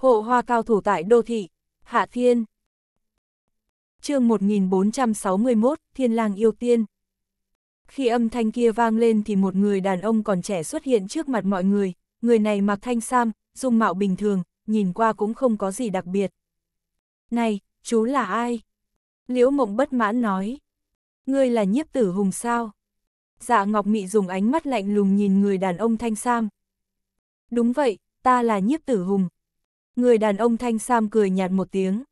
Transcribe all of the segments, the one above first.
Hộ hoa cao thủ tại đô thị, Hạ Thiên. chương 1461, Thiên lang yêu tiên. Khi âm thanh kia vang lên thì một người đàn ông còn trẻ xuất hiện trước mặt mọi người, người này mặc thanh sam, dung mạo bình thường, nhìn qua cũng không có gì đặc biệt. Này, chú là ai? Liễu mộng bất mãn nói. Ngươi là nhiếp tử hùng sao? Dạ Ngọc Mị dùng ánh mắt lạnh lùng nhìn người đàn ông thanh sam. Đúng vậy, ta là nhiếp tử hùng, Người đàn ông thanh sam cười nhạt một tiếng.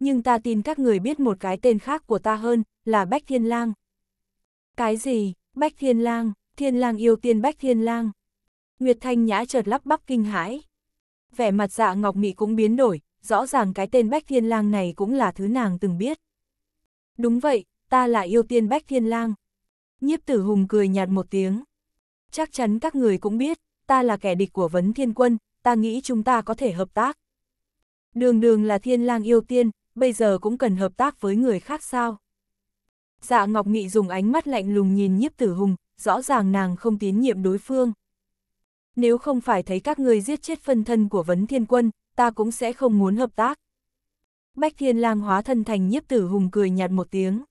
Nhưng ta tin các người biết một cái tên khác của ta hơn, là Bách Thiên Lang. Cái gì, Bách Thiên Lang, Thiên Lang yêu tiên Bách Thiên Lang. Nguyệt Thanh Nhã chợt lắp bắp kinh hãi. Vẻ mặt dạ Ngọc Mị cũng biến đổi, rõ ràng cái tên Bách Thiên Lang này cũng là thứ nàng từng biết. Đúng vậy, ta là yêu tiên Bách Thiên Lang. Nhiếp tử hùng cười nhạt một tiếng. Chắc chắn các người cũng biết, ta là kẻ địch của Vấn Thiên Quân, ta nghĩ chúng ta có thể hợp tác. Đường đường là thiên lang yêu tiên, bây giờ cũng cần hợp tác với người khác sao? Dạ Ngọc Nghị dùng ánh mắt lạnh lùng nhìn nhiếp tử hùng, rõ ràng nàng không tín nhiệm đối phương. Nếu không phải thấy các ngươi giết chết phân thân của vấn thiên quân, ta cũng sẽ không muốn hợp tác. Bách thiên lang hóa thân thành nhiếp tử hùng cười nhạt một tiếng.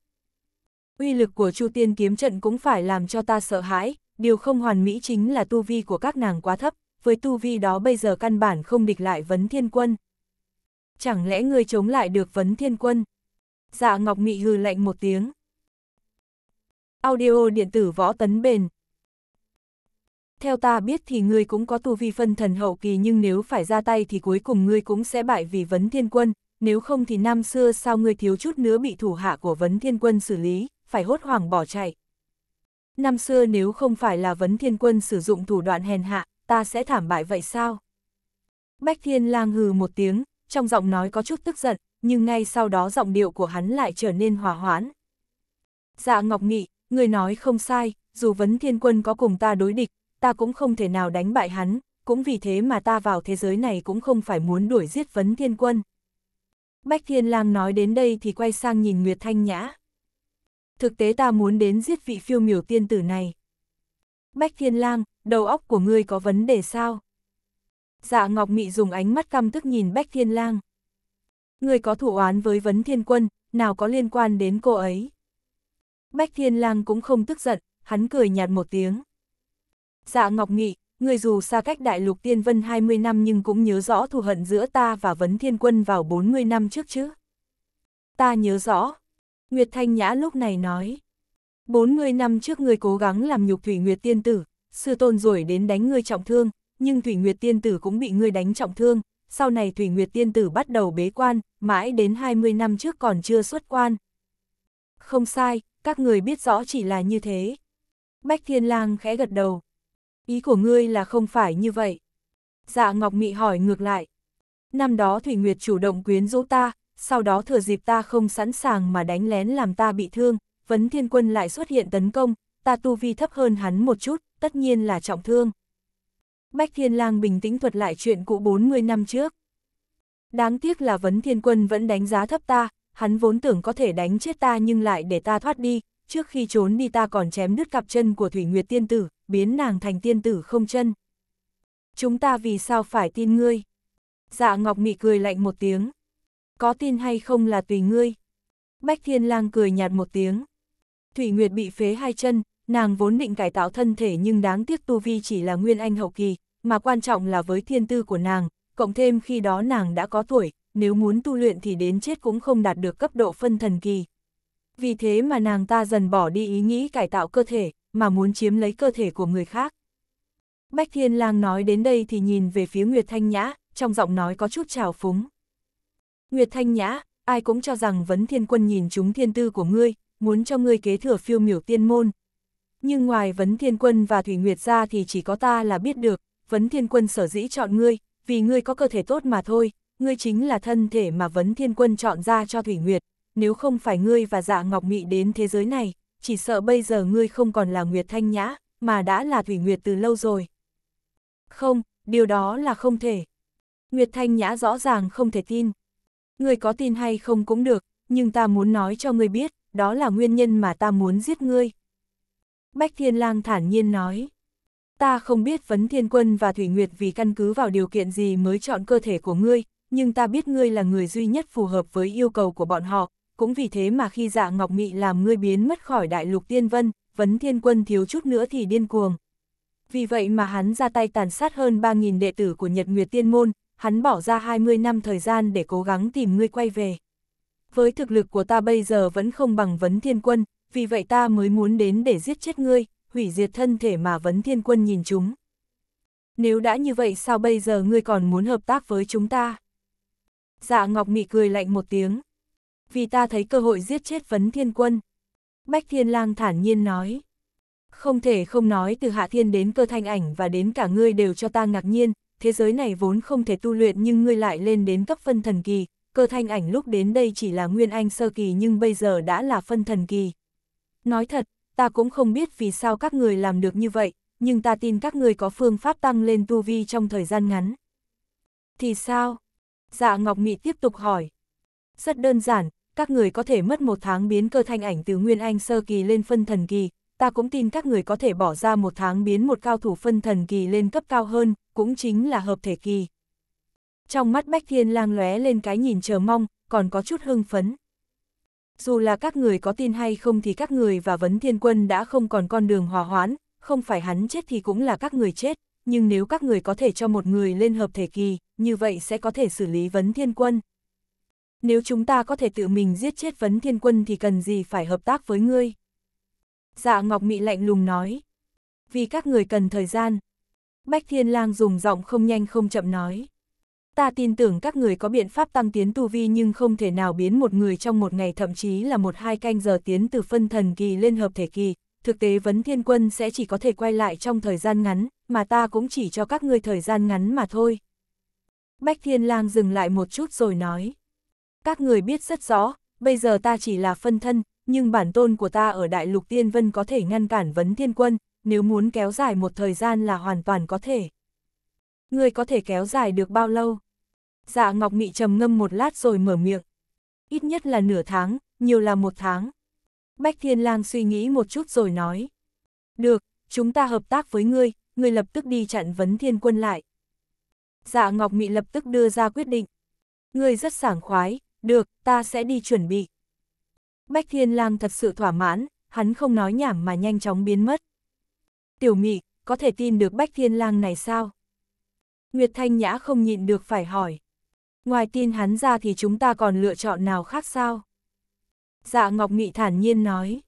Uy lực của Chu Tiên kiếm trận cũng phải làm cho ta sợ hãi, điều không hoàn mỹ chính là tu vi của các nàng quá thấp với tu vi đó bây giờ căn bản không địch lại vấn thiên quân. Chẳng lẽ ngươi chống lại được vấn thiên quân? Dạ Ngọc Mị hừ lạnh một tiếng. Audio điện tử võ tấn bền. Theo ta biết thì ngươi cũng có tu vi phân thần hậu kỳ nhưng nếu phải ra tay thì cuối cùng ngươi cũng sẽ bại vì vấn thiên quân, nếu không thì năm xưa sao ngươi thiếu chút nữa bị thủ hạ của vấn thiên quân xử lý, phải hốt hoảng bỏ chạy. Năm xưa nếu không phải là vấn thiên quân sử dụng thủ đoạn hèn hạ, ta sẽ thảm bại vậy sao? Bách Thiên Lang hừ một tiếng, trong giọng nói có chút tức giận, nhưng ngay sau đó giọng điệu của hắn lại trở nên hòa hoãn. Dạ Ngọc Nghị, người nói không sai, dù vấn thiên quân có cùng ta đối địch, ta cũng không thể nào đánh bại hắn, cũng vì thế mà ta vào thế giới này cũng không phải muốn đuổi giết vấn thiên quân. Bách Thiên Lang nói đến đây thì quay sang nhìn Nguyệt Thanh Nhã. Thực tế ta muốn đến giết vị phiêu miểu tiên tử này. Bách Thiên Lang, đầu óc của ngươi có vấn đề sao? Dạ Ngọc Mị dùng ánh mắt căm tức nhìn Bách Thiên Lang. Ngươi có thủ oán với Vấn Thiên Quân, nào có liên quan đến cô ấy? Bách Thiên Lang cũng không tức giận, hắn cười nhạt một tiếng. Dạ Ngọc Nghị, ngươi dù xa cách đại lục tiên vân 20 năm nhưng cũng nhớ rõ thù hận giữa ta và Vấn Thiên Quân vào 40 năm trước chứ. Ta nhớ rõ. Nguyệt Thanh Nhã lúc này nói. 40 năm trước ngươi cố gắng làm nhục Thủy Nguyệt Tiên Tử, sư tôn rồi đến đánh ngươi trọng thương, nhưng Thủy Nguyệt Tiên Tử cũng bị ngươi đánh trọng thương, sau này Thủy Nguyệt Tiên Tử bắt đầu bế quan, mãi đến 20 năm trước còn chưa xuất quan. Không sai, các người biết rõ chỉ là như thế. Bách Thiên Lang khẽ gật đầu. Ý của ngươi là không phải như vậy. Dạ Ngọc Mị hỏi ngược lại. Năm đó Thủy Nguyệt chủ động quyến rũ ta, sau đó thừa dịp ta không sẵn sàng mà đánh lén làm ta bị thương, Vấn Thiên Quân lại xuất hiện tấn công, ta tu vi thấp hơn hắn một chút, tất nhiên là trọng thương. Bách Thiên Lang bình tĩnh thuật lại chuyện cũ 40 năm trước. Đáng tiếc là Vấn Thiên Quân vẫn đánh giá thấp ta, hắn vốn tưởng có thể đánh chết ta nhưng lại để ta thoát đi, trước khi trốn đi ta còn chém đứt cặp chân của Thủy Nguyệt Tiên Tử, biến nàng thành tiên tử không chân. Chúng ta vì sao phải tin ngươi? Dạ Ngọc Mị cười lạnh một tiếng. Có tin hay không là tùy ngươi. Bách Thiên Lang cười nhạt một tiếng. Thủy Nguyệt bị phế hai chân, nàng vốn định cải tạo thân thể nhưng đáng tiếc tu vi chỉ là nguyên anh hậu kỳ, mà quan trọng là với thiên tư của nàng, cộng thêm khi đó nàng đã có tuổi, nếu muốn tu luyện thì đến chết cũng không đạt được cấp độ phân thần kỳ. Vì thế mà nàng ta dần bỏ đi ý nghĩ cải tạo cơ thể, mà muốn chiếm lấy cơ thể của người khác. Bách Thiên Lang nói đến đây thì nhìn về phía Nguyệt Thanh Nhã, trong giọng nói có chút trào phúng. Nguyệt Thanh Nhã, ai cũng cho rằng vấn thiên quân nhìn chúng thiên tư của ngươi, muốn cho ngươi kế thừa phiêu miểu tiên môn, nhưng ngoài Vấn Thiên Quân và Thủy Nguyệt ra thì chỉ có ta là biết được, Vấn Thiên Quân sở dĩ chọn ngươi, vì ngươi có cơ thể tốt mà thôi, ngươi chính là thân thể mà Vấn Thiên Quân chọn ra cho Thủy Nguyệt, nếu không phải ngươi và Dạ Ngọc Mị đến thế giới này, chỉ sợ bây giờ ngươi không còn là Nguyệt Thanh Nhã, mà đã là Thủy Nguyệt từ lâu rồi. Không, điều đó là không thể. Nguyệt Thanh Nhã rõ ràng không thể tin. Ngươi có tin hay không cũng được, nhưng ta muốn nói cho ngươi biết, đó là nguyên nhân mà ta muốn giết ngươi, Bách Thiên Lang thản nhiên nói. Ta không biết Vấn Thiên Quân và Thủy Nguyệt vì căn cứ vào điều kiện gì mới chọn cơ thể của ngươi, nhưng ta biết ngươi là người duy nhất phù hợp với yêu cầu của bọn họ, cũng vì thế mà khi dạ Ngọc Mị làm ngươi biến mất khỏi đại lục tiên vân, Vấn Thiên Quân thiếu chút nữa thì điên cuồng. Vì vậy mà hắn ra tay tàn sát hơn 3.000 đệ tử của Nhật Nguyệt Tiên Môn, hắn bỏ ra 20 năm thời gian để cố gắng tìm ngươi quay về. Với thực lực của ta bây giờ vẫn không bằng Vấn Thiên Quân, vì vậy ta mới muốn đến để giết chết ngươi, hủy diệt thân thể mà vấn thiên quân nhìn chúng. Nếu đã như vậy sao bây giờ ngươi còn muốn hợp tác với chúng ta? Dạ Ngọc Mị cười lạnh một tiếng. Vì ta thấy cơ hội giết chết vấn thiên quân. Bách Thiên Lang thản nhiên nói. Không thể không nói từ Hạ Thiên đến cơ thanh ảnh và đến cả ngươi đều cho ta ngạc nhiên, thế giới này vốn không thể tu luyện nhưng ngươi lại lên đến cấp phân thần kỳ, cơ thanh ảnh lúc đến đây chỉ là nguyên anh sơ kỳ nhưng bây giờ đã là phân thần kỳ. Nói thật, ta cũng không biết vì sao các người làm được như vậy, nhưng ta tin các người có phương pháp tăng lên tu vi trong thời gian ngắn. Thì sao? Dạ Ngọc Mị tiếp tục hỏi. Rất đơn giản, các người có thể mất một tháng biến cơ thanh ảnh từ Nguyên Anh sơ kỳ lên phân thần kỳ, ta cũng tin các người có thể bỏ ra một tháng biến một cao thủ phân thần kỳ lên cấp cao hơn, cũng chính là hợp thể kỳ. Trong mắt Bách Thiên lang lóe lên cái nhìn chờ mong, còn có chút hưng phấn dù là các người có tin hay không thì các người và vấn thiên quân đã không còn con đường hòa hoãn, không phải hắn chết thì cũng là các người chết, nhưng nếu các người có thể cho một người lên hợp thể kỳ, như vậy sẽ có thể xử lý vấn thiên quân. Nếu chúng ta có thể tự mình giết chết vấn thiên quân thì cần gì phải hợp tác với ngươi? Dạ Ngọc Mị lạnh lùng nói. Vì các người cần thời gian. Bách Thiên Lang dùng giọng không nhanh không chậm nói ta tin tưởng các người có biện pháp tăng tiến tu vi nhưng không thể nào biến một người trong một ngày thậm chí là một hai canh giờ tiến từ phân thần kỳ lên hợp thể kỳ, thực tế vấn thiên quân sẽ chỉ có thể quay lại trong thời gian ngắn, mà ta cũng chỉ cho các ngươi thời gian ngắn mà thôi. Bách Thiên Lang dừng lại một chút rồi nói. Các người biết rất rõ, bây giờ ta chỉ là phân thân, nhưng bản tôn của ta ở Đại Lục Tiên Vân có thể ngăn cản vấn thiên quân, nếu muốn kéo dài một thời gian là hoàn toàn có thể. Người có thể kéo dài được bao lâu? Dạ Ngọc Mị trầm ngâm một lát rồi mở miệng. Ít nhất là nửa tháng, nhiều là một tháng. Bách Thiên Lang suy nghĩ một chút rồi nói. Được, chúng ta hợp tác với ngươi, ngươi lập tức đi chặn vấn thiên quân lại. Dạ Ngọc Mị lập tức đưa ra quyết định. Ngươi rất sảng khoái, được, ta sẽ đi chuẩn bị. Bách Thiên Lang thật sự thỏa mãn, hắn không nói nhảm mà nhanh chóng biến mất. Tiểu Mị, có thể tin được Bách Thiên Lang này sao? Nguyệt Thanh Nhã không nhịn được phải hỏi. Ngoài tin hắn ra thì chúng ta còn lựa chọn nào khác sao? Dạ Ngọc Nghị thản nhiên nói.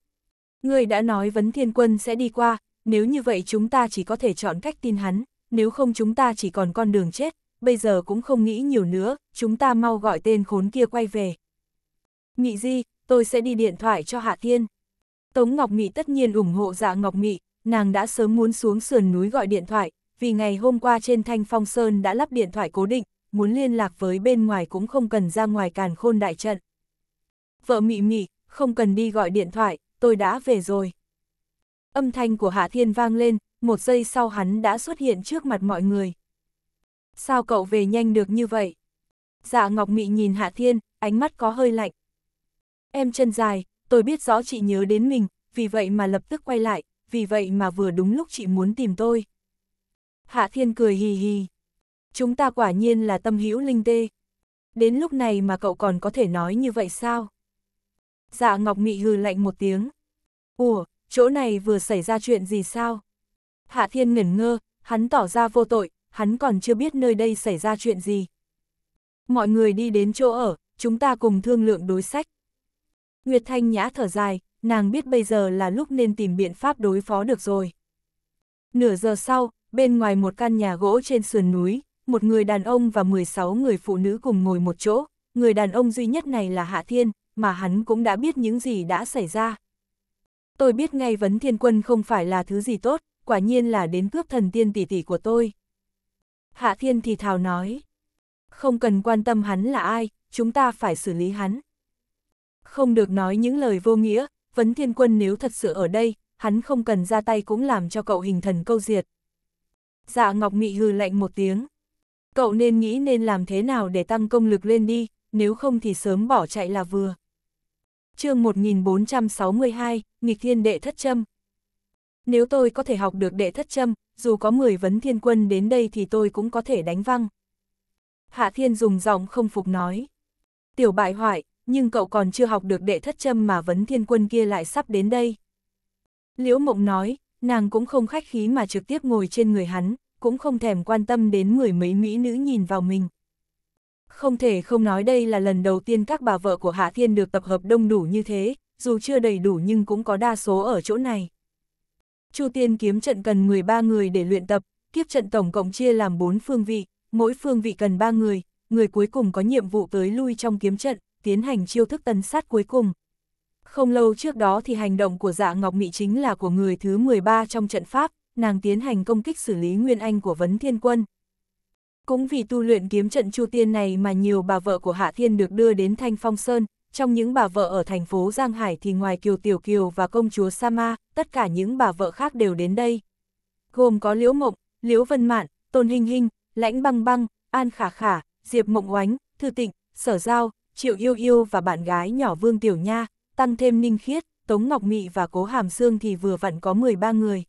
người đã nói vấn thiên quân sẽ đi qua, nếu như vậy chúng ta chỉ có thể chọn cách tin hắn, nếu không chúng ta chỉ còn con đường chết, bây giờ cũng không nghĩ nhiều nữa, chúng ta mau gọi tên khốn kia quay về. Nghị Di, tôi sẽ đi điện thoại cho Hạ Thiên. Tống Ngọc Nghị tất nhiên ủng hộ dạ Ngọc Nghị, nàng đã sớm muốn xuống sườn núi gọi điện thoại, vì ngày hôm qua trên Thanh Phong Sơn đã lắp điện thoại cố định, muốn liên lạc với bên ngoài cũng không cần ra ngoài càn khôn đại trận. Vợ mị mị, không cần đi gọi điện thoại, tôi đã về rồi. Âm thanh của Hạ Thiên vang lên, một giây sau hắn đã xuất hiện trước mặt mọi người. Sao cậu về nhanh được như vậy? Dạ Ngọc Mị nhìn Hạ Thiên, ánh mắt có hơi lạnh. Em chân dài, tôi biết rõ chị nhớ đến mình, vì vậy mà lập tức quay lại, vì vậy mà vừa đúng lúc chị muốn tìm tôi. Hạ Thiên cười hì hì chúng ta quả nhiên là tâm hữu linh tê. Đến lúc này mà cậu còn có thể nói như vậy sao? Dạ Ngọc Mị hừ lạnh một tiếng. Ủa, chỗ này vừa xảy ra chuyện gì sao? Hạ Thiên ngẩn ngơ, hắn tỏ ra vô tội, hắn còn chưa biết nơi đây xảy ra chuyện gì. Mọi người đi đến chỗ ở, chúng ta cùng thương lượng đối sách. Nguyệt Thanh Nhã thở dài, nàng biết bây giờ là lúc nên tìm biện pháp đối phó được rồi. Nửa giờ sau, bên ngoài một căn nhà gỗ trên sườn núi, một người đàn ông và 16 người phụ nữ cùng ngồi một chỗ, người đàn ông duy nhất này là Hạ Thiên, mà hắn cũng đã biết những gì đã xảy ra. Tôi biết ngay vấn thiên quân không phải là thứ gì tốt, quả nhiên là đến cướp thần tiên tỷ tỷ của tôi. Hạ Thiên thì thào nói, không cần quan tâm hắn là ai, chúng ta phải xử lý hắn. Không được nói những lời vô nghĩa, vấn thiên quân nếu thật sự ở đây, hắn không cần ra tay cũng làm cho cậu hình thần câu diệt. Dạ Ngọc Mị hừ lạnh một tiếng cậu nên nghĩ nên làm thế nào để tăng công lực lên đi, nếu không thì sớm bỏ chạy là vừa. chương 1462, Nghịch Thiên Đệ Thất Châm Nếu tôi có thể học được Đệ Thất Châm, dù có 10 vấn thiên quân đến đây thì tôi cũng có thể đánh văng. Hạ Thiên dùng giọng không phục nói. Tiểu bại hoại, nhưng cậu còn chưa học được Đệ Thất Châm mà vấn thiên quân kia lại sắp đến đây. Liễu Mộng nói, nàng cũng không khách khí mà trực tiếp ngồi trên người hắn, cũng không thèm quan tâm đến người mấy mỹ nữ nhìn vào mình. Không thể không nói đây là lần đầu tiên các bà vợ của Hạ Thiên được tập hợp đông đủ như thế, dù chưa đầy đủ nhưng cũng có đa số ở chỗ này. Chu Tiên kiếm trận cần 13 người để luyện tập, kiếp trận tổng cộng chia làm 4 phương vị, mỗi phương vị cần 3 người, người cuối cùng có nhiệm vụ tới lui trong kiếm trận, tiến hành chiêu thức tấn sát cuối cùng. Không lâu trước đó thì hành động của dạ Ngọc mỹ chính là của người thứ 13 trong trận pháp, nàng tiến hành công kích xử lý Nguyên Anh của Vấn Thiên Quân. Cũng vì tu luyện kiếm trận Chu Tiên này mà nhiều bà vợ của Hạ Thiên được đưa đến Thanh Phong Sơn, trong những bà vợ ở thành phố Giang Hải thì ngoài Kiều Tiểu Kiều và công chúa Sama, tất cả những bà vợ khác đều đến đây. Gồm có Liễu Mộng, Liễu Vân Mạn, Tôn Hình Hình, Lãnh Băng Băng, An Khả Khả, Diệp Mộng Oánh, Thư Tịnh, Sở Giao, Triệu Yêu Yêu và bạn gái nhỏ Vương Tiểu Nha, tăng thêm Ninh Khiết, Tống Ngọc Mị và Cố Hàm Sương thì vừa vặn có 13 người.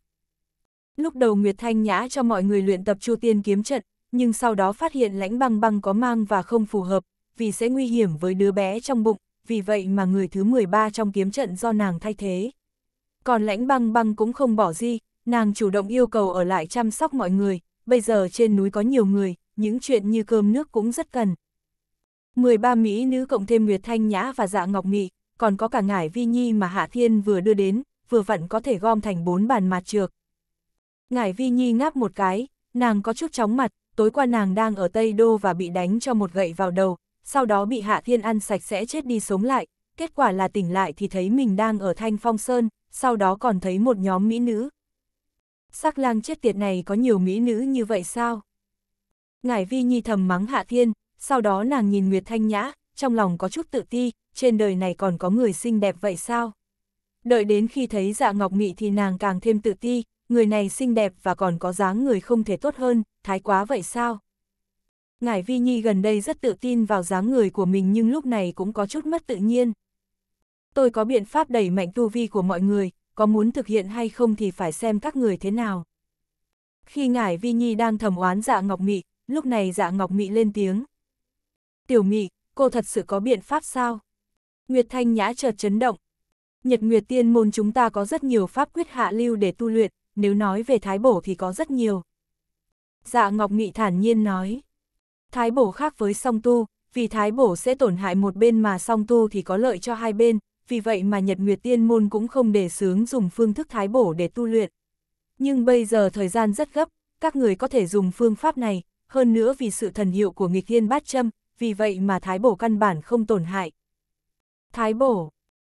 Lúc đầu Nguyệt Thanh Nhã cho mọi người luyện tập Chu Tiên kiếm trận, nhưng sau đó phát hiện lãnh băng băng có mang và không phù hợp, vì sẽ nguy hiểm với đứa bé trong bụng, vì vậy mà người thứ 13 trong kiếm trận do nàng thay thế. Còn lãnh băng băng cũng không bỏ gì, nàng chủ động yêu cầu ở lại chăm sóc mọi người, bây giờ trên núi có nhiều người, những chuyện như cơm nước cũng rất cần. 13 Mỹ nữ cộng thêm Nguyệt Thanh Nhã và Dạ Ngọc Nghị, còn có cả ngải Vi Nhi mà Hạ Thiên vừa đưa đến, vừa vặn có thể gom thành bốn bàn mạt trược. Ngải Vi Nhi ngáp một cái, nàng có chút chóng mặt, tối qua nàng đang ở Tây Đô và bị đánh cho một gậy vào đầu, sau đó bị Hạ Thiên ăn sạch sẽ chết đi sống lại, kết quả là tỉnh lại thì thấy mình đang ở Thanh Phong Sơn, sau đó còn thấy một nhóm mỹ nữ. Sắc lang chết tiệt này có nhiều mỹ nữ như vậy sao? Ngải Vi Nhi thầm mắng Hạ Thiên, sau đó nàng nhìn Nguyệt Thanh Nhã, trong lòng có chút tự ti, trên đời này còn có người xinh đẹp vậy sao? Đợi đến khi thấy dạ ngọc mị thì nàng càng thêm tự ti, người này xinh đẹp và còn có dáng người không thể tốt hơn, thái quá vậy sao? Ngải Vi Nhi gần đây rất tự tin vào dáng người của mình nhưng lúc này cũng có chút mất tự nhiên. Tôi có biện pháp đẩy mạnh tu vi của mọi người, có muốn thực hiện hay không thì phải xem các người thế nào. Khi Ngải Vi Nhi đang thầm oán dạ Ngọc Mị, lúc này dạ Ngọc Mị lên tiếng. Tiểu Mị, cô thật sự có biện pháp sao? Nguyệt Thanh Nhã chợt chấn động. Nhật Nguyệt Tiên môn chúng ta có rất nhiều pháp quyết hạ lưu để tu luyện, nếu nói về thái bổ thì có rất nhiều. Dạ Ngọc Nghị thản nhiên nói, thái bổ khác với song tu, vì thái bổ sẽ tổn hại một bên mà song tu thì có lợi cho hai bên, vì vậy mà Nhật Nguyệt Tiên Môn cũng không để sướng dùng phương thức thái bổ để tu luyện. Nhưng bây giờ thời gian rất gấp, các người có thể dùng phương pháp này, hơn nữa vì sự thần hiệu của nghịch thiên bát châm, vì vậy mà thái bổ căn bản không tổn hại. Thái bổ,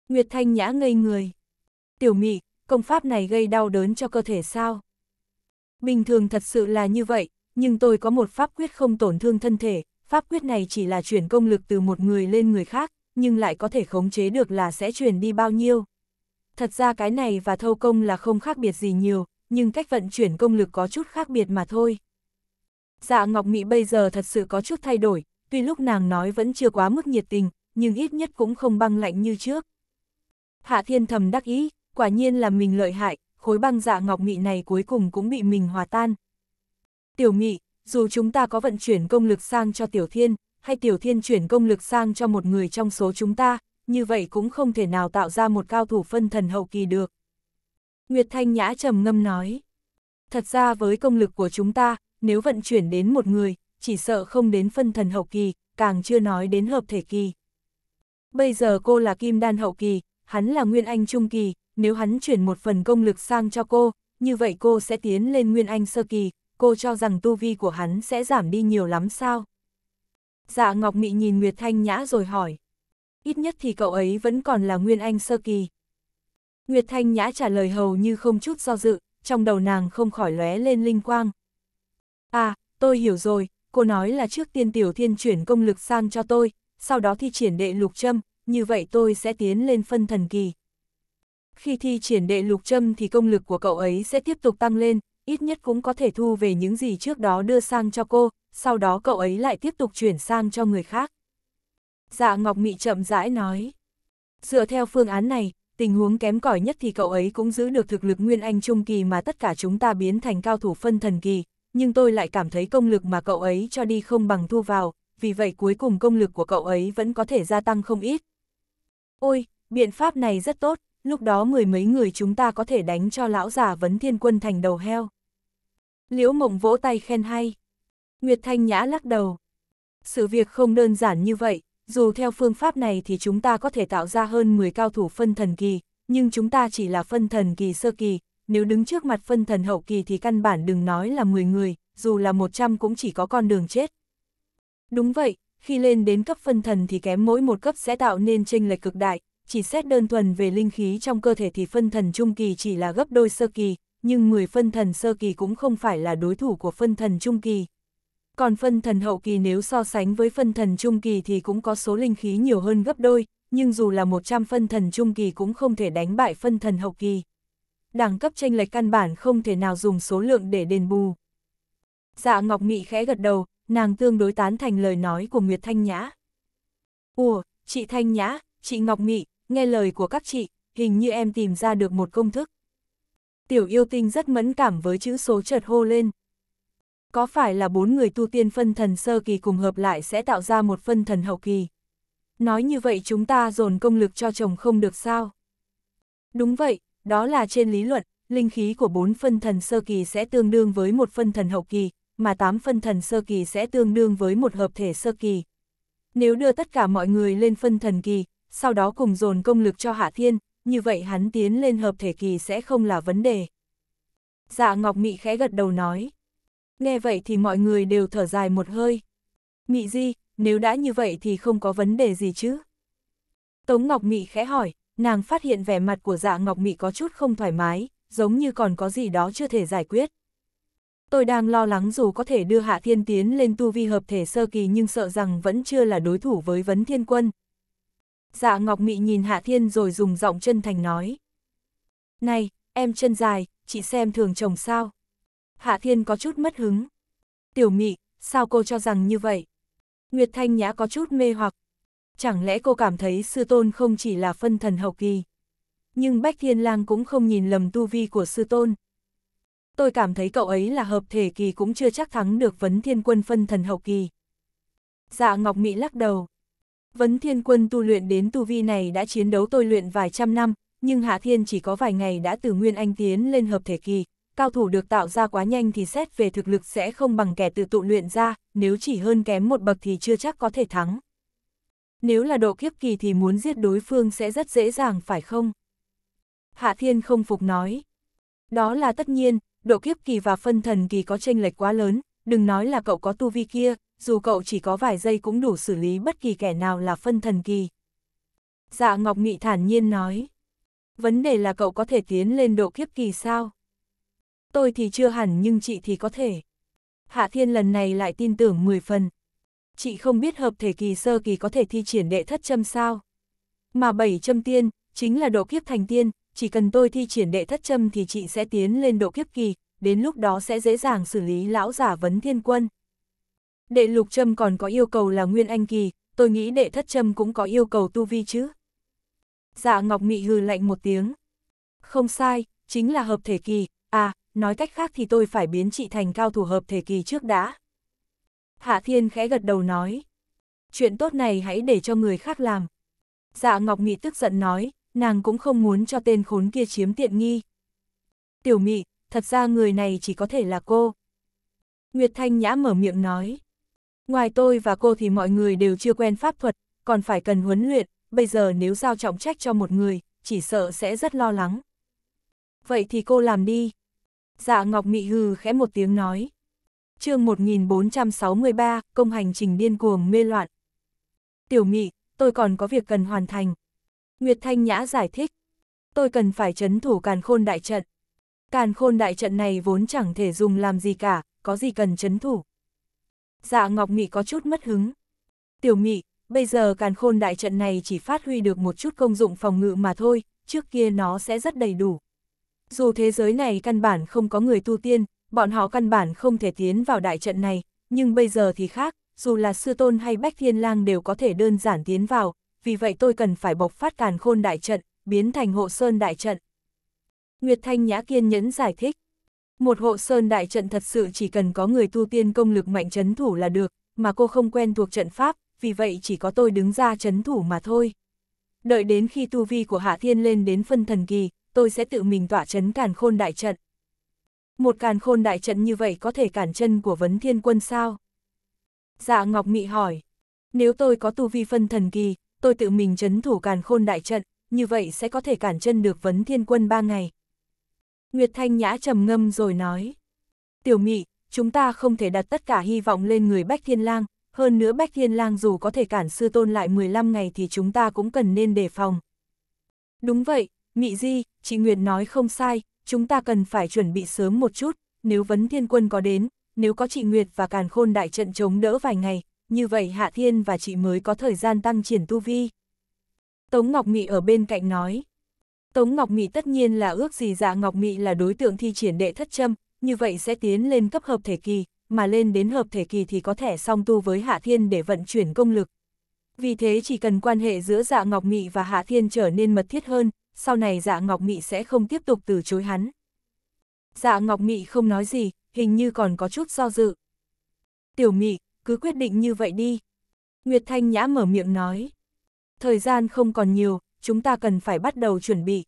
Nguyệt Thanh Nhã ngây người. Tiểu mị công pháp này gây đau đớn cho cơ thể sao? Bình thường thật sự là như vậy, nhưng tôi có một pháp quyết không tổn thương thân thể, pháp quyết này chỉ là chuyển công lực từ một người lên người khác, nhưng lại có thể khống chế được là sẽ chuyển đi bao nhiêu. Thật ra cái này và thâu công là không khác biệt gì nhiều, nhưng cách vận chuyển công lực có chút khác biệt mà thôi. Dạ Ngọc Mỹ bây giờ thật sự có chút thay đổi, tuy lúc nàng nói vẫn chưa quá mức nhiệt tình, nhưng ít nhất cũng không băng lạnh như trước. Hạ Thiên thầm đắc ý, quả nhiên là mình lợi hại, khối băng dạ ngọc mị này cuối cùng cũng bị mình hòa tan. Tiểu mị, dù chúng ta có vận chuyển công lực sang cho tiểu thiên, hay tiểu thiên chuyển công lực sang cho một người trong số chúng ta, như vậy cũng không thể nào tạo ra một cao thủ phân thần hậu kỳ được. Nguyệt Thanh Nhã trầm ngâm nói, thật ra với công lực của chúng ta, nếu vận chuyển đến một người, chỉ sợ không đến phân thần hậu kỳ, càng chưa nói đến hợp thể kỳ. Bây giờ cô là kim đan hậu kỳ, hắn là nguyên anh trung kỳ, nếu hắn chuyển một phần công lực sang cho cô, như vậy cô sẽ tiến lên Nguyên Anh sơ kỳ, cô cho rằng tu vi của hắn sẽ giảm đi nhiều lắm sao? Dạ Ngọc Mị nhìn Nguyệt Thanh Nhã rồi hỏi. Ít nhất thì cậu ấy vẫn còn là Nguyên Anh sơ kỳ. Nguyệt Thanh Nhã trả lời hầu như không chút do dự, trong đầu nàng không khỏi lóe lên linh quang. À, tôi hiểu rồi, cô nói là trước tiên Tiểu Thiên chuyển công lực sang cho tôi, sau đó thi triển đệ lục châm, như vậy tôi sẽ tiến lên phân thần kỳ khi thi triển đệ lục châm thì công lực của cậu ấy sẽ tiếp tục tăng lên, ít nhất cũng có thể thu về những gì trước đó đưa sang cho cô, sau đó cậu ấy lại tiếp tục chuyển sang cho người khác. Dạ Ngọc Mị chậm rãi nói. Dựa theo phương án này, tình huống kém cỏi nhất thì cậu ấy cũng giữ được thực lực nguyên anh trung kỳ mà tất cả chúng ta biến thành cao thủ phân thần kỳ, nhưng tôi lại cảm thấy công lực mà cậu ấy cho đi không bằng thu vào, vì vậy cuối cùng công lực của cậu ấy vẫn có thể gia tăng không ít. Ôi, biện pháp này rất tốt, lúc đó mười mấy người chúng ta có thể đánh cho lão già vấn thiên quân thành đầu heo. Liễu mộng vỗ tay khen hay. Nguyệt Thanh Nhã lắc đầu. Sự việc không đơn giản như vậy, dù theo phương pháp này thì chúng ta có thể tạo ra hơn 10 cao thủ phân thần kỳ, nhưng chúng ta chỉ là phân thần kỳ sơ kỳ, nếu đứng trước mặt phân thần hậu kỳ thì căn bản đừng nói là 10 người, dù là 100 cũng chỉ có con đường chết. Đúng vậy, khi lên đến cấp phân thần thì kém mỗi một cấp sẽ tạo nên tranh lệch cực đại, chỉ xét đơn thuần về linh khí trong cơ thể thì phân thần trung kỳ chỉ là gấp đôi sơ kỳ, nhưng 10 phân thần sơ kỳ cũng không phải là đối thủ của phân thần trung kỳ. Còn phân thần hậu kỳ nếu so sánh với phân thần trung kỳ thì cũng có số linh khí nhiều hơn gấp đôi, nhưng dù là 100 phân thần trung kỳ cũng không thể đánh bại phân thần hậu kỳ. Đẳng cấp tranh lệch căn bản không thể nào dùng số lượng để đền bù. Dạ Ngọc Nghị khẽ gật đầu, nàng tương đối tán thành lời nói của Nguyệt Thanh Nhã. Ủa, chị Thanh Nhã, chị Ngọc Nghị, nghe lời của các chị, hình như em tìm ra được một công thức. Tiểu yêu tinh rất mẫn cảm với chữ số chợt hô lên. Có phải là bốn người tu tiên phân thần sơ kỳ cùng hợp lại sẽ tạo ra một phân thần hậu kỳ? Nói như vậy chúng ta dồn công lực cho chồng không được sao? Đúng vậy, đó là trên lý luận, linh khí của bốn phân thần sơ kỳ sẽ tương đương với một phân thần hậu kỳ, mà tám phân thần sơ kỳ sẽ tương đương với một hợp thể sơ kỳ. Nếu đưa tất cả mọi người lên phân thần kỳ, sau đó cùng dồn công lực cho Hạ Thiên, như vậy hắn tiến lên hợp thể kỳ sẽ không là vấn đề. Dạ Ngọc Mị khẽ gật đầu nói. Nghe vậy thì mọi người đều thở dài một hơi. Mị Di, nếu đã như vậy thì không có vấn đề gì chứ? Tống Ngọc Mị khẽ hỏi, nàng phát hiện vẻ mặt của dạ Ngọc Mị có chút không thoải mái, giống như còn có gì đó chưa thể giải quyết. Tôi đang lo lắng dù có thể đưa Hạ Thiên Tiến lên tu vi hợp thể sơ kỳ nhưng sợ rằng vẫn chưa là đối thủ với Vấn Thiên Quân, dạ ngọc mị nhìn Hạ Thiên rồi dùng giọng chân thành nói. Này, em chân dài, chị xem thường chồng sao? Hạ Thiên có chút mất hứng. Tiểu mị, sao cô cho rằng như vậy? Nguyệt Thanh Nhã có chút mê hoặc. Chẳng lẽ cô cảm thấy sư tôn không chỉ là phân thần hậu kỳ? Nhưng Bách Thiên Lang cũng không nhìn lầm tu vi của sư tôn. Tôi cảm thấy cậu ấy là hợp thể kỳ cũng chưa chắc thắng được vấn thiên quân phân thần hậu kỳ. Dạ Ngọc Mỹ lắc đầu. Vấn thiên quân tu luyện đến tu vi này đã chiến đấu tôi luyện vài trăm năm, nhưng Hạ Thiên chỉ có vài ngày đã từ nguyên anh tiến lên hợp thể kỳ. Cao thủ được tạo ra quá nhanh thì xét về thực lực sẽ không bằng kẻ tự tụ luyện ra, nếu chỉ hơn kém một bậc thì chưa chắc có thể thắng. Nếu là độ kiếp kỳ thì muốn giết đối phương sẽ rất dễ dàng phải không? Hạ Thiên không phục nói. Đó là tất nhiên, độ kiếp kỳ và phân thần kỳ có tranh lệch quá lớn, đừng nói là cậu có tu vi kia, dù cậu chỉ có vài giây cũng đủ xử lý bất kỳ kẻ nào là phân thần kỳ. Dạ Ngọc Nghị thản nhiên nói. Vấn đề là cậu có thể tiến lên độ kiếp kỳ sao? Tôi thì chưa hẳn nhưng chị thì có thể. Hạ Thiên lần này lại tin tưởng 10 phần. Chị không biết hợp thể kỳ sơ kỳ có thể thi triển đệ thất châm sao. Mà bảy châm tiên, chính là độ kiếp thành tiên, chỉ cần tôi thi triển đệ thất châm thì chị sẽ tiến lên độ kiếp kỳ, đến lúc đó sẽ dễ dàng xử lý lão giả vấn thiên quân. Đệ lục châm còn có yêu cầu là nguyên anh kỳ, tôi nghĩ đệ thất châm cũng có yêu cầu tu vi chứ. Dạ Ngọc Mị hừ lạnh một tiếng. Không sai, chính là hợp thể kỳ, à, nói cách khác thì tôi phải biến chị thành cao thủ hợp thể kỳ trước đã. Hạ Thiên khẽ gật đầu nói. Chuyện tốt này hãy để cho người khác làm. Dạ Ngọc Mị tức giận nói, nàng cũng không muốn cho tên khốn kia chiếm tiện nghi. Tiểu Mị, thật ra người này chỉ có thể là cô. Nguyệt Thanh Nhã mở miệng nói. Ngoài tôi và cô thì mọi người đều chưa quen pháp thuật, còn phải cần huấn luyện, bây giờ nếu giao trọng trách cho một người, chỉ sợ sẽ rất lo lắng. Vậy thì cô làm đi. Dạ Ngọc Mị hừ khẽ một tiếng nói. chương 1463, công hành trình điên cuồng mê loạn. Tiểu Mị, tôi còn có việc cần hoàn thành. Nguyệt Thanh Nhã giải thích. Tôi cần phải chấn thủ càn khôn đại trận. Càn khôn đại trận này vốn chẳng thể dùng làm gì cả, có gì cần chấn thủ dạ Ngọc Mị có chút mất hứng. Tiểu Mị, bây giờ càn khôn đại trận này chỉ phát huy được một chút công dụng phòng ngự mà thôi, trước kia nó sẽ rất đầy đủ. Dù thế giới này căn bản không có người tu tiên, bọn họ căn bản không thể tiến vào đại trận này, nhưng bây giờ thì khác, dù là sư tôn hay bách thiên lang đều có thể đơn giản tiến vào, vì vậy tôi cần phải bộc phát càn khôn đại trận, biến thành hộ sơn đại trận. Nguyệt Thanh Nhã kiên nhẫn giải thích. Một hộ sơn đại trận thật sự chỉ cần có người tu tiên công lực mạnh chấn thủ là được, mà cô không quen thuộc trận pháp, vì vậy chỉ có tôi đứng ra chấn thủ mà thôi. Đợi đến khi tu vi của Hạ Thiên lên đến phân thần kỳ, tôi sẽ tự mình tỏa chấn càn khôn đại trận. Một càn khôn đại trận như vậy có thể cản chân của vấn thiên quân sao? Dạ Ngọc Mị hỏi, nếu tôi có tu vi phân thần kỳ, tôi tự mình chấn thủ càn khôn đại trận, như vậy sẽ có thể cản chân được vấn thiên quân ba ngày, Nguyệt Thanh Nhã trầm ngâm rồi nói. Tiểu Mị, chúng ta không thể đặt tất cả hy vọng lên người Bách Thiên Lang, hơn nữa Bách Thiên Lang dù có thể cản sư tôn lại 15 ngày thì chúng ta cũng cần nên đề phòng. Đúng vậy, Mị Di, chị Nguyệt nói không sai, chúng ta cần phải chuẩn bị sớm một chút, nếu vấn thiên quân có đến, nếu có chị Nguyệt và càn khôn đại trận chống đỡ vài ngày, như vậy Hạ Thiên và chị mới có thời gian tăng triển tu vi. Tống Ngọc Mị ở bên cạnh nói. Tống Ngọc Mị tất nhiên là ước gì dạ Ngọc Mị là đối tượng thi triển đệ thất châm, như vậy sẽ tiến lên cấp hợp thể kỳ, mà lên đến hợp thể kỳ thì có thể song tu với Hạ Thiên để vận chuyển công lực. Vì thế chỉ cần quan hệ giữa dạ Ngọc Mị và Hạ Thiên trở nên mật thiết hơn, sau này dạ Ngọc Mị sẽ không tiếp tục từ chối hắn. Dạ Ngọc Mị không nói gì, hình như còn có chút do dự. Tiểu Mị, cứ quyết định như vậy đi. Nguyệt Thanh Nhã mở miệng nói. Thời gian không còn nhiều, chúng ta cần phải bắt đầu chuẩn bị.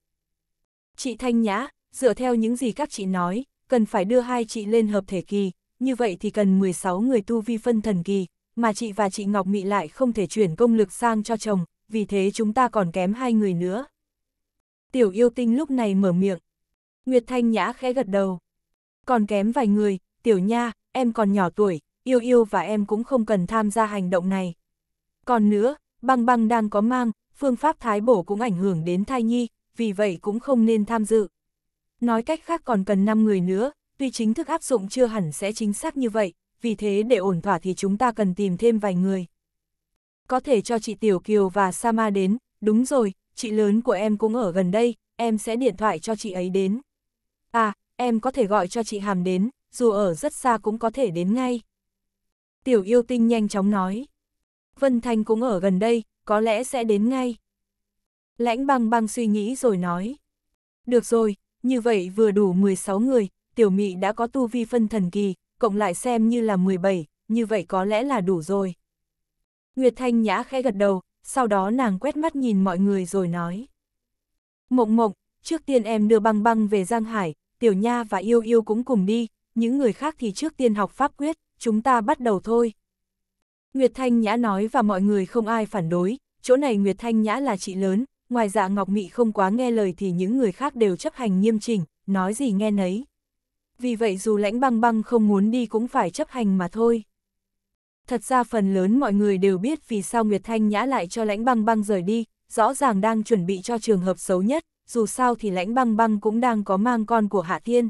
Chị Thanh Nhã, dựa theo những gì các chị nói, cần phải đưa hai chị lên hợp thể kỳ, như vậy thì cần 16 người tu vi phân thần kỳ, mà chị và chị Ngọc Mị lại không thể chuyển công lực sang cho chồng, vì thế chúng ta còn kém hai người nữa. Tiểu yêu tinh lúc này mở miệng. Nguyệt Thanh Nhã khẽ gật đầu. Còn kém vài người, tiểu nha, em còn nhỏ tuổi, yêu yêu và em cũng không cần tham gia hành động này. Còn nữa, băng băng đang có mang, phương pháp thái bổ cũng ảnh hưởng đến thai nhi, vì vậy cũng không nên tham dự. Nói cách khác còn cần 5 người nữa, tuy chính thức áp dụng chưa hẳn sẽ chính xác như vậy, vì thế để ổn thỏa thì chúng ta cần tìm thêm vài người. Có thể cho chị Tiểu Kiều và Sama đến, đúng rồi, chị lớn của em cũng ở gần đây, em sẽ điện thoại cho chị ấy đến. À, em có thể gọi cho chị Hàm đến, dù ở rất xa cũng có thể đến ngay. Tiểu yêu tinh nhanh chóng nói. Vân Thanh cũng ở gần đây, có lẽ sẽ đến ngay. Lãnh băng băng suy nghĩ rồi nói. Được rồi, như vậy vừa đủ 16 người, tiểu mị đã có tu vi phân thần kỳ, cộng lại xem như là 17, như vậy có lẽ là đủ rồi. Nguyệt Thanh Nhã khẽ gật đầu, sau đó nàng quét mắt nhìn mọi người rồi nói. Mộng mộng, trước tiên em đưa băng băng về Giang Hải, Tiểu Nha và Yêu Yêu cũng cùng đi, những người khác thì trước tiên học pháp quyết, chúng ta bắt đầu thôi. Nguyệt Thanh Nhã nói và mọi người không ai phản đối, chỗ này Nguyệt Thanh Nhã là chị lớn, ngoài dạ Ngọc Mị không quá nghe lời thì những người khác đều chấp hành nghiêm chỉnh, nói gì nghe nấy. Vì vậy dù lãnh băng băng không muốn đi cũng phải chấp hành mà thôi. Thật ra phần lớn mọi người đều biết vì sao Nguyệt Thanh Nhã lại cho lãnh băng băng rời đi, rõ ràng đang chuẩn bị cho trường hợp xấu nhất, dù sao thì lãnh băng băng cũng đang có mang con của Hạ Thiên.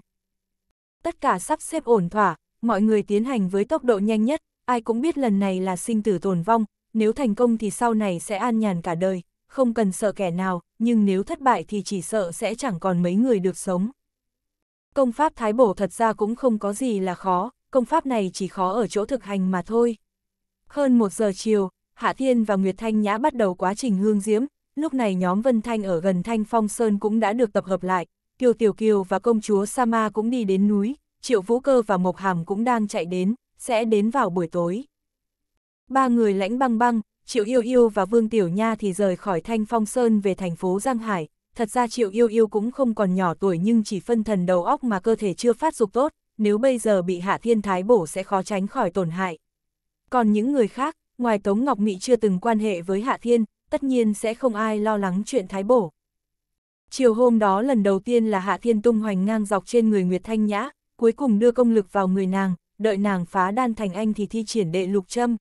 Tất cả sắp xếp ổn thỏa, mọi người tiến hành với tốc độ nhanh nhất, ai cũng biết lần này là sinh tử tồn vong, nếu thành công thì sau này sẽ an nhàn cả đời, không cần sợ kẻ nào, nhưng nếu thất bại thì chỉ sợ sẽ chẳng còn mấy người được sống. Công pháp Thái Bổ thật ra cũng không có gì là khó, công pháp này chỉ khó ở chỗ thực hành mà thôi. Hơn một giờ chiều, Hạ Thiên và Nguyệt Thanh Nhã bắt đầu quá trình hương diễm, lúc này nhóm Vân Thanh ở gần Thanh Phong Sơn cũng đã được tập hợp lại, Kiều Tiểu Kiều và công chúa Sama cũng đi đến núi, Triệu Vũ Cơ và Mộc Hàm cũng đang chạy đến, sẽ đến vào buổi tối. Ba người lãnh băng băng, Triệu Yêu Yêu và Vương Tiểu Nha thì rời khỏi Thanh Phong Sơn về thành phố Giang Hải. Thật ra Triệu Yêu Yêu cũng không còn nhỏ tuổi nhưng chỉ phân thần đầu óc mà cơ thể chưa phát dục tốt, nếu bây giờ bị Hạ Thiên Thái bổ sẽ khó tránh khỏi tổn hại. Còn những người khác, ngoài Tống Ngọc Mị chưa từng quan hệ với Hạ Thiên, tất nhiên sẽ không ai lo lắng chuyện Thái bổ. Chiều hôm đó lần đầu tiên là Hạ Thiên tung hoành ngang dọc trên người Nguyệt Thanh Nhã, cuối cùng đưa công lực vào người nàng, đợi nàng phá đan thành anh thì thi triển đệ lục châm.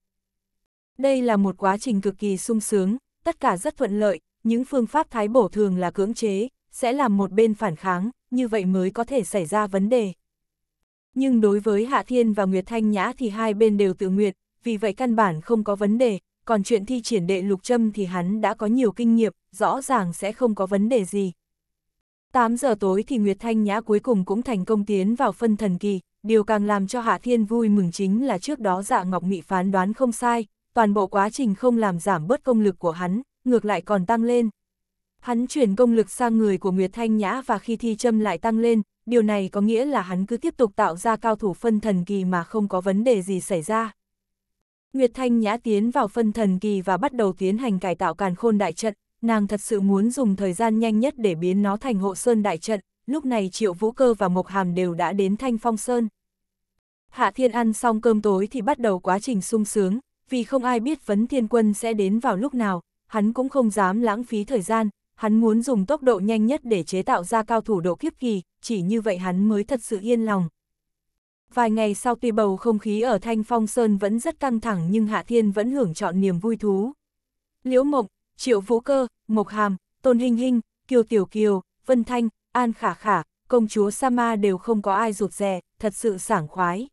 Đây là một quá trình cực kỳ sung sướng, tất cả rất thuận lợi, những phương pháp thái bổ thường là cưỡng chế, sẽ làm một bên phản kháng, như vậy mới có thể xảy ra vấn đề. Nhưng đối với Hạ Thiên và Nguyệt Thanh Nhã thì hai bên đều tự nguyện, vì vậy căn bản không có vấn đề, còn chuyện thi triển đệ lục châm thì hắn đã có nhiều kinh nghiệm, rõ ràng sẽ không có vấn đề gì. 8 giờ tối thì Nguyệt Thanh Nhã cuối cùng cũng thành công tiến vào phân thần kỳ, điều càng làm cho Hạ Thiên vui mừng chính là trước đó dạ Ngọc Mị phán đoán không sai, toàn bộ quá trình không làm giảm bớt công lực của hắn, ngược lại còn tăng lên. Hắn chuyển công lực sang người của Nguyệt Thanh Nhã và khi thi châm lại tăng lên, điều này có nghĩa là hắn cứ tiếp tục tạo ra cao thủ phân thần kỳ mà không có vấn đề gì xảy ra. Nguyệt Thanh Nhã tiến vào phân thần kỳ và bắt đầu tiến hành cải tạo càn khôn đại trận, nàng thật sự muốn dùng thời gian nhanh nhất để biến nó thành hộ sơn đại trận, lúc này Triệu Vũ Cơ và Mộc Hàm đều đã đến Thanh Phong Sơn. Hạ Thiên ăn xong cơm tối thì bắt đầu quá trình sung sướng, vì không ai biết vấn thiên quân sẽ đến vào lúc nào, hắn cũng không dám lãng phí thời gian, hắn muốn dùng tốc độ nhanh nhất để chế tạo ra cao thủ độ kiếp kỳ, chỉ như vậy hắn mới thật sự yên lòng. Vài ngày sau tuy bầu không khí ở Thanh Phong Sơn vẫn rất căng thẳng nhưng Hạ Thiên vẫn hưởng chọn niềm vui thú. Liễu Mộng, Triệu Vũ Cơ, Mộc Hàm, Tôn Hinh Hinh, Kiều Tiểu Kiều, Vân Thanh, An Khả Khả, công chúa Sama đều không có ai rụt rè, thật sự sảng khoái.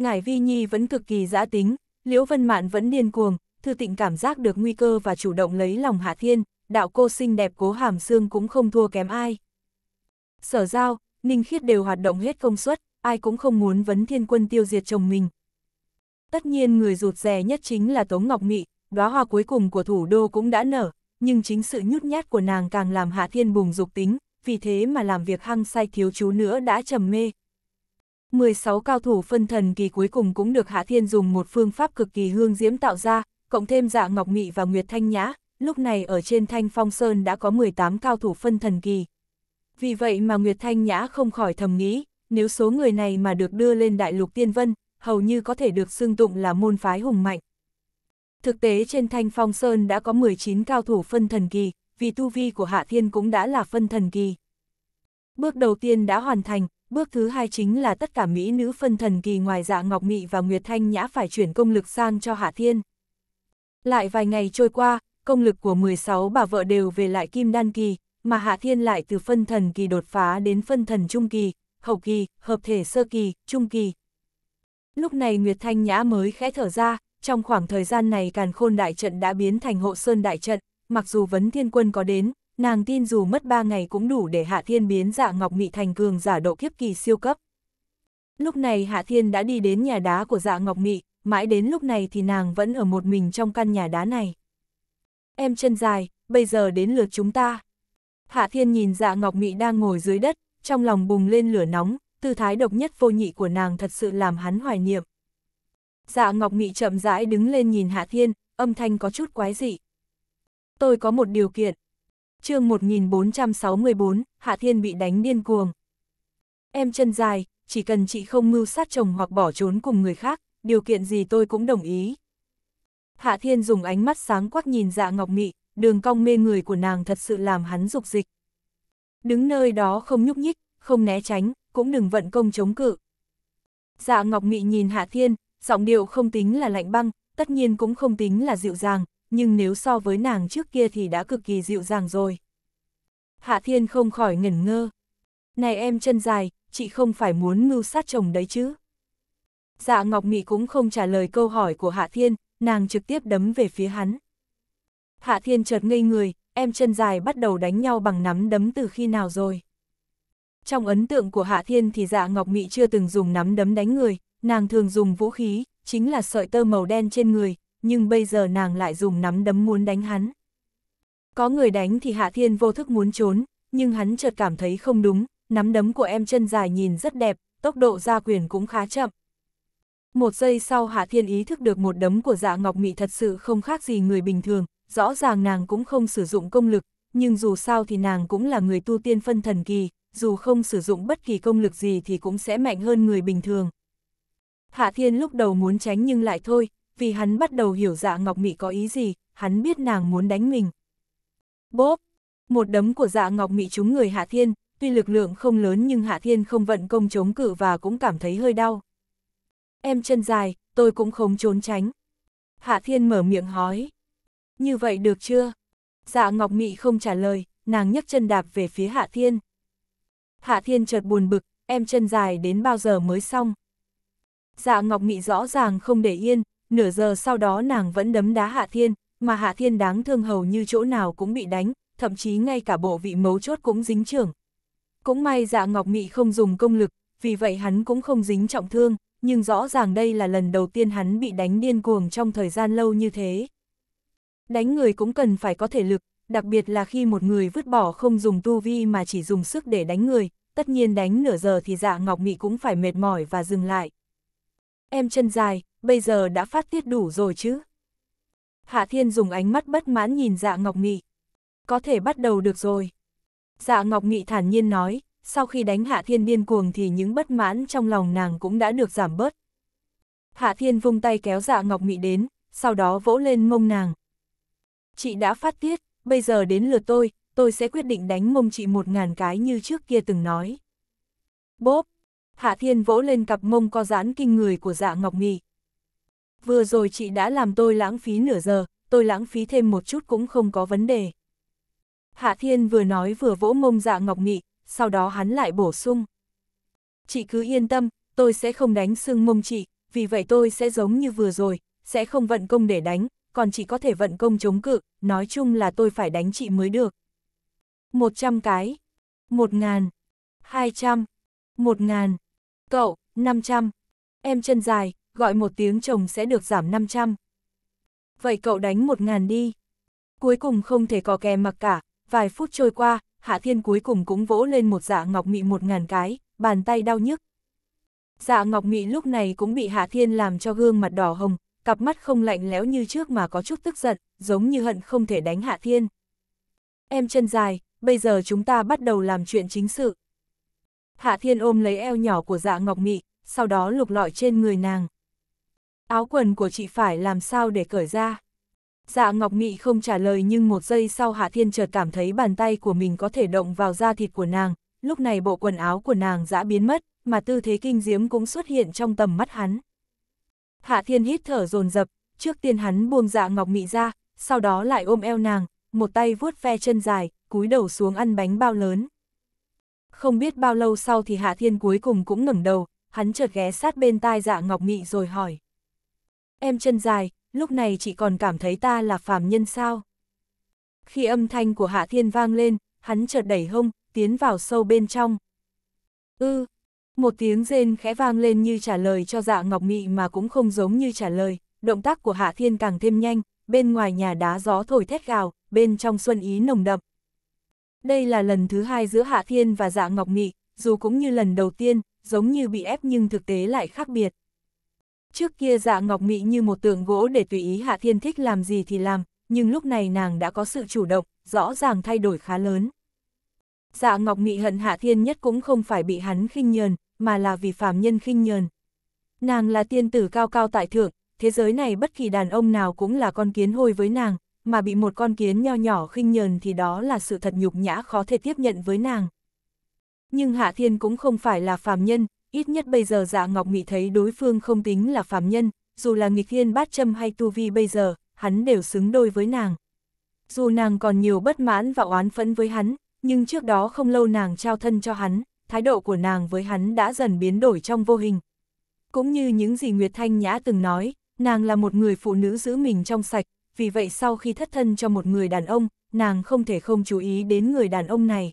Ngải Vi Nhi vẫn cực kỳ giã tính, Liễu Vân Mạn vẫn điên cuồng, Thư Tịnh cảm giác được nguy cơ và chủ động lấy lòng Hạ Thiên, đạo cô xinh đẹp cố hàm xương cũng không thua kém ai. Sở giao, Ninh Khiết đều hoạt động hết công suất, ai cũng không muốn vấn thiên quân tiêu diệt chồng mình. Tất nhiên người rụt rè nhất chính là Tống Ngọc Mị, đóa hoa cuối cùng của thủ đô cũng đã nở, nhưng chính sự nhút nhát của nàng càng làm Hạ Thiên bùng dục tính, vì thế mà làm việc hăng say thiếu chú nữa đã trầm mê, 16 cao thủ phân thần kỳ cuối cùng cũng được Hạ Thiên dùng một phương pháp cực kỳ hương diễm tạo ra, cộng thêm dạ Ngọc Mị và Nguyệt Thanh Nhã, lúc này ở trên Thanh Phong Sơn đã có 18 cao thủ phân thần kỳ. Vì vậy mà Nguyệt Thanh Nhã không khỏi thầm nghĩ, nếu số người này mà được đưa lên Đại Lục Tiên Vân, hầu như có thể được xưng tụng là môn phái hùng mạnh. Thực tế trên Thanh Phong Sơn đã có 19 cao thủ phân thần kỳ, vì tu vi của Hạ Thiên cũng đã là phân thần kỳ. Bước đầu tiên đã hoàn thành, Bước thứ hai chính là tất cả mỹ nữ phân thần kỳ ngoài dạ Ngọc Mị và Nguyệt Thanh Nhã phải chuyển công lực sang cho Hạ Thiên. Lại vài ngày trôi qua, công lực của 16 bà vợ đều về lại Kim Đan Kỳ, mà Hạ Thiên lại từ phân thần kỳ đột phá đến phân thần trung kỳ, hậu kỳ, hợp thể sơ kỳ, trung kỳ. Lúc này Nguyệt Thanh Nhã mới khẽ thở ra, trong khoảng thời gian này càn khôn đại trận đã biến thành hộ sơn đại trận, mặc dù vấn thiên quân có đến, nàng tin dù mất 3 ngày cũng đủ để Hạ Thiên biến dạ Ngọc Mị thành cường giả độ kiếp kỳ siêu cấp. Lúc này Hạ Thiên đã đi đến nhà đá của dạ Ngọc Mị, mãi đến lúc này thì nàng vẫn ở một mình trong căn nhà đá này. Em chân dài, bây giờ đến lượt chúng ta. Hạ Thiên nhìn dạ Ngọc Mị đang ngồi dưới đất, trong lòng bùng lên lửa nóng, tư thái độc nhất vô nhị của nàng thật sự làm hắn hoài niệm. Dạ Ngọc Mị chậm rãi đứng lên nhìn Hạ Thiên, âm thanh có chút quái dị. Tôi có một điều kiện, chương 1464, Hạ Thiên bị đánh điên cuồng. Em chân dài, chỉ cần chị không mưu sát chồng hoặc bỏ trốn cùng người khác, điều kiện gì tôi cũng đồng ý. Hạ Thiên dùng ánh mắt sáng quắc nhìn dạ ngọc mị, đường cong mê người của nàng thật sự làm hắn dục dịch. Đứng nơi đó không nhúc nhích, không né tránh, cũng đừng vận công chống cự. Dạ ngọc mị nhìn Hạ Thiên, giọng điệu không tính là lạnh băng, tất nhiên cũng không tính là dịu dàng, nhưng nếu so với nàng trước kia thì đã cực kỳ dịu dàng rồi. Hạ Thiên không khỏi ngẩn ngơ. Này em chân dài, chị không phải muốn mưu sát chồng đấy chứ? Dạ Ngọc Mị cũng không trả lời câu hỏi của Hạ Thiên, nàng trực tiếp đấm về phía hắn. Hạ Thiên chợt ngây người, em chân dài bắt đầu đánh nhau bằng nắm đấm từ khi nào rồi? Trong ấn tượng của Hạ Thiên thì dạ Ngọc Mị chưa từng dùng nắm đấm đánh người, nàng thường dùng vũ khí, chính là sợi tơ màu đen trên người, nhưng bây giờ nàng lại dùng nắm đấm muốn đánh hắn. Có người đánh thì Hạ Thiên vô thức muốn trốn, nhưng hắn chợt cảm thấy không đúng, nắm đấm của em chân dài nhìn rất đẹp, tốc độ ra quyền cũng khá chậm. Một giây sau Hạ Thiên ý thức được một đấm của dạ Ngọc Mị thật sự không khác gì người bình thường, rõ ràng nàng cũng không sử dụng công lực, nhưng dù sao thì nàng cũng là người tu tiên phân thần kỳ, dù không sử dụng bất kỳ công lực gì thì cũng sẽ mạnh hơn người bình thường. Hạ Thiên lúc đầu muốn tránh nhưng lại thôi, vì hắn bắt đầu hiểu dạ Ngọc Mị có ý gì, hắn biết nàng muốn đánh mình. Bốp! Một đấm của dạ Ngọc Mị trúng người Hạ Thiên, tuy lực lượng không lớn nhưng Hạ Thiên không vận công chống cự và cũng cảm thấy hơi đau. Em chân dài, tôi cũng không trốn tránh. Hạ Thiên mở miệng hói. Như vậy được chưa? Dạ Ngọc Mị không trả lời, nàng nhấc chân đạp về phía Hạ Thiên. Hạ Thiên chợt buồn bực, em chân dài đến bao giờ mới xong. Dạ Ngọc Mị rõ ràng không để yên, nửa giờ sau đó nàng vẫn đấm đá Hạ Thiên, mà Hạ Thiên đáng thương hầu như chỗ nào cũng bị đánh, thậm chí ngay cả bộ vị mấu chốt cũng dính trưởng. Cũng may dạ Ngọc Mị không dùng công lực, vì vậy hắn cũng không dính trọng thương, nhưng rõ ràng đây là lần đầu tiên hắn bị đánh điên cuồng trong thời gian lâu như thế. Đánh người cũng cần phải có thể lực, đặc biệt là khi một người vứt bỏ không dùng tu vi mà chỉ dùng sức để đánh người, tất nhiên đánh nửa giờ thì dạ Ngọc Mị cũng phải mệt mỏi và dừng lại. Em chân dài, bây giờ đã phát tiết đủ rồi chứ. Hạ Thiên dùng ánh mắt bất mãn nhìn dạ Ngọc Nghị. Có thể bắt đầu được rồi. Dạ Ngọc Nghị thản nhiên nói, sau khi đánh Hạ Thiên điên cuồng thì những bất mãn trong lòng nàng cũng đã được giảm bớt. Hạ Thiên vung tay kéo dạ Ngọc Nghị đến, sau đó vỗ lên mông nàng. Chị đã phát tiết, bây giờ đến lượt tôi, tôi sẽ quyết định đánh mông chị một ngàn cái như trước kia từng nói. Bốp, Hạ Thiên vỗ lên cặp mông co giãn kinh người của dạ Ngọc Nghị. Vừa rồi chị đã làm tôi lãng phí nửa giờ, tôi lãng phí thêm một chút cũng không có vấn đề. Hạ Thiên vừa nói vừa vỗ mông dạ Ngọc Nghị, sau đó hắn lại bổ sung. Chị cứ yên tâm, tôi sẽ không đánh xương mông chị, vì vậy tôi sẽ giống như vừa rồi, sẽ không vận công để đánh, còn chỉ có thể vận công chống cự, nói chung là tôi phải đánh chị mới được. Một trăm cái, một ngàn, hai trăm, một ngàn, Cậu, 500. Em chân dài, gọi một tiếng chồng sẽ được giảm 500. Vậy cậu đánh 1.000 đi. Cuối cùng không thể có kè mặc cả, vài phút trôi qua, Hạ Thiên cuối cùng cũng vỗ lên một dạ ngọc mị 1.000 cái, bàn tay đau nhức. Dạ ngọc mị lúc này cũng bị Hạ Thiên làm cho gương mặt đỏ hồng, cặp mắt không lạnh lẽo như trước mà có chút tức giận, giống như hận không thể đánh Hạ Thiên. Em chân dài, bây giờ chúng ta bắt đầu làm chuyện chính sự. Hạ Thiên ôm lấy eo nhỏ của dạ ngọc mị, sau đó lục lọi trên người nàng. Áo quần của chị phải làm sao để cởi ra? Dạ Ngọc Mị không trả lời nhưng một giây sau Hạ Thiên chợt cảm thấy bàn tay của mình có thể động vào da thịt của nàng, lúc này bộ quần áo của nàng đã biến mất, mà tư thế kinh diễm cũng xuất hiện trong tầm mắt hắn. Hạ Thiên hít thở dồn dập, trước tiên hắn buông dạ Ngọc Mị ra, sau đó lại ôm eo nàng, một tay vuốt ve chân dài, cúi đầu xuống ăn bánh bao lớn không biết bao lâu sau thì Hạ Thiên cuối cùng cũng ngẩng đầu, hắn chợt ghé sát bên tai dạ Ngọc Mị rồi hỏi. Em chân dài, lúc này chị còn cảm thấy ta là phàm nhân sao? Khi âm thanh của Hạ Thiên vang lên, hắn chợt đẩy hông, tiến vào sâu bên trong. Ư, ừ, một tiếng rên khẽ vang lên như trả lời cho dạ Ngọc Mị mà cũng không giống như trả lời, động tác của Hạ Thiên càng thêm nhanh, bên ngoài nhà đá gió thổi thét gào, bên trong xuân ý nồng đậm, đây là lần thứ hai giữa Hạ Thiên và Dạ Ngọc Nghị, dù cũng như lần đầu tiên, giống như bị ép nhưng thực tế lại khác biệt. Trước kia Dạ Ngọc Mị như một tượng gỗ để tùy ý Hạ Thiên thích làm gì thì làm, nhưng lúc này nàng đã có sự chủ động, rõ ràng thay đổi khá lớn. Dạ Ngọc Mị hận Hạ Thiên nhất cũng không phải bị hắn khinh nhờn, mà là vì phàm nhân khinh nhờn. Nàng là tiên tử cao cao tại thượng, thế giới này bất kỳ đàn ông nào cũng là con kiến hôi với nàng, mà bị một con kiến nho nhỏ khinh nhờn thì đó là sự thật nhục nhã khó thể tiếp nhận với nàng. Nhưng Hạ Thiên cũng không phải là phàm nhân, ít nhất bây giờ dạ Ngọc Mị thấy đối phương không tính là phàm nhân, dù là nghịch thiên bát châm hay tu vi bây giờ, hắn đều xứng đôi với nàng. Dù nàng còn nhiều bất mãn và oán phẫn với hắn, nhưng trước đó không lâu nàng trao thân cho hắn, thái độ của nàng với hắn đã dần biến đổi trong vô hình. Cũng như những gì Nguyệt Thanh Nhã từng nói, nàng là một người phụ nữ giữ mình trong sạch, vì vậy sau khi thất thân cho một người đàn ông, nàng không thể không chú ý đến người đàn ông này.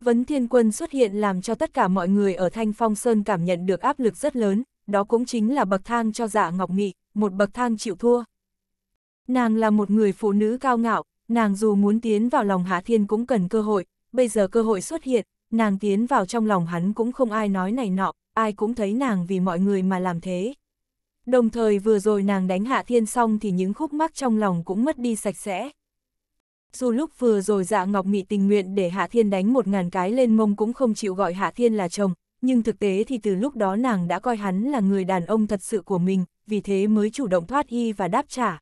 Vấn Thiên Quân xuất hiện làm cho tất cả mọi người ở Thanh Phong Sơn cảm nhận được áp lực rất lớn, đó cũng chính là bậc thang cho dạ Ngọc Mị, một bậc thang chịu thua. Nàng là một người phụ nữ cao ngạo, nàng dù muốn tiến vào lòng Hạ Thiên cũng cần cơ hội, bây giờ cơ hội xuất hiện, nàng tiến vào trong lòng hắn cũng không ai nói này nọ, ai cũng thấy nàng vì mọi người mà làm thế. Đồng thời vừa rồi nàng đánh Hạ Thiên xong thì những khúc mắc trong lòng cũng mất đi sạch sẽ. Dù lúc vừa rồi dạ Ngọc Mị tình nguyện để Hạ Thiên đánh một ngàn cái lên mông cũng không chịu gọi Hạ Thiên là chồng, nhưng thực tế thì từ lúc đó nàng đã coi hắn là người đàn ông thật sự của mình, vì thế mới chủ động thoát y và đáp trả.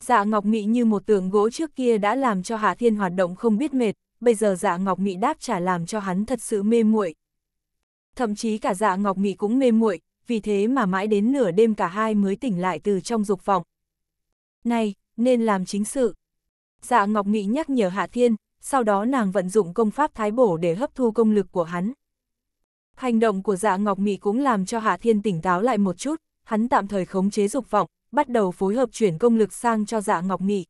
Dạ Ngọc Mị như một tượng gỗ trước kia đã làm cho Hạ Thiên hoạt động không biết mệt, bây giờ dạ Ngọc Mị đáp trả làm cho hắn thật sự mê muội. Thậm chí cả dạ Ngọc Mị cũng mê muội, vì thế mà mãi đến nửa đêm cả hai mới tỉnh lại từ trong dục vọng. Này, nên làm chính sự. Dạ Ngọc Nghị nhắc nhở Hạ Thiên, sau đó nàng vận dụng công pháp thái bổ để hấp thu công lực của hắn. Hành động của dạ Ngọc Nghị cũng làm cho Hạ Thiên tỉnh táo lại một chút, hắn tạm thời khống chế dục vọng, bắt đầu phối hợp chuyển công lực sang cho dạ Ngọc Nghị.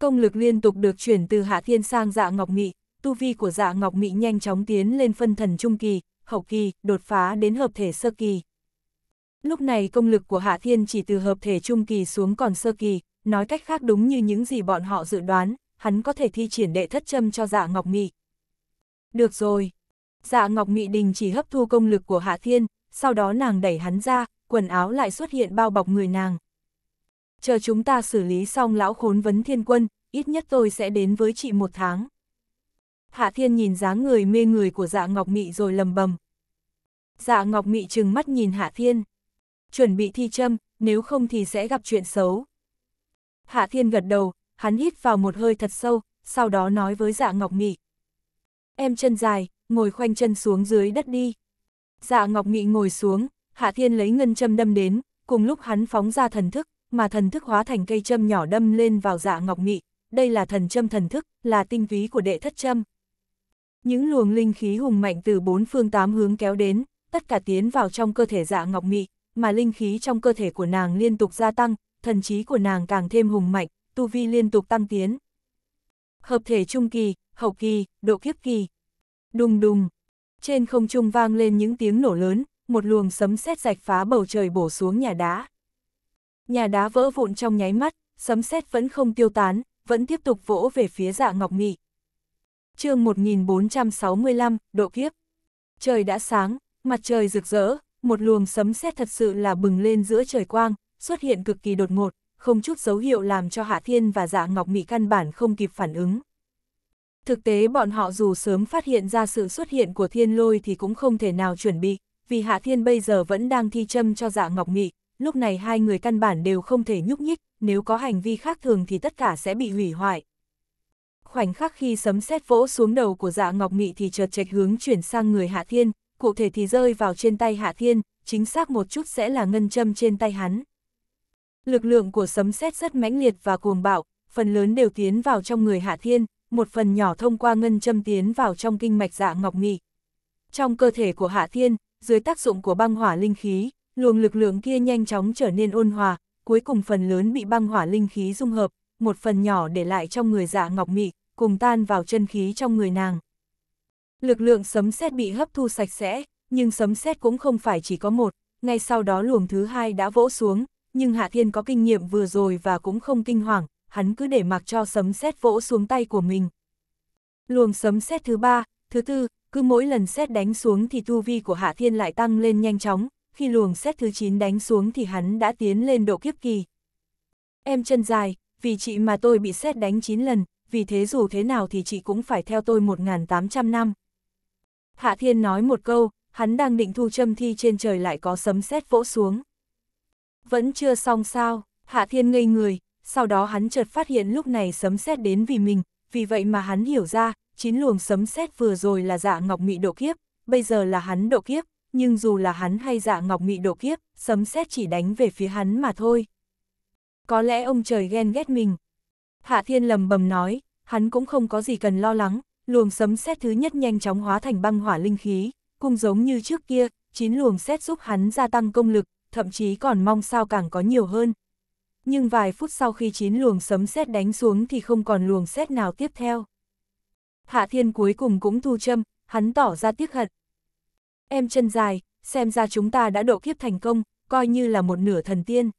Công lực liên tục được chuyển từ Hạ Thiên sang dạ Ngọc Nghị, tu vi của dạ Ngọc Nghị nhanh chóng tiến lên phân thần trung kỳ, hậu kỳ, đột phá đến hợp thể sơ kỳ. Lúc này công lực của Hạ Thiên chỉ từ hợp thể trung kỳ xuống còn sơ kỳ, nói cách khác đúng như những gì bọn họ dự đoán, hắn có thể thi triển đệ thất châm cho dạ Ngọc Mị. Được rồi. Dạ Ngọc Mị đình chỉ hấp thu công lực của Hạ Thiên, sau đó nàng đẩy hắn ra, quần áo lại xuất hiện bao bọc người nàng. Chờ chúng ta xử lý xong lão khốn vấn thiên quân, ít nhất tôi sẽ đến với chị một tháng. Hạ Thiên nhìn dáng người mê người của dạ Ngọc Mị rồi lầm bầm. Dạ Ngọc Mị trừng mắt nhìn Hạ Thiên chuẩn bị thi châm, nếu không thì sẽ gặp chuyện xấu. Hạ Thiên gật đầu, hắn hít vào một hơi thật sâu, sau đó nói với dạ Ngọc Nghị. Em chân dài, ngồi khoanh chân xuống dưới đất đi. Dạ Ngọc Nghị ngồi xuống, Hạ Thiên lấy ngân châm đâm đến, cùng lúc hắn phóng ra thần thức, mà thần thức hóa thành cây châm nhỏ đâm lên vào dạ Ngọc Nghị. Đây là thần châm thần thức, là tinh ví của đệ thất châm. Những luồng linh khí hùng mạnh từ bốn phương tám hướng kéo đến, tất cả tiến vào trong cơ thể dạ Ngọc Nghị, mà linh khí trong cơ thể của nàng liên tục gia tăng, thần trí của nàng càng thêm hùng mạnh, tu vi liên tục tăng tiến. Hợp thể trung kỳ, hậu kỳ, độ kiếp kỳ. Đùng đùng. Trên không trung vang lên những tiếng nổ lớn, một luồng sấm sét rạch phá bầu trời bổ xuống nhà đá. Nhà đá vỡ vụn trong nháy mắt, sấm sét vẫn không tiêu tán, vẫn tiếp tục vỗ về phía dạ ngọc nghị. chương 1465, độ kiếp. Trời đã sáng, mặt trời rực rỡ, một luồng sấm sét thật sự là bừng lên giữa trời quang, xuất hiện cực kỳ đột ngột, không chút dấu hiệu làm cho Hạ Thiên và Dạ Ngọc Mị căn bản không kịp phản ứng. Thực tế bọn họ dù sớm phát hiện ra sự xuất hiện của thiên lôi thì cũng không thể nào chuẩn bị, vì Hạ Thiên bây giờ vẫn đang thi châm cho Dạ Ngọc Mị, lúc này hai người căn bản đều không thể nhúc nhích, nếu có hành vi khác thường thì tất cả sẽ bị hủy hoại. Khoảnh khắc khi sấm sét vỗ xuống đầu của Dạ Ngọc Mị thì chợt trạch hướng chuyển sang người Hạ Thiên, cụ thể thì rơi vào trên tay Hạ Thiên, chính xác một chút sẽ là ngân châm trên tay hắn. Lực lượng của sấm sét rất mãnh liệt và cuồng bạo, phần lớn đều tiến vào trong người Hạ Thiên, một phần nhỏ thông qua ngân châm tiến vào trong kinh mạch dạ ngọc nghị. Trong cơ thể của Hạ Thiên, dưới tác dụng của băng hỏa linh khí, luồng lực lượng kia nhanh chóng trở nên ôn hòa, cuối cùng phần lớn bị băng hỏa linh khí dung hợp, một phần nhỏ để lại trong người dạ ngọc mị, cùng tan vào chân khí trong người nàng. Lực lượng sấm sét bị hấp thu sạch sẽ, nhưng sấm sét cũng không phải chỉ có một, ngay sau đó luồng thứ hai đã vỗ xuống, nhưng Hạ Thiên có kinh nghiệm vừa rồi và cũng không kinh hoàng, hắn cứ để mặc cho sấm sét vỗ xuống tay của mình. Luồng sấm sét thứ ba, thứ tư, cứ mỗi lần sét đánh xuống thì tu vi của Hạ Thiên lại tăng lên nhanh chóng, khi luồng sét thứ 9 đánh xuống thì hắn đã tiến lên độ kiếp kỳ. Em chân dài, vì chị mà tôi bị sét đánh 9 lần, vì thế dù thế nào thì chị cũng phải theo tôi 1.800 năm. Hạ Thiên nói một câu, hắn đang định thu châm thi trên trời lại có sấm sét vỗ xuống. Vẫn chưa xong sao, Hạ Thiên ngây người, sau đó hắn chợt phát hiện lúc này sấm sét đến vì mình, vì vậy mà hắn hiểu ra, chín luồng sấm sét vừa rồi là dạ ngọc mị độ kiếp, bây giờ là hắn độ kiếp, nhưng dù là hắn hay dạ ngọc mị độ kiếp, sấm sét chỉ đánh về phía hắn mà thôi. Có lẽ ông trời ghen ghét mình. Hạ Thiên lầm bầm nói, hắn cũng không có gì cần lo lắng, luồng sấm sét thứ nhất nhanh chóng hóa thành băng hỏa linh khí, cùng giống như trước kia, chín luồng sét giúp hắn gia tăng công lực, thậm chí còn mong sao càng có nhiều hơn. Nhưng vài phút sau khi chín luồng sấm sét đánh xuống thì không còn luồng sét nào tiếp theo. Hạ Thiên cuối cùng cũng thu châm, hắn tỏ ra tiếc hận. Em chân dài, xem ra chúng ta đã độ kiếp thành công, coi như là một nửa thần tiên.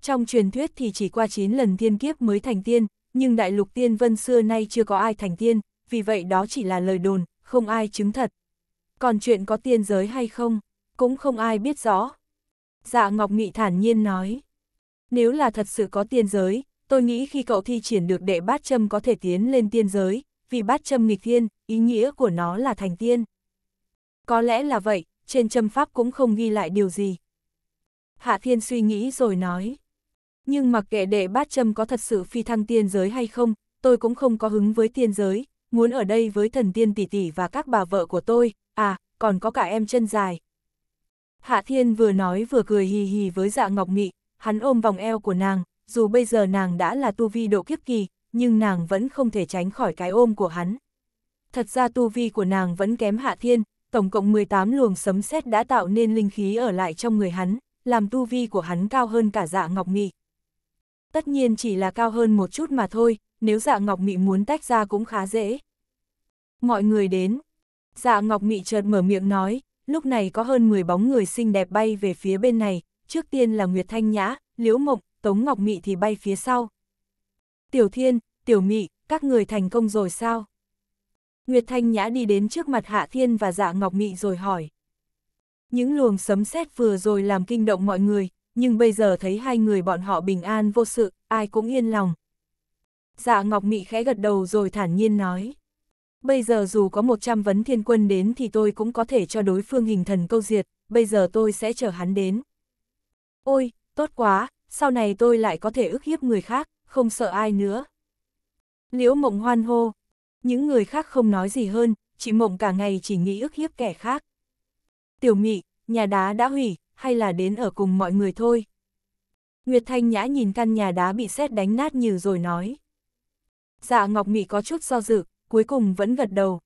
Trong truyền thuyết thì chỉ qua 9 lần thiên kiếp mới thành tiên, nhưng đại lục tiên vân xưa nay chưa có ai thành tiên, vì vậy đó chỉ là lời đồn, không ai chứng thật. Còn chuyện có tiên giới hay không, cũng không ai biết rõ. Dạ Ngọc Nghị thản nhiên nói, nếu là thật sự có tiên giới, tôi nghĩ khi cậu thi triển được đệ bát châm có thể tiến lên tiên giới, vì bát châm nghịch thiên, ý nghĩa của nó là thành tiên. Có lẽ là vậy, trên châm pháp cũng không ghi lại điều gì. Hạ Thiên suy nghĩ rồi nói, nhưng mặc kệ đệ bát châm có thật sự phi thăng tiên giới hay không, tôi cũng không có hứng với tiên giới, muốn ở đây với thần tiên tỷ tỷ và các bà vợ của tôi, à, còn có cả em chân dài. Hạ Thiên vừa nói vừa cười hì hì với dạ ngọc mị, hắn ôm vòng eo của nàng, dù bây giờ nàng đã là tu vi độ kiếp kỳ, nhưng nàng vẫn không thể tránh khỏi cái ôm của hắn. Thật ra tu vi của nàng vẫn kém Hạ Thiên, tổng cộng 18 luồng sấm sét đã tạo nên linh khí ở lại trong người hắn, làm tu vi của hắn cao hơn cả dạ ngọc mị. Tất nhiên chỉ là cao hơn một chút mà thôi, nếu dạ ngọc mị muốn tách ra cũng khá dễ. Mọi người đến. Dạ ngọc mị chợt mở miệng nói, lúc này có hơn 10 bóng người xinh đẹp bay về phía bên này, trước tiên là Nguyệt Thanh Nhã, Liễu Mộc, Tống Ngọc Mị thì bay phía sau. Tiểu Thiên, Tiểu Mị, các người thành công rồi sao? Nguyệt Thanh Nhã đi đến trước mặt Hạ Thiên và Dạ Ngọc Mị rồi hỏi. Những luồng sấm sét vừa rồi làm kinh động mọi người, nhưng bây giờ thấy hai người bọn họ bình an vô sự, ai cũng yên lòng, Dạ Ngọc Mị khẽ gật đầu rồi thản nhiên nói. Bây giờ dù có 100 vấn thiên quân đến thì tôi cũng có thể cho đối phương hình thần câu diệt, bây giờ tôi sẽ chờ hắn đến. Ôi, tốt quá, sau này tôi lại có thể ức hiếp người khác, không sợ ai nữa. Liễu mộng hoan hô. Những người khác không nói gì hơn, chỉ mộng cả ngày chỉ nghĩ ức hiếp kẻ khác. Tiểu mị, nhà đá đã hủy, hay là đến ở cùng mọi người thôi. Nguyệt Thanh Nhã nhìn căn nhà đá bị sét đánh nát như rồi nói. Dạ Ngọc Mị có chút do dự, cuối cùng vẫn gật đầu.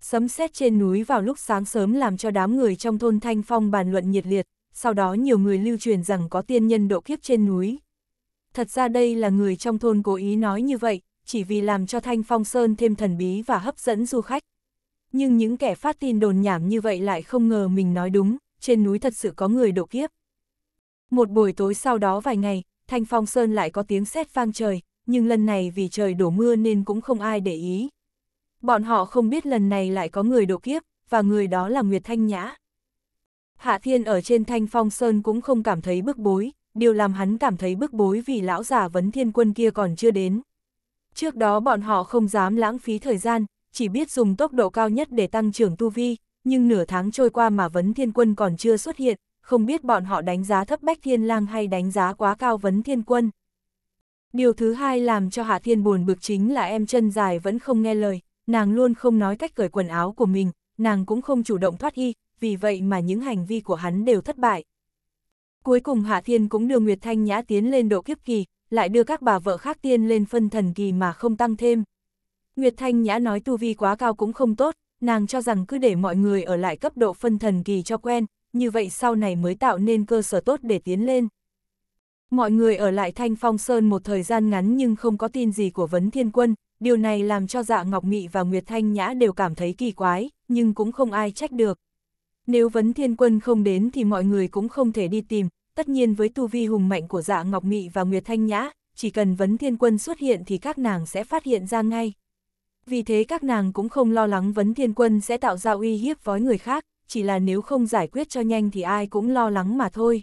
Sấm sét trên núi vào lúc sáng sớm làm cho đám người trong thôn Thanh Phong bàn luận nhiệt liệt, sau đó nhiều người lưu truyền rằng có tiên nhân độ kiếp trên núi. Thật ra đây là người trong thôn cố ý nói như vậy, chỉ vì làm cho Thanh Phong Sơn thêm thần bí và hấp dẫn du khách. Nhưng những kẻ phát tin đồn nhảm như vậy lại không ngờ mình nói đúng, trên núi thật sự có người độ kiếp. Một buổi tối sau đó vài ngày, Thanh Phong Sơn lại có tiếng sét vang trời, nhưng lần này vì trời đổ mưa nên cũng không ai để ý. Bọn họ không biết lần này lại có người đổ kiếp, và người đó là Nguyệt Thanh Nhã. Hạ Thiên ở trên Thanh Phong Sơn cũng không cảm thấy bức bối, điều làm hắn cảm thấy bức bối vì lão già vấn thiên quân kia còn chưa đến. Trước đó bọn họ không dám lãng phí thời gian, chỉ biết dùng tốc độ cao nhất để tăng trưởng tu vi, nhưng nửa tháng trôi qua mà vấn thiên quân còn chưa xuất hiện, không biết bọn họ đánh giá thấp bách thiên lang hay đánh giá quá cao vấn thiên quân. Điều thứ hai làm cho Hạ Thiên buồn bực chính là em chân dài vẫn không nghe lời, nàng luôn không nói cách cởi quần áo của mình, nàng cũng không chủ động thoát y, vì vậy mà những hành vi của hắn đều thất bại. Cuối cùng Hạ Thiên cũng đưa Nguyệt Thanh Nhã tiến lên độ kiếp kỳ, lại đưa các bà vợ khác tiên lên phân thần kỳ mà không tăng thêm. Nguyệt Thanh Nhã nói tu vi quá cao cũng không tốt, nàng cho rằng cứ để mọi người ở lại cấp độ phân thần kỳ cho quen, như vậy sau này mới tạo nên cơ sở tốt để tiến lên. Mọi người ở lại Thanh Phong Sơn một thời gian ngắn nhưng không có tin gì của Vấn Thiên Quân, điều này làm cho Dạ Ngọc Mị và Nguyệt Thanh Nhã đều cảm thấy kỳ quái, nhưng cũng không ai trách được. Nếu Vấn Thiên Quân không đến thì mọi người cũng không thể đi tìm, tất nhiên với tu vi hùng mạnh của Dạ Ngọc Mị và Nguyệt Thanh Nhã, chỉ cần Vấn Thiên Quân xuất hiện thì các nàng sẽ phát hiện ra ngay. Vì thế các nàng cũng không lo lắng Vấn Thiên Quân sẽ tạo ra uy hiếp với người khác, chỉ là nếu không giải quyết cho nhanh thì ai cũng lo lắng mà thôi.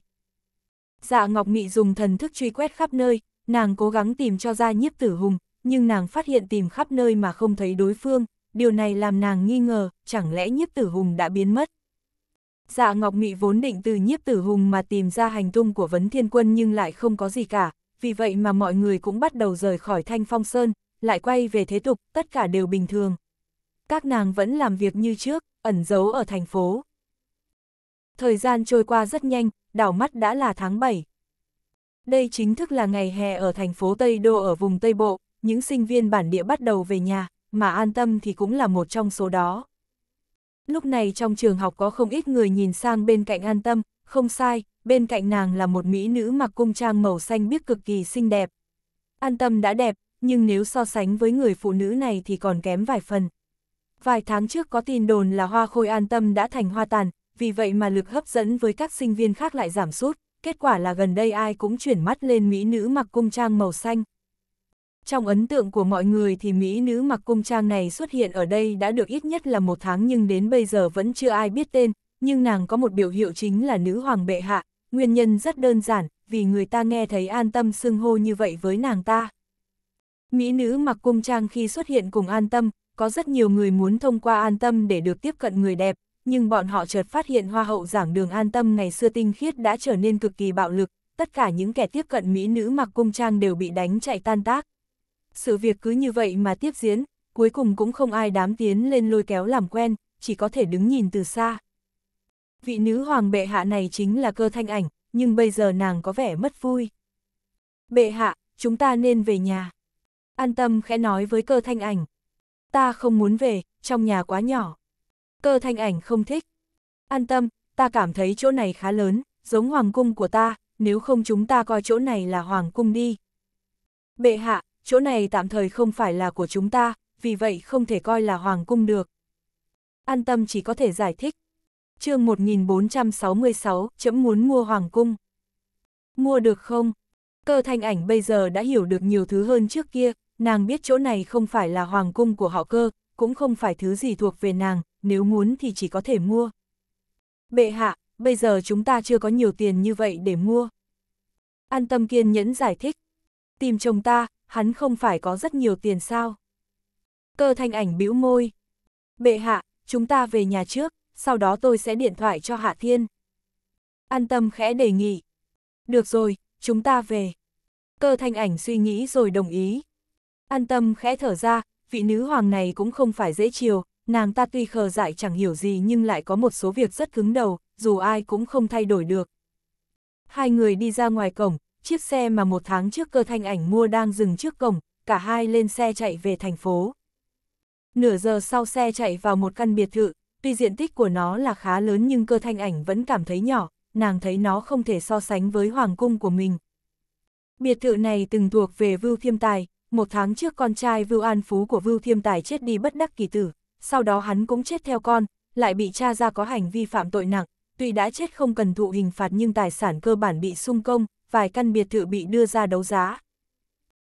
Dạ Ngọc Mị dùng thần thức truy quét khắp nơi, nàng cố gắng tìm cho ra nhiếp tử hùng, nhưng nàng phát hiện tìm khắp nơi mà không thấy đối phương, điều này làm nàng nghi ngờ, chẳng lẽ nhiếp tử hùng đã biến mất. Dạ Ngọc Mị vốn định từ nhiếp tử hùng mà tìm ra hành tung của vấn thiên quân nhưng lại không có gì cả, vì vậy mà mọi người cũng bắt đầu rời khỏi thanh phong sơn, lại quay về thế tục, tất cả đều bình thường. Các nàng vẫn làm việc như trước, ẩn giấu ở thành phố. Thời gian trôi qua rất nhanh, đảo mắt đã là tháng 7. Đây chính thức là ngày hè ở thành phố Tây Đô ở vùng Tây Bộ, những sinh viên bản địa bắt đầu về nhà, mà an tâm thì cũng là một trong số đó. Lúc này trong trường học có không ít người nhìn sang bên cạnh an tâm, không sai, bên cạnh nàng là một mỹ nữ mặc cung trang màu xanh biếc cực kỳ xinh đẹp. An tâm đã đẹp, nhưng nếu so sánh với người phụ nữ này thì còn kém vài phần. Vài tháng trước có tin đồn là hoa khôi an tâm đã thành hoa tàn, vì vậy mà lực hấp dẫn với các sinh viên khác lại giảm sút, kết quả là gần đây ai cũng chuyển mắt lên mỹ nữ mặc cung trang màu xanh. Trong ấn tượng của mọi người thì mỹ nữ mặc cung trang này xuất hiện ở đây đã được ít nhất là một tháng nhưng đến bây giờ vẫn chưa ai biết tên, nhưng nàng có một biểu hiệu chính là nữ hoàng bệ hạ, nguyên nhân rất đơn giản, vì người ta nghe thấy an tâm xưng hô như vậy với nàng ta. Mỹ nữ mặc cung trang khi xuất hiện cùng an tâm, có rất nhiều người muốn thông qua an tâm để được tiếp cận người đẹp, nhưng bọn họ chợt phát hiện hoa hậu giảng đường an tâm ngày xưa tinh khiết đã trở nên cực kỳ bạo lực, tất cả những kẻ tiếp cận mỹ nữ mặc cung trang đều bị đánh chạy tan tác. Sự việc cứ như vậy mà tiếp diễn, cuối cùng cũng không ai dám tiến lên lôi kéo làm quen, chỉ có thể đứng nhìn từ xa. Vị nữ hoàng bệ hạ này chính là cơ thanh ảnh, nhưng bây giờ nàng có vẻ mất vui. Bệ hạ, chúng ta nên về nhà. An tâm khẽ nói với cơ thanh ảnh. Ta không muốn về, trong nhà quá nhỏ cơ thanh ảnh không thích. An tâm, ta cảm thấy chỗ này khá lớn, giống hoàng cung của ta, nếu không chúng ta coi chỗ này là hoàng cung đi. Bệ hạ, chỗ này tạm thời không phải là của chúng ta, vì vậy không thể coi là hoàng cung được. An tâm chỉ có thể giải thích. chương 1466, chấm muốn mua hoàng cung. Mua được không? Cơ thanh ảnh bây giờ đã hiểu được nhiều thứ hơn trước kia, nàng biết chỗ này không phải là hoàng cung của họ cơ, cũng không phải thứ gì thuộc về nàng, nếu muốn thì chỉ có thể mua. Bệ hạ, bây giờ chúng ta chưa có nhiều tiền như vậy để mua. An tâm kiên nhẫn giải thích. Tìm chồng ta, hắn không phải có rất nhiều tiền sao. Cơ thanh ảnh bĩu môi. Bệ hạ, chúng ta về nhà trước, sau đó tôi sẽ điện thoại cho Hạ Thiên. An tâm khẽ đề nghị. Được rồi, chúng ta về. Cơ thanh ảnh suy nghĩ rồi đồng ý. An tâm khẽ thở ra, vị nữ hoàng này cũng không phải dễ chiều, nàng ta tuy khờ dại chẳng hiểu gì nhưng lại có một số việc rất cứng đầu, dù ai cũng không thay đổi được. Hai người đi ra ngoài cổng, chiếc xe mà một tháng trước cơ thanh ảnh mua đang dừng trước cổng, cả hai lên xe chạy về thành phố. Nửa giờ sau xe chạy vào một căn biệt thự, tuy diện tích của nó là khá lớn nhưng cơ thanh ảnh vẫn cảm thấy nhỏ, nàng thấy nó không thể so sánh với hoàng cung của mình. Biệt thự này từng thuộc về Vưu Thiêm Tài, một tháng trước con trai Vưu An Phú của Vưu Thiêm Tài chết đi bất đắc kỳ tử, sau đó hắn cũng chết theo con, lại bị cha ra có hành vi phạm tội nặng, tuy đã chết không cần thụ hình phạt nhưng tài sản cơ bản bị sung công, vài căn biệt thự bị đưa ra đấu giá.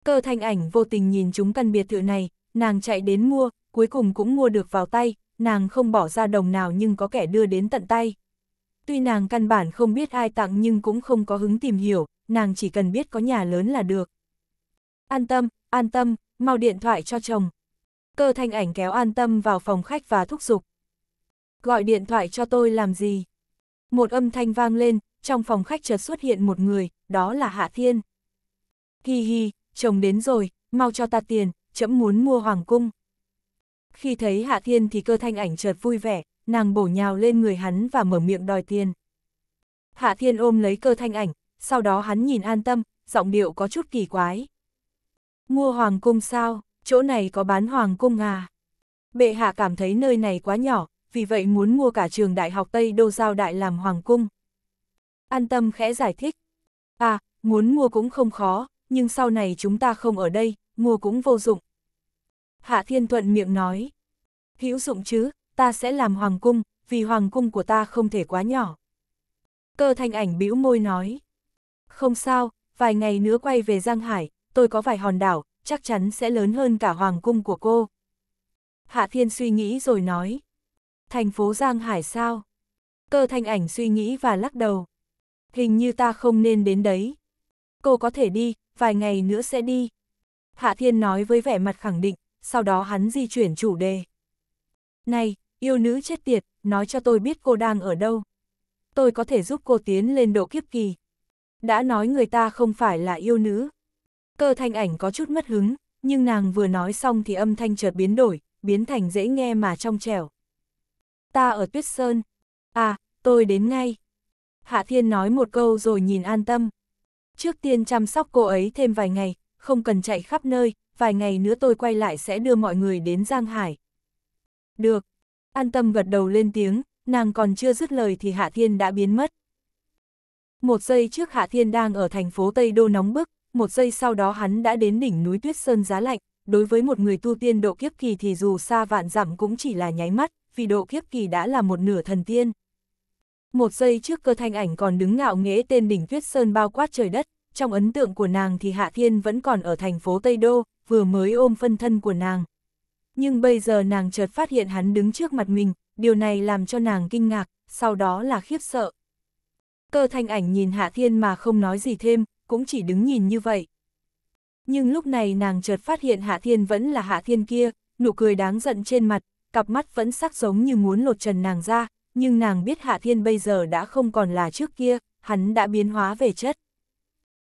Cơ thanh ảnh vô tình nhìn chúng căn biệt thự này, nàng chạy đến mua, cuối cùng cũng mua được vào tay, nàng không bỏ ra đồng nào nhưng có kẻ đưa đến tận tay. Tuy nàng căn bản không biết ai tặng nhưng cũng không có hứng tìm hiểu, nàng chỉ cần biết có nhà lớn là được. An tâm, an tâm, mau điện thoại cho chồng, Cơ thanh ảnh kéo an tâm vào phòng khách và thúc giục. Gọi điện thoại cho tôi làm gì? Một âm thanh vang lên, trong phòng khách chợt xuất hiện một người, đó là Hạ Thiên. Hi hi, chồng đến rồi, mau cho ta tiền, chậm muốn mua hoàng cung. Khi thấy Hạ Thiên thì cơ thanh ảnh chợt vui vẻ, nàng bổ nhào lên người hắn và mở miệng đòi tiền. Hạ Thiên ôm lấy cơ thanh ảnh, sau đó hắn nhìn an tâm, giọng điệu có chút kỳ quái. Mua hoàng cung sao? chỗ này có bán hoàng cung à. Bệ hạ cảm thấy nơi này quá nhỏ, vì vậy muốn mua cả trường đại học Tây Đô Giao Đại làm hoàng cung. An tâm khẽ giải thích. À, muốn mua cũng không khó, nhưng sau này chúng ta không ở đây, mua cũng vô dụng. Hạ Thiên Thuận miệng nói. Hữu dụng chứ, ta sẽ làm hoàng cung, vì hoàng cung của ta không thể quá nhỏ. Cơ thanh ảnh bĩu môi nói. Không sao, vài ngày nữa quay về Giang Hải, tôi có vài hòn đảo, chắc chắn sẽ lớn hơn cả hoàng cung của cô. Hạ Thiên suy nghĩ rồi nói. Thành phố Giang Hải sao? Cơ thanh ảnh suy nghĩ và lắc đầu. Hình như ta không nên đến đấy. Cô có thể đi, vài ngày nữa sẽ đi. Hạ Thiên nói với vẻ mặt khẳng định, sau đó hắn di chuyển chủ đề. Này, yêu nữ chết tiệt, nói cho tôi biết cô đang ở đâu. Tôi có thể giúp cô tiến lên độ kiếp kỳ. Đã nói người ta không phải là yêu nữ, Cơ thanh ảnh có chút mất hứng, nhưng nàng vừa nói xong thì âm thanh chợt biến đổi, biến thành dễ nghe mà trong trẻo. Ta ở tuyết sơn. À, tôi đến ngay. Hạ Thiên nói một câu rồi nhìn an tâm. Trước tiên chăm sóc cô ấy thêm vài ngày, không cần chạy khắp nơi, vài ngày nữa tôi quay lại sẽ đưa mọi người đến Giang Hải. Được. An tâm gật đầu lên tiếng, nàng còn chưa dứt lời thì Hạ Thiên đã biến mất. Một giây trước Hạ Thiên đang ở thành phố Tây Đô nóng bức, một giây sau đó hắn đã đến đỉnh núi tuyết sơn giá lạnh, đối với một người tu tiên độ kiếp kỳ thì dù xa vạn dặm cũng chỉ là nháy mắt, vì độ kiếp kỳ đã là một nửa thần tiên. Một giây trước cơ thanh ảnh còn đứng ngạo nghễ tên đỉnh tuyết sơn bao quát trời đất, trong ấn tượng của nàng thì Hạ Thiên vẫn còn ở thành phố Tây Đô, vừa mới ôm phân thân của nàng. Nhưng bây giờ nàng chợt phát hiện hắn đứng trước mặt mình, điều này làm cho nàng kinh ngạc, sau đó là khiếp sợ. Cơ thanh ảnh nhìn Hạ Thiên mà không nói gì thêm, cũng chỉ đứng nhìn như vậy. Nhưng lúc này nàng chợt phát hiện Hạ Thiên vẫn là Hạ Thiên kia, nụ cười đáng giận trên mặt, cặp mắt vẫn sắc giống như muốn lột trần nàng ra, nhưng nàng biết Hạ Thiên bây giờ đã không còn là trước kia, hắn đã biến hóa về chất.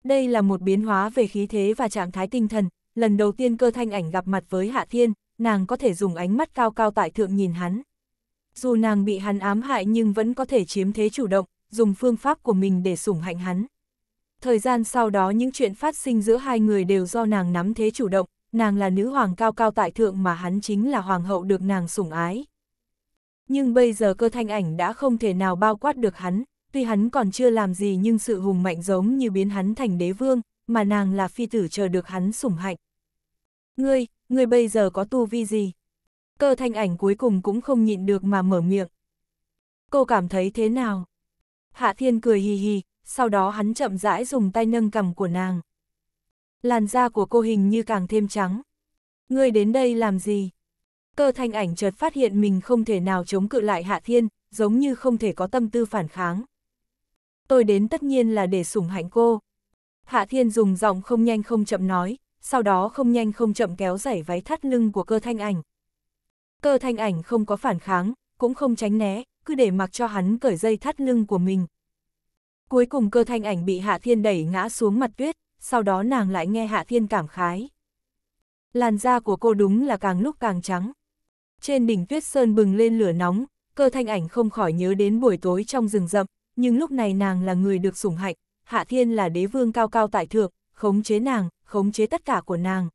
Đây là một biến hóa về khí thế và trạng thái tinh thần, lần đầu tiên cơ thanh ảnh gặp mặt với Hạ Thiên, nàng có thể dùng ánh mắt cao cao tại thượng nhìn hắn. Dù nàng bị hắn ám hại nhưng vẫn có thể chiếm thế chủ động, dùng phương pháp của mình để sủng hạnh hắn thời gian sau đó những chuyện phát sinh giữa hai người đều do nàng nắm thế chủ động, nàng là nữ hoàng cao cao tại thượng mà hắn chính là hoàng hậu được nàng sủng ái. Nhưng bây giờ cơ thanh ảnh đã không thể nào bao quát được hắn, tuy hắn còn chưa làm gì nhưng sự hùng mạnh giống như biến hắn thành đế vương, mà nàng là phi tử chờ được hắn sủng hạnh. Ngươi, ngươi bây giờ có tu vi gì? Cơ thanh ảnh cuối cùng cũng không nhịn được mà mở miệng. Cô cảm thấy thế nào? Hạ thiên cười hì hì, sau đó hắn chậm rãi dùng tay nâng cằm của nàng. Làn da của cô hình như càng thêm trắng. Ngươi đến đây làm gì? Cơ thanh ảnh chợt phát hiện mình không thể nào chống cự lại Hạ Thiên, giống như không thể có tâm tư phản kháng. Tôi đến tất nhiên là để sủng hạnh cô. Hạ Thiên dùng giọng không nhanh không chậm nói, sau đó không nhanh không chậm kéo giảy váy thắt lưng của cơ thanh ảnh. Cơ thanh ảnh không có phản kháng, cũng không tránh né, cứ để mặc cho hắn cởi dây thắt lưng của mình, Cuối cùng cơ thanh ảnh bị Hạ Thiên đẩy ngã xuống mặt tuyết, sau đó nàng lại nghe Hạ Thiên cảm khái. Làn da của cô đúng là càng lúc càng trắng. Trên đỉnh tuyết sơn bừng lên lửa nóng, cơ thanh ảnh không khỏi nhớ đến buổi tối trong rừng rậm, nhưng lúc này nàng là người được sủng hạnh, Hạ Thiên là đế vương cao cao tại thượng, khống chế nàng, khống chế tất cả của nàng.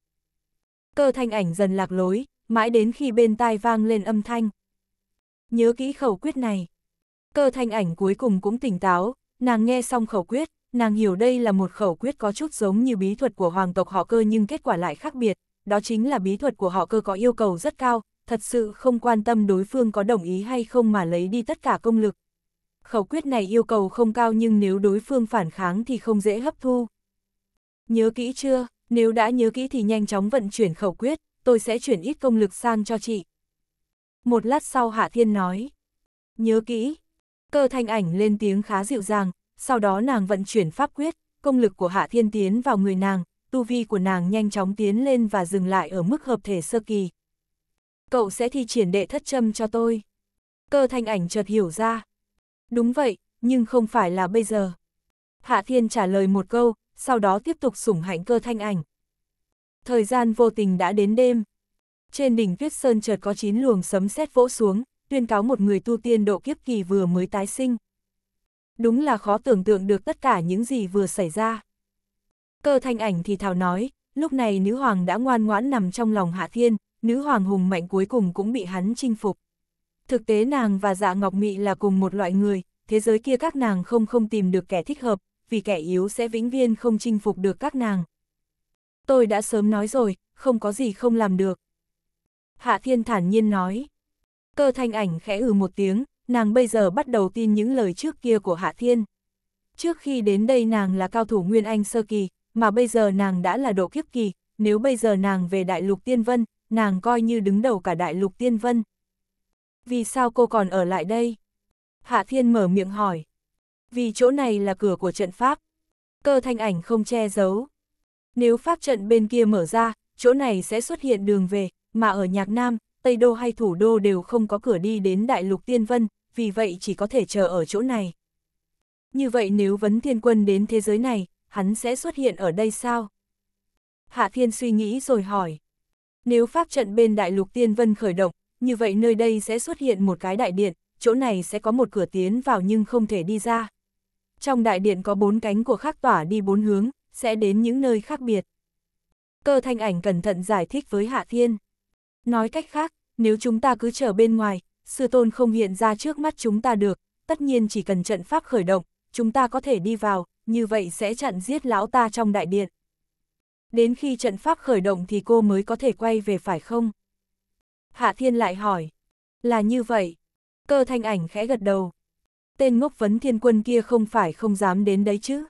Cơ thanh ảnh dần lạc lối, mãi đến khi bên tai vang lên âm thanh. Nhớ kỹ khẩu quyết này. Cơ thanh ảnh cuối cùng cũng tỉnh táo, nàng nghe xong khẩu quyết, nàng hiểu đây là một khẩu quyết có chút giống như bí thuật của hoàng tộc họ cơ nhưng kết quả lại khác biệt, đó chính là bí thuật của họ cơ có yêu cầu rất cao, thật sự không quan tâm đối phương có đồng ý hay không mà lấy đi tất cả công lực. Khẩu quyết này yêu cầu không cao nhưng nếu đối phương phản kháng thì không dễ hấp thu. Nhớ kỹ chưa, nếu đã nhớ kỹ thì nhanh chóng vận chuyển khẩu quyết, tôi sẽ chuyển ít công lực sang cho chị. Một lát sau Hạ Thiên nói, nhớ kỹ, Cơ thanh ảnh lên tiếng khá dịu dàng, sau đó nàng vận chuyển pháp quyết, công lực của Hạ Thiên tiến vào người nàng, tu vi của nàng nhanh chóng tiến lên và dừng lại ở mức hợp thể sơ kỳ. Cậu sẽ thi triển đệ thất châm cho tôi. Cơ thanh ảnh chợt hiểu ra. Đúng vậy, nhưng không phải là bây giờ. Hạ Thiên trả lời một câu, sau đó tiếp tục sủng hạnh cơ thanh ảnh. Thời gian vô tình đã đến đêm. Trên đỉnh tuyết sơn chợt có chín luồng sấm sét vỗ xuống, tuyên cáo một người tu tiên độ kiếp kỳ vừa mới tái sinh. Đúng là khó tưởng tượng được tất cả những gì vừa xảy ra. Cơ thanh ảnh thì thảo nói, lúc này nữ hoàng đã ngoan ngoãn nằm trong lòng hạ thiên, nữ hoàng hùng mạnh cuối cùng cũng bị hắn chinh phục. Thực tế nàng và dạ ngọc mị là cùng một loại người, thế giới kia các nàng không không tìm được kẻ thích hợp, vì kẻ yếu sẽ vĩnh viên không chinh phục được các nàng. Tôi đã sớm nói rồi, không có gì không làm được. Hạ thiên thản nhiên nói. Cơ thanh ảnh khẽ ừ một tiếng, nàng bây giờ bắt đầu tin những lời trước kia của Hạ Thiên. Trước khi đến đây nàng là cao thủ Nguyên Anh Sơ Kỳ, mà bây giờ nàng đã là độ kiếp kỳ, nếu bây giờ nàng về Đại Lục Tiên Vân, nàng coi như đứng đầu cả Đại Lục Tiên Vân. Vì sao cô còn ở lại đây? Hạ Thiên mở miệng hỏi. Vì chỗ này là cửa của trận pháp. Cơ thanh ảnh không che giấu. Nếu pháp trận bên kia mở ra, chỗ này sẽ xuất hiện đường về, mà ở nhạc nam, Tây Đô hay Thủ Đô đều không có cửa đi đến Đại Lục Tiên Vân, vì vậy chỉ có thể chờ ở chỗ này. Như vậy nếu Vấn Thiên Quân đến thế giới này, hắn sẽ xuất hiện ở đây sao? Hạ Thiên suy nghĩ rồi hỏi. Nếu pháp trận bên Đại Lục Tiên Vân khởi động, như vậy nơi đây sẽ xuất hiện một cái đại điện, chỗ này sẽ có một cửa tiến vào nhưng không thể đi ra. Trong đại điện có bốn cánh của khắc tỏa đi bốn hướng, sẽ đến những nơi khác biệt. Cơ thanh ảnh cẩn thận giải thích với Hạ Thiên. Nói cách khác, nếu chúng ta cứ chờ bên ngoài, sư tôn không hiện ra trước mắt chúng ta được, tất nhiên chỉ cần trận pháp khởi động, chúng ta có thể đi vào, như vậy sẽ chặn giết lão ta trong đại điện. Đến khi trận pháp khởi động thì cô mới có thể quay về phải không? Hạ Thiên lại hỏi. Là như vậy. Cơ thanh ảnh khẽ gật đầu. Tên ngốc vấn thiên quân kia không phải không dám đến đấy chứ.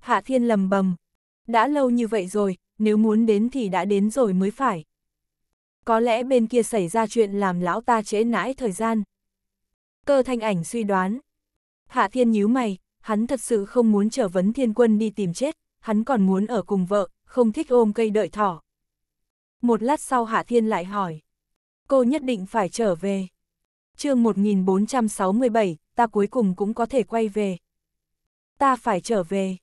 Hạ Thiên lầm bầm. Đã lâu như vậy rồi, nếu muốn đến thì đã đến rồi mới phải có lẽ bên kia xảy ra chuyện làm lão ta trễ nãi thời gian. Cơ thanh ảnh suy đoán. Hạ thiên nhíu mày, hắn thật sự không muốn trở vấn thiên quân đi tìm chết, hắn còn muốn ở cùng vợ, không thích ôm cây đợi thỏ. Một lát sau Hạ Thiên lại hỏi. Cô nhất định phải trở về. chương 1467, ta cuối cùng cũng có thể quay về. Ta phải trở về.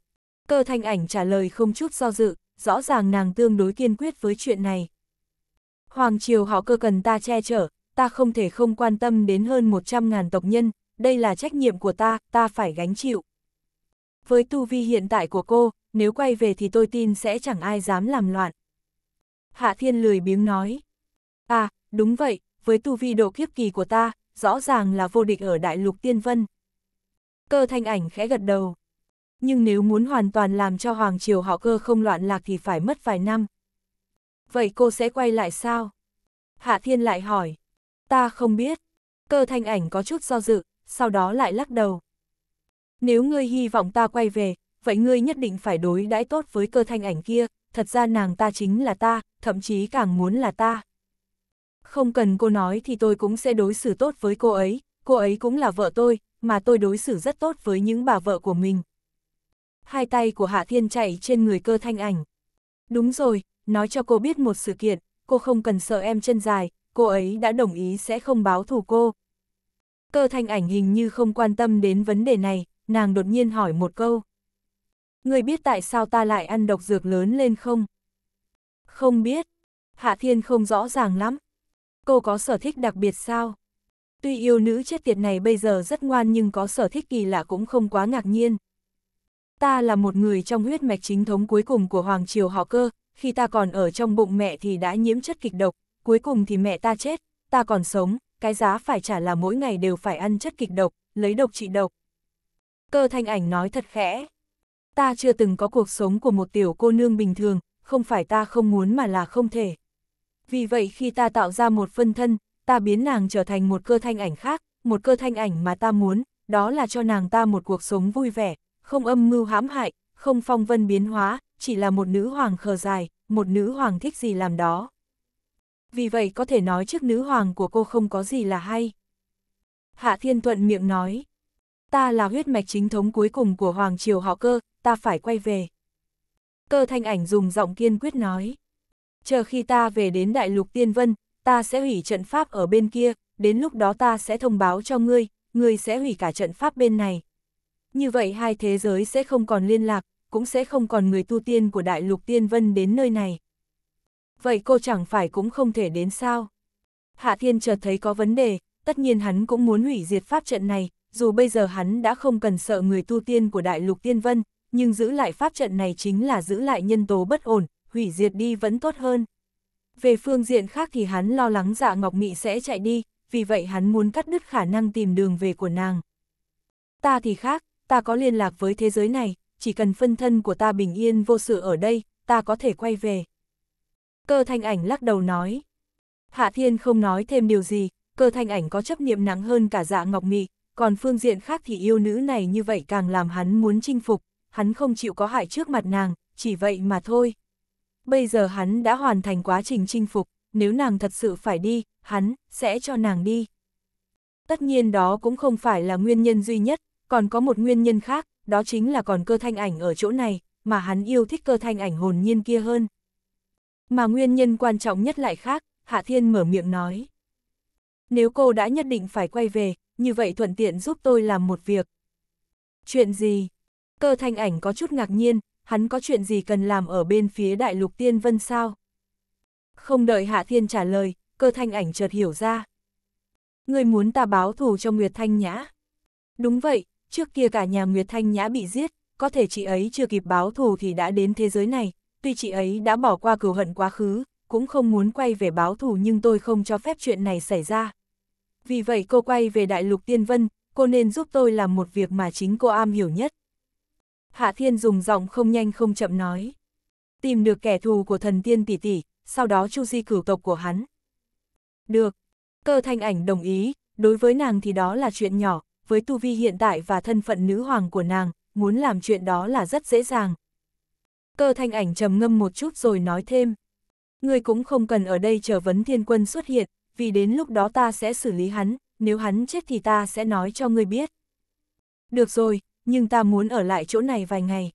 Cơ thanh ảnh trả lời không chút do dự, rõ ràng nàng tương đối kiên quyết với chuyện này, Hoàng triều họ cơ cần ta che chở, ta không thể không quan tâm đến hơn 100.000 tộc nhân, đây là trách nhiệm của ta, ta phải gánh chịu. Với tu vi hiện tại của cô, nếu quay về thì tôi tin sẽ chẳng ai dám làm loạn. Hạ Thiên lười biếng nói. À, đúng vậy, với tu vi độ kiếp kỳ của ta, rõ ràng là vô địch ở đại lục tiên vân. Cơ thanh ảnh khẽ gật đầu. Nhưng nếu muốn hoàn toàn làm cho Hoàng Triều họ cơ không loạn lạc thì phải mất vài năm, vậy cô sẽ quay lại sao? Hạ Thiên lại hỏi. Ta không biết. Cơ thanh ảnh có chút do dự, sau đó lại lắc đầu. Nếu ngươi hy vọng ta quay về, vậy ngươi nhất định phải đối đãi tốt với cơ thanh ảnh kia, thật ra nàng ta chính là ta, thậm chí càng muốn là ta. Không cần cô nói thì tôi cũng sẽ đối xử tốt với cô ấy, cô ấy cũng là vợ tôi, mà tôi đối xử rất tốt với những bà vợ của mình. Hai tay của Hạ Thiên chạy trên người cơ thanh ảnh. Đúng rồi, nói cho cô biết một sự kiện, cô không cần sợ em chân dài, cô ấy đã đồng ý sẽ không báo thù cô. Cơ thanh ảnh hình như không quan tâm đến vấn đề này, nàng đột nhiên hỏi một câu. Người biết tại sao ta lại ăn độc dược lớn lên không? Không biết. Hạ Thiên không rõ ràng lắm. Cô có sở thích đặc biệt sao? Tuy yêu nữ chết tiệt này bây giờ rất ngoan nhưng có sở thích kỳ lạ cũng không quá ngạc nhiên. Ta là một người trong huyết mạch chính thống cuối cùng của Hoàng Triều họ cơ, khi ta còn ở trong bụng mẹ thì đã nhiễm chất kịch độc, cuối cùng thì mẹ ta chết, ta còn sống, cái giá phải trả là mỗi ngày đều phải ăn chất kịch độc, lấy độc trị độc. Cơ thanh ảnh nói thật khẽ. Ta chưa từng có cuộc sống của một tiểu cô nương bình thường, không phải ta không muốn mà là không thể. Vì vậy khi ta tạo ra một phân thân, ta biến nàng trở thành một cơ thanh ảnh khác, một cơ thanh ảnh mà ta muốn, đó là cho nàng ta một cuộc sống vui vẻ, không âm mưu hãm hại, không phong vân biến hóa, chỉ là một nữ hoàng khờ dài, một nữ hoàng thích gì làm đó. Vì vậy có thể nói trước nữ hoàng của cô không có gì là hay. Hạ Thiên Thuận miệng nói, ta là huyết mạch chính thống cuối cùng của Hoàng Triều họ cơ, ta phải quay về. Cơ thanh ảnh dùng giọng kiên quyết nói, chờ khi ta về đến đại lục tiên vân, ta sẽ hủy trận pháp ở bên kia, đến lúc đó ta sẽ thông báo cho ngươi, ngươi sẽ hủy cả trận pháp bên này. Như vậy hai thế giới sẽ không còn liên lạc, cũng sẽ không còn người tu tiên của đại lục tiên vân đến nơi này. Vậy cô chẳng phải cũng không thể đến sao? Hạ Thiên chợt thấy có vấn đề, tất nhiên hắn cũng muốn hủy diệt pháp trận này, dù bây giờ hắn đã không cần sợ người tu tiên của đại lục tiên vân, nhưng giữ lại pháp trận này chính là giữ lại nhân tố bất ổn, hủy diệt đi vẫn tốt hơn. Về phương diện khác thì hắn lo lắng dạ Ngọc Mị sẽ chạy đi, vì vậy hắn muốn cắt đứt khả năng tìm đường về của nàng. Ta thì khác, ta có liên lạc với thế giới này, chỉ cần phân thân của ta bình yên vô sự ở đây, ta có thể quay về. Cơ thanh ảnh lắc đầu nói. Hạ thiên không nói thêm điều gì, cơ thanh ảnh có chấp niệm nặng hơn cả dạ ngọc mị, còn phương diện khác thì yêu nữ này như vậy càng làm hắn muốn chinh phục, hắn không chịu có hại trước mặt nàng, chỉ vậy mà thôi. Bây giờ hắn đã hoàn thành quá trình chinh phục, nếu nàng thật sự phải đi, hắn sẽ cho nàng đi. Tất nhiên đó cũng không phải là nguyên nhân duy nhất, còn có một nguyên nhân khác, đó chính là còn cơ thanh ảnh ở chỗ này, mà hắn yêu thích cơ thanh ảnh hồn nhiên kia hơn. Mà nguyên nhân quan trọng nhất lại khác, Hạ Thiên mở miệng nói. Nếu cô đã nhất định phải quay về, như vậy thuận tiện giúp tôi làm một việc. Chuyện gì? Cơ thanh ảnh có chút ngạc nhiên, hắn có chuyện gì cần làm ở bên phía đại lục tiên vân sao? Không đợi Hạ Thiên trả lời, cơ thanh ảnh chợt hiểu ra. Người muốn ta báo thù cho Nguyệt Thanh Nhã. Đúng vậy, Trước kia cả nhà Nguyệt Thanh Nhã bị giết, có thể chị ấy chưa kịp báo thù thì đã đến thế giới này, tuy chị ấy đã bỏ qua cửu hận quá khứ, cũng không muốn quay về báo thù nhưng tôi không cho phép chuyện này xảy ra. Vì vậy cô quay về Đại lục Tiên Vân, cô nên giúp tôi làm một việc mà chính cô am hiểu nhất. Hạ Thiên dùng giọng không nhanh không chậm nói. Tìm được kẻ thù của thần tiên tỷ tỷ, sau đó chu di cửu tộc của hắn. Được, cơ thanh ảnh đồng ý, đối với nàng thì đó là chuyện nhỏ, với tu vi hiện tại và thân phận nữ hoàng của nàng, muốn làm chuyện đó là rất dễ dàng. Cơ thanh ảnh trầm ngâm một chút rồi nói thêm. Ngươi cũng không cần ở đây chờ vấn thiên quân xuất hiện, vì đến lúc đó ta sẽ xử lý hắn, nếu hắn chết thì ta sẽ nói cho ngươi biết. Được rồi, nhưng ta muốn ở lại chỗ này vài ngày.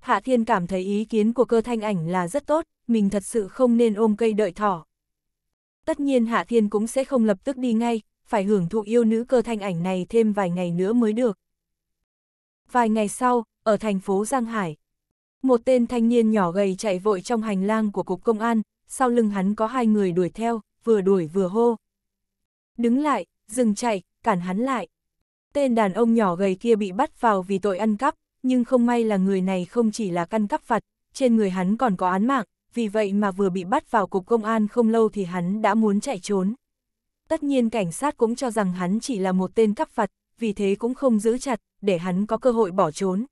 Hạ thiên cảm thấy ý kiến của cơ thanh ảnh là rất tốt, mình thật sự không nên ôm cây đợi thỏ. Tất nhiên Hạ Thiên cũng sẽ không lập tức đi ngay, phải hưởng thụ yêu nữ cơ thanh ảnh này thêm vài ngày nữa mới được. Vài ngày sau, ở thành phố Giang Hải, một tên thanh niên nhỏ gầy chạy vội trong hành lang của cục công an, sau lưng hắn có hai người đuổi theo, vừa đuổi vừa hô. Đứng lại, dừng chạy, cản hắn lại. Tên đàn ông nhỏ gầy kia bị bắt vào vì tội ăn cắp, nhưng không may là người này không chỉ là căn cắp vặt, trên người hắn còn có án mạng, vì vậy mà vừa bị bắt vào cục công an không lâu thì hắn đã muốn chạy trốn. Tất nhiên cảnh sát cũng cho rằng hắn chỉ là một tên cắp phật, vì thế cũng không giữ chặt, để hắn có cơ hội bỏ trốn.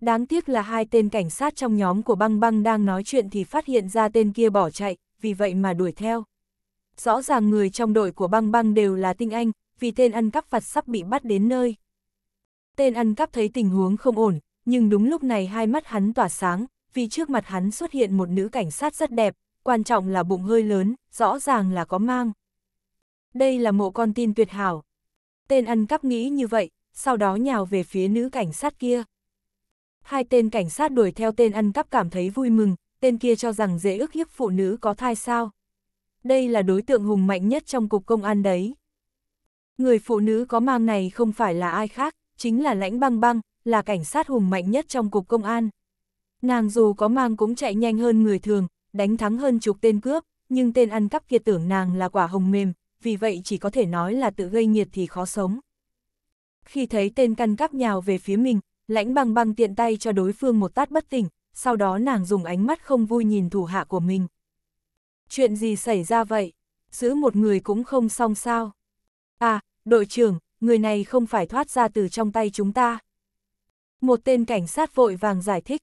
Đáng tiếc là hai tên cảnh sát trong nhóm của băng băng đang nói chuyện thì phát hiện ra tên kia bỏ chạy, vì vậy mà đuổi theo. Rõ ràng người trong đội của băng băng đều là tinh anh, vì tên ăn cắp phật sắp bị bắt đến nơi. Tên ăn cắp thấy tình huống không ổn, nhưng đúng lúc này hai mắt hắn tỏa sáng, vì trước mặt hắn xuất hiện một nữ cảnh sát rất đẹp, quan trọng là bụng hơi lớn, rõ ràng là có mang đây là mộ con tin tuyệt hảo. Tên ăn cắp nghĩ như vậy, sau đó nhào về phía nữ cảnh sát kia. Hai tên cảnh sát đuổi theo tên ăn cắp cảm thấy vui mừng, tên kia cho rằng dễ ức hiếp phụ nữ có thai sao. Đây là đối tượng hùng mạnh nhất trong cục công an đấy. Người phụ nữ có mang này không phải là ai khác, chính là lãnh băng băng, là cảnh sát hùng mạnh nhất trong cục công an. Nàng dù có mang cũng chạy nhanh hơn người thường, đánh thắng hơn chục tên cướp, nhưng tên ăn cắp kia tưởng nàng là quả hồng mềm, vì vậy chỉ có thể nói là tự gây nhiệt thì khó sống. Khi thấy tên căn cắp nhào về phía mình, lãnh băng băng tiện tay cho đối phương một tát bất tỉnh, sau đó nàng dùng ánh mắt không vui nhìn thủ hạ của mình. Chuyện gì xảy ra vậy? Giữ một người cũng không xong sao? À, đội trưởng, người này không phải thoát ra từ trong tay chúng ta. Một tên cảnh sát vội vàng giải thích.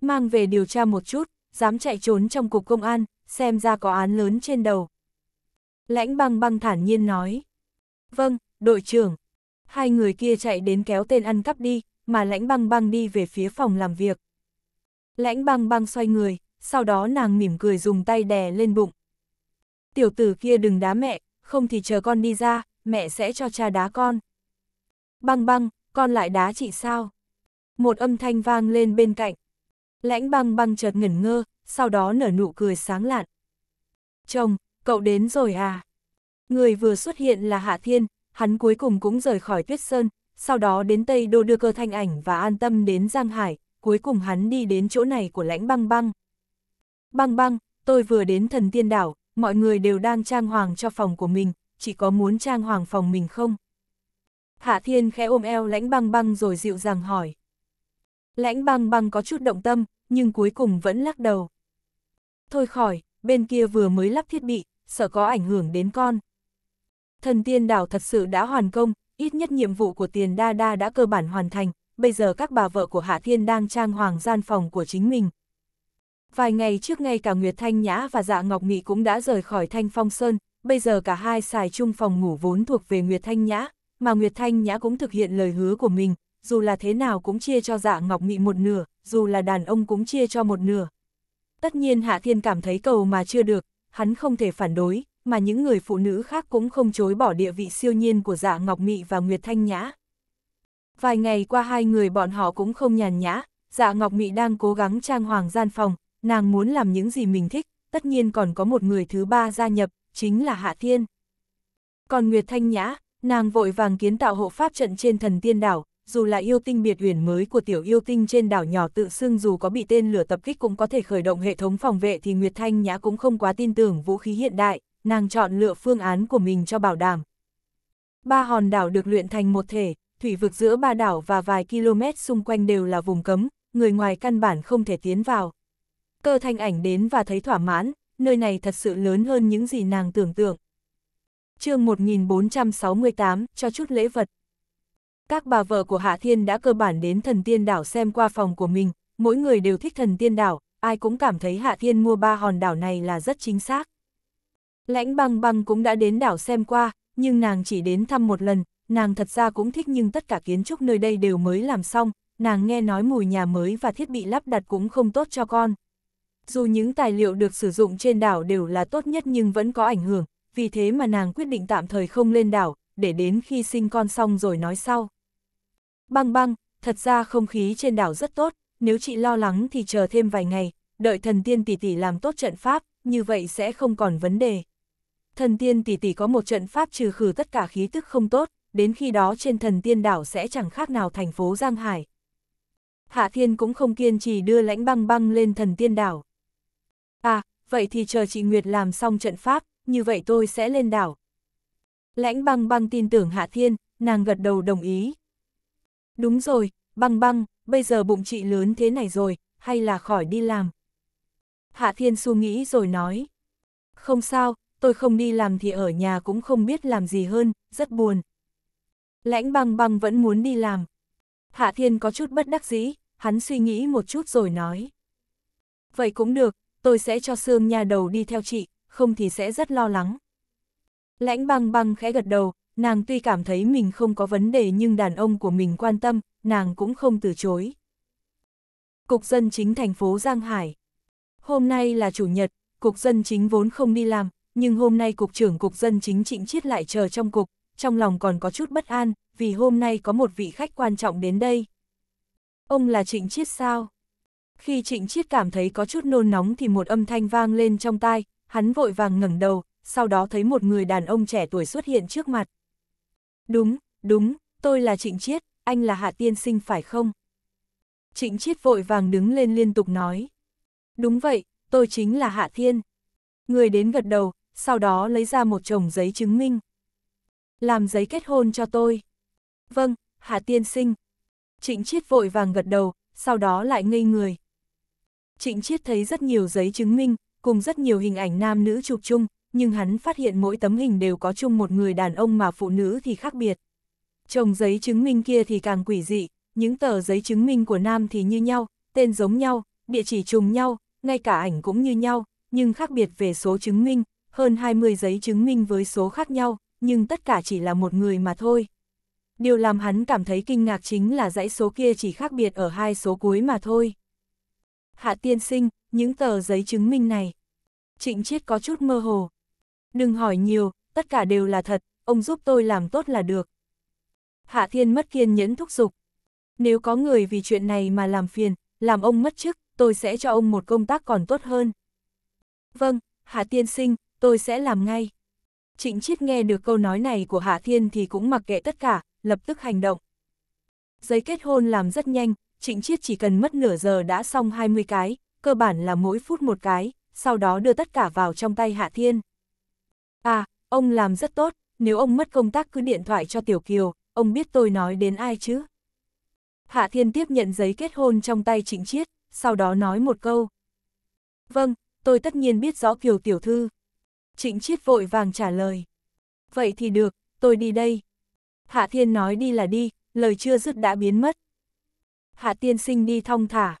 Mang về điều tra một chút, dám chạy trốn trong cục công an, xem ra có án lớn trên đầu. Lãnh băng băng thản nhiên nói. Vâng, đội trưởng. Hai người kia chạy đến kéo tên ăn cắp đi, mà lãnh băng băng đi về phía phòng làm việc. Lãnh băng băng xoay người, sau đó nàng mỉm cười dùng tay đè lên bụng. Tiểu tử kia đừng đá mẹ, không thì chờ con đi ra, mẹ sẽ cho cha đá con. Băng băng, con lại đá chị sao? Một âm thanh vang lên bên cạnh. Lãnh băng băng chợt ngẩn ngơ, sau đó nở nụ cười sáng lạn. Chồng, cậu đến rồi à? Người vừa xuất hiện là Hạ Thiên, hắn cuối cùng cũng rời khỏi Tuyết Sơn, sau đó đến Tây Đô đưa cơ thanh ảnh và an tâm đến Giang Hải, cuối cùng hắn đi đến chỗ này của lãnh băng băng. Băng băng, tôi vừa đến thần tiên đảo, mọi người đều đang trang hoàng cho phòng của mình, chỉ có muốn trang hoàng phòng mình không? Hạ Thiên khẽ ôm eo lãnh băng băng rồi dịu dàng hỏi. Lãnh băng băng có chút động tâm, nhưng cuối cùng vẫn lắc đầu. Thôi khỏi, bên kia vừa mới lắp thiết bị, sợ có ảnh hưởng đến con. Thần tiên đảo thật sự đã hoàn công, ít nhất nhiệm vụ của tiền đa đa đã cơ bản hoàn thành, bây giờ các bà vợ của Hạ Thiên đang trang hoàng gian phòng của chính mình. Vài ngày trước ngay cả Nguyệt Thanh Nhã và Dạ Ngọc Nghị cũng đã rời khỏi Thanh Phong Sơn, bây giờ cả hai xài chung phòng ngủ vốn thuộc về Nguyệt Thanh Nhã, mà Nguyệt Thanh Nhã cũng thực hiện lời hứa của mình, dù là thế nào cũng chia cho Dạ Ngọc Nghị một nửa, dù là đàn ông cũng chia cho một nửa. Tất nhiên Hạ Thiên cảm thấy cầu mà chưa được, hắn không thể phản đối, mà những người phụ nữ khác cũng không chối bỏ địa vị siêu nhiên của dạ Ngọc Mị và Nguyệt Thanh Nhã. Vài ngày qua hai người bọn họ cũng không nhàn nhã, dạ Ngọc Mị đang cố gắng trang hoàng gian phòng, nàng muốn làm những gì mình thích, tất nhiên còn có một người thứ ba gia nhập, chính là Hạ Thiên. Còn Nguyệt Thanh Nhã, nàng vội vàng kiến tạo hộ pháp trận trên thần tiên đảo, dù là yêu tinh biệt huyền mới của tiểu yêu tinh trên đảo nhỏ tự xưng dù có bị tên lửa tập kích cũng có thể khởi động hệ thống phòng vệ thì Nguyệt Thanh Nhã cũng không quá tin tưởng vũ khí hiện đại, nàng chọn lựa phương án của mình cho bảo đảm. Ba hòn đảo được luyện thành một thể, thủy vực giữa ba đảo và vài km xung quanh đều là vùng cấm, người ngoài căn bản không thể tiến vào. Cơ thanh ảnh đến và thấy thỏa mãn, nơi này thật sự lớn hơn những gì nàng tưởng tượng. chương 1468, cho chút lễ vật các bà vợ của Hạ Thiên đã cơ bản đến thần tiên đảo xem qua phòng của mình, mỗi người đều thích thần tiên đảo, ai cũng cảm thấy Hạ Thiên mua ba hòn đảo này là rất chính xác. Lãnh băng băng cũng đã đến đảo xem qua, nhưng nàng chỉ đến thăm một lần, nàng thật ra cũng thích nhưng tất cả kiến trúc nơi đây đều mới làm xong, nàng nghe nói mùi nhà mới và thiết bị lắp đặt cũng không tốt cho con. Dù những tài liệu được sử dụng trên đảo đều là tốt nhất nhưng vẫn có ảnh hưởng, vì thế mà nàng quyết định tạm thời không lên đảo, để đến khi sinh con xong rồi nói sau. Băng băng, thật ra không khí trên đảo rất tốt, nếu chị lo lắng thì chờ thêm vài ngày, đợi thần tiên tỷ tỷ làm tốt trận pháp, như vậy sẽ không còn vấn đề. Thần tiên tỷ tỷ có một trận pháp trừ khử tất cả khí tức không tốt, đến khi đó trên thần tiên đảo sẽ chẳng khác nào thành phố Giang Hải. Hạ Thiên cũng không kiên trì đưa lãnh băng băng lên thần tiên đảo. À, vậy thì chờ chị Nguyệt làm xong trận pháp, như vậy tôi sẽ lên đảo. Lãnh băng băng tin tưởng Hạ Thiên, nàng gật đầu đồng ý. Đúng rồi, băng băng, bây giờ bụng chị lớn thế này rồi, hay là khỏi đi làm. Hạ Thiên Xu nghĩ rồi nói. Không sao, tôi không đi làm thì ở nhà cũng không biết làm gì hơn, rất buồn. Lãnh băng băng vẫn muốn đi làm. Hạ Thiên có chút bất đắc dĩ, hắn suy nghĩ một chút rồi nói. Vậy cũng được, tôi sẽ cho Sương nhà đầu đi theo chị, không thì sẽ rất lo lắng. Lãnh băng băng khẽ gật đầu, nàng tuy cảm thấy mình không có vấn đề nhưng đàn ông của mình quan tâm, nàng cũng không từ chối. Cục Dân Chính thành phố Giang Hải Hôm nay là Chủ nhật, Cục Dân Chính vốn không đi làm, nhưng hôm nay Cục trưởng Cục Dân Chính Trịnh Chiết lại chờ trong Cục, trong lòng còn có chút bất an, vì hôm nay có một vị khách quan trọng đến đây. Ông là Trịnh Chiết sao? Khi Trịnh Chiết cảm thấy có chút nôn nóng thì một âm thanh vang lên trong tai, hắn vội vàng ngẩng đầu, sau đó thấy một người đàn ông trẻ tuổi xuất hiện trước mặt. Đúng, đúng, tôi là Trịnh Chiết, anh là Hạ Tiên Sinh phải không? Trịnh Chiết vội vàng đứng lên liên tục nói. Đúng vậy, tôi chính là Hạ Thiên. Người đến gật đầu, sau đó lấy ra một chồng giấy chứng minh. Làm giấy kết hôn cho tôi. Vâng, Hạ Tiên Sinh. Trịnh Chiết vội vàng gật đầu, sau đó lại ngây người. Trịnh Chiết thấy rất nhiều giấy chứng minh, cùng rất nhiều hình ảnh nam nữ chụp chung, nhưng hắn phát hiện mỗi tấm hình đều có chung một người đàn ông mà phụ nữ thì khác biệt. Chồng giấy chứng minh kia thì càng quỷ dị, những tờ giấy chứng minh của nam thì như nhau, tên giống nhau, địa chỉ trùng nhau, ngay cả ảnh cũng như nhau, nhưng khác biệt về số chứng minh, hơn 20 giấy chứng minh với số khác nhau, nhưng tất cả chỉ là một người mà thôi. Điều làm hắn cảm thấy kinh ngạc chính là dãy số kia chỉ khác biệt ở hai số cuối mà thôi. Hạ tiên sinh, những tờ giấy chứng minh này. Trịnh Chiết có chút mơ hồ, Đừng hỏi nhiều, tất cả đều là thật, ông giúp tôi làm tốt là được. Hạ Thiên mất kiên nhẫn thúc giục. Nếu có người vì chuyện này mà làm phiền, làm ông mất chức, tôi sẽ cho ông một công tác còn tốt hơn. Vâng, Hạ Tiên sinh, tôi sẽ làm ngay. Trịnh Chiết nghe được câu nói này của Hạ Thiên thì cũng mặc kệ tất cả, lập tức hành động. Giấy kết hôn làm rất nhanh, Trịnh Chiết chỉ cần mất nửa giờ đã xong 20 cái, cơ bản là mỗi phút một cái, sau đó đưa tất cả vào trong tay Hạ Thiên. À, ông làm rất tốt, nếu ông mất công tác cứ điện thoại cho Tiểu Kiều, ông biết tôi nói đến ai chứ? Hạ Thiên tiếp nhận giấy kết hôn trong tay Trịnh Chiết, sau đó nói một câu. Vâng, tôi tất nhiên biết rõ Kiều Tiểu Thư. Trịnh Chiết vội vàng trả lời. Vậy thì được, tôi đi đây. Hạ Thiên nói đi là đi, lời chưa dứt đã biến mất. Hạ Tiên Sinh đi thong thả.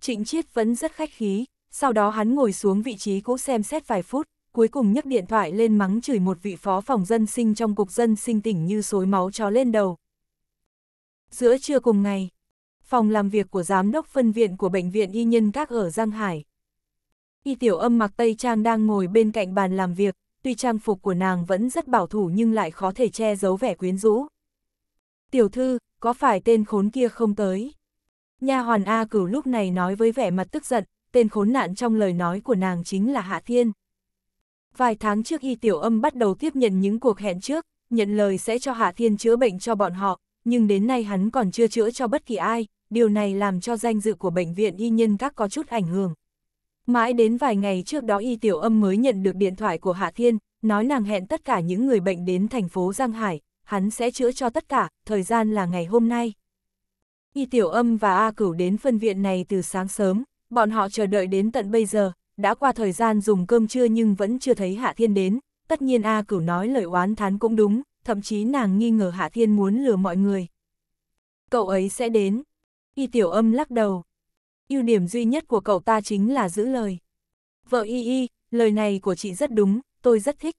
Trịnh Chiết vẫn rất khách khí, sau đó hắn ngồi xuống vị trí cũ xem xét vài phút cuối cùng nhấc điện thoại lên mắng chửi một vị phó phòng dân sinh trong cục dân sinh tỉnh như xối máu chó lên đầu. Giữa trưa cùng ngày, phòng làm việc của giám đốc phân viện của Bệnh viện Y Nhân Các ở Giang Hải. Y tiểu âm mặc Tây Trang đang ngồi bên cạnh bàn làm việc, tuy trang phục của nàng vẫn rất bảo thủ nhưng lại khó thể che giấu vẻ quyến rũ. Tiểu thư, có phải tên khốn kia không tới? Nha hoàn A cửu lúc này nói với vẻ mặt tức giận, tên khốn nạn trong lời nói của nàng chính là Hạ Thiên. Vài tháng trước Y Tiểu Âm bắt đầu tiếp nhận những cuộc hẹn trước, nhận lời sẽ cho Hạ Thiên chữa bệnh cho bọn họ, nhưng đến nay hắn còn chưa chữa cho bất kỳ ai, điều này làm cho danh dự của bệnh viện y nhân các có chút ảnh hưởng. Mãi đến vài ngày trước đó Y Tiểu Âm mới nhận được điện thoại của Hạ Thiên, nói nàng hẹn tất cả những người bệnh đến thành phố Giang Hải, hắn sẽ chữa cho tất cả, thời gian là ngày hôm nay. Y Tiểu Âm và A Cửu đến phân viện này từ sáng sớm, bọn họ chờ đợi đến tận bây giờ, đã qua thời gian dùng cơm trưa nhưng vẫn chưa thấy Hạ Thiên đến, tất nhiên A Cửu nói lời oán thán cũng đúng, thậm chí nàng nghi ngờ Hạ Thiên muốn lừa mọi người. Cậu ấy sẽ đến. Y tiểu âm lắc đầu. ưu điểm duy nhất của cậu ta chính là giữ lời. Vợ Y Y, lời này của chị rất đúng, tôi rất thích.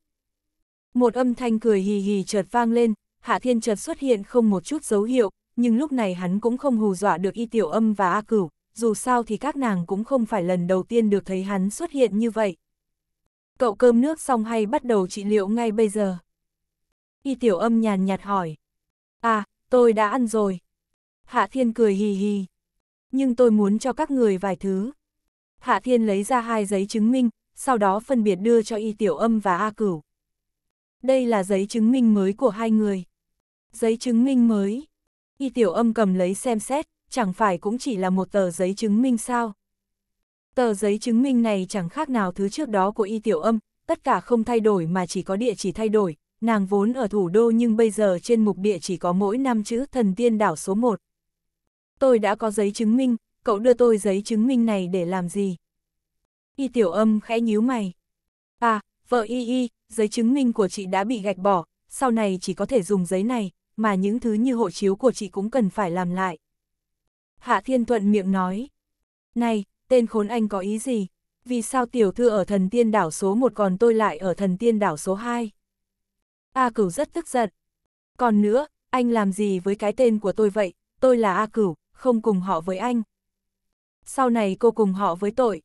Một âm thanh cười hì hì chợt vang lên, Hạ Thiên chợt xuất hiện không một chút dấu hiệu, nhưng lúc này hắn cũng không hù dọa được Y tiểu âm và A Cửu, dù sao thì các nàng cũng không phải lần đầu tiên được thấy hắn xuất hiện như vậy. Cậu cơm nước xong hay bắt đầu trị liệu ngay bây giờ? Y tiểu âm nhàn nhạt hỏi. À, tôi đã ăn rồi. Hạ Thiên cười hì hì. Nhưng tôi muốn cho các người vài thứ. Hạ Thiên lấy ra hai giấy chứng minh, sau đó phân biệt đưa cho Y Tiểu Âm và A Cửu. Đây là giấy chứng minh mới của hai người. Giấy chứng minh mới. Y Tiểu Âm cầm lấy xem xét, chẳng phải cũng chỉ là một tờ giấy chứng minh sao. Tờ giấy chứng minh này chẳng khác nào thứ trước đó của y tiểu âm, tất cả không thay đổi mà chỉ có địa chỉ thay đổi, nàng vốn ở thủ đô nhưng bây giờ trên mục địa chỉ có mỗi năm chữ thần tiên đảo số 1. Tôi đã có giấy chứng minh, cậu đưa tôi giấy chứng minh này để làm gì? Y tiểu âm khẽ nhíu mày. À, vợ y y, giấy chứng minh của chị đã bị gạch bỏ, sau này chỉ có thể dùng giấy này, mà những thứ như hộ chiếu của chị cũng cần phải làm lại. Hạ Thiên Thuận miệng nói. Này, tên khốn anh có ý gì? Vì sao tiểu thư ở thần tiên đảo số 1 còn tôi lại ở thần tiên đảo số 2? A Cửu rất tức giận. Còn nữa, anh làm gì với cái tên của tôi vậy? Tôi là A Cửu, không cùng họ với anh. Sau này cô cùng họ với tội.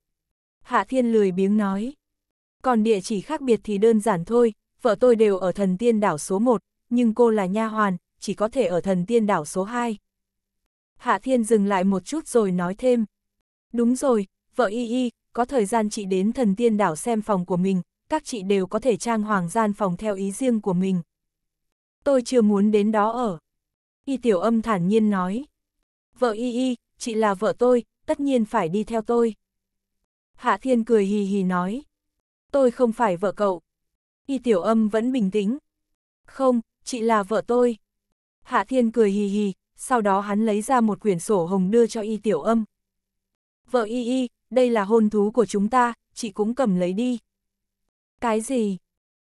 Hạ Thiên lười biếng nói. Còn địa chỉ khác biệt thì đơn giản thôi, vợ tôi đều ở thần tiên đảo số 1, nhưng cô là nha hoàn, chỉ có thể ở thần tiên đảo số 2. Hạ Thiên dừng lại một chút rồi nói thêm. Đúng rồi, vợ y y, có thời gian chị đến thần tiên đảo xem phòng của mình, các chị đều có thể trang hoàng gian phòng theo ý riêng của mình. Tôi chưa muốn đến đó ở. Y tiểu âm thản nhiên nói. Vợ y y, chị là vợ tôi, tất nhiên phải đi theo tôi. Hạ Thiên cười hì hì nói. Tôi không phải vợ cậu. Y tiểu âm vẫn bình tĩnh. Không, chị là vợ tôi. Hạ Thiên cười hì hì, sau đó hắn lấy ra một quyển sổ hồng đưa cho y tiểu âm. Vợ y y, đây là hôn thú của chúng ta, chị cũng cầm lấy đi. Cái gì?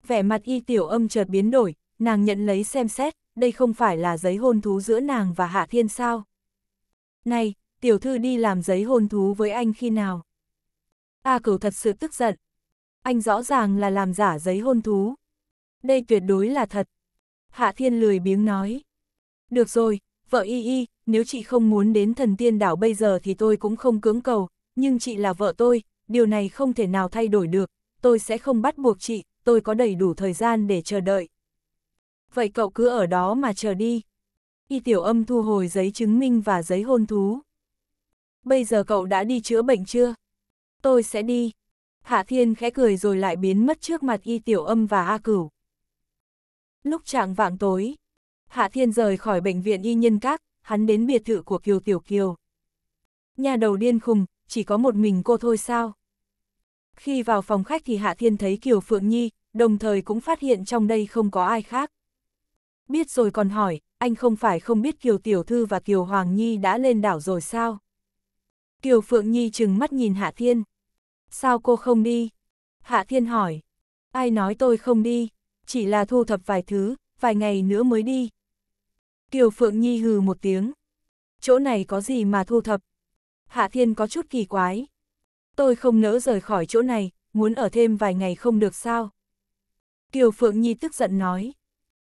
Vẻ mặt y tiểu âm chợt biến đổi, nàng nhận lấy xem xét, đây không phải là giấy hôn thú giữa nàng và Hạ Thiên sao? Này, tiểu thư đi làm giấy hôn thú với anh khi nào? A cửu thật sự tức giận. Anh rõ ràng là làm giả giấy hôn thú. Đây tuyệt đối là thật. Hạ Thiên lười biếng nói. Được rồi, vợ y y, nếu chị không muốn đến thần tiên đảo bây giờ thì tôi cũng không cưỡng cầu, nhưng chị là vợ tôi, điều này không thể nào thay đổi được, tôi sẽ không bắt buộc chị, tôi có đầy đủ thời gian để chờ đợi. Vậy cậu cứ ở đó mà chờ đi. Y tiểu âm thu hồi giấy chứng minh và giấy hôn thú. Bây giờ cậu đã đi chữa bệnh chưa? Tôi sẽ đi. Hạ Thiên khẽ cười rồi lại biến mất trước mặt Y tiểu âm và A cửu. Lúc trạng vạng tối, Hạ Thiên rời khỏi bệnh viện y nhân các, hắn đến biệt thự của Kiều Tiểu Kiều. Nhà đầu điên khùng, chỉ có một mình cô thôi sao? Khi vào phòng khách thì Hạ Thiên thấy Kiều Phượng Nhi, đồng thời cũng phát hiện trong đây không có ai khác. Biết rồi còn hỏi, anh không phải không biết Kiều Tiểu Thư và Kiều Hoàng Nhi đã lên đảo rồi sao? Kiều Phượng Nhi chừng mắt nhìn Hạ Thiên. Sao cô không đi? Hạ Thiên hỏi. Ai nói tôi không đi? Chỉ là thu thập vài thứ, vài ngày nữa mới đi, Kiều Phượng Nhi hừ một tiếng. Chỗ này có gì mà thu thập? Hạ Thiên có chút kỳ quái. Tôi không nỡ rời khỏi chỗ này, muốn ở thêm vài ngày không được sao? Kiều Phượng Nhi tức giận nói.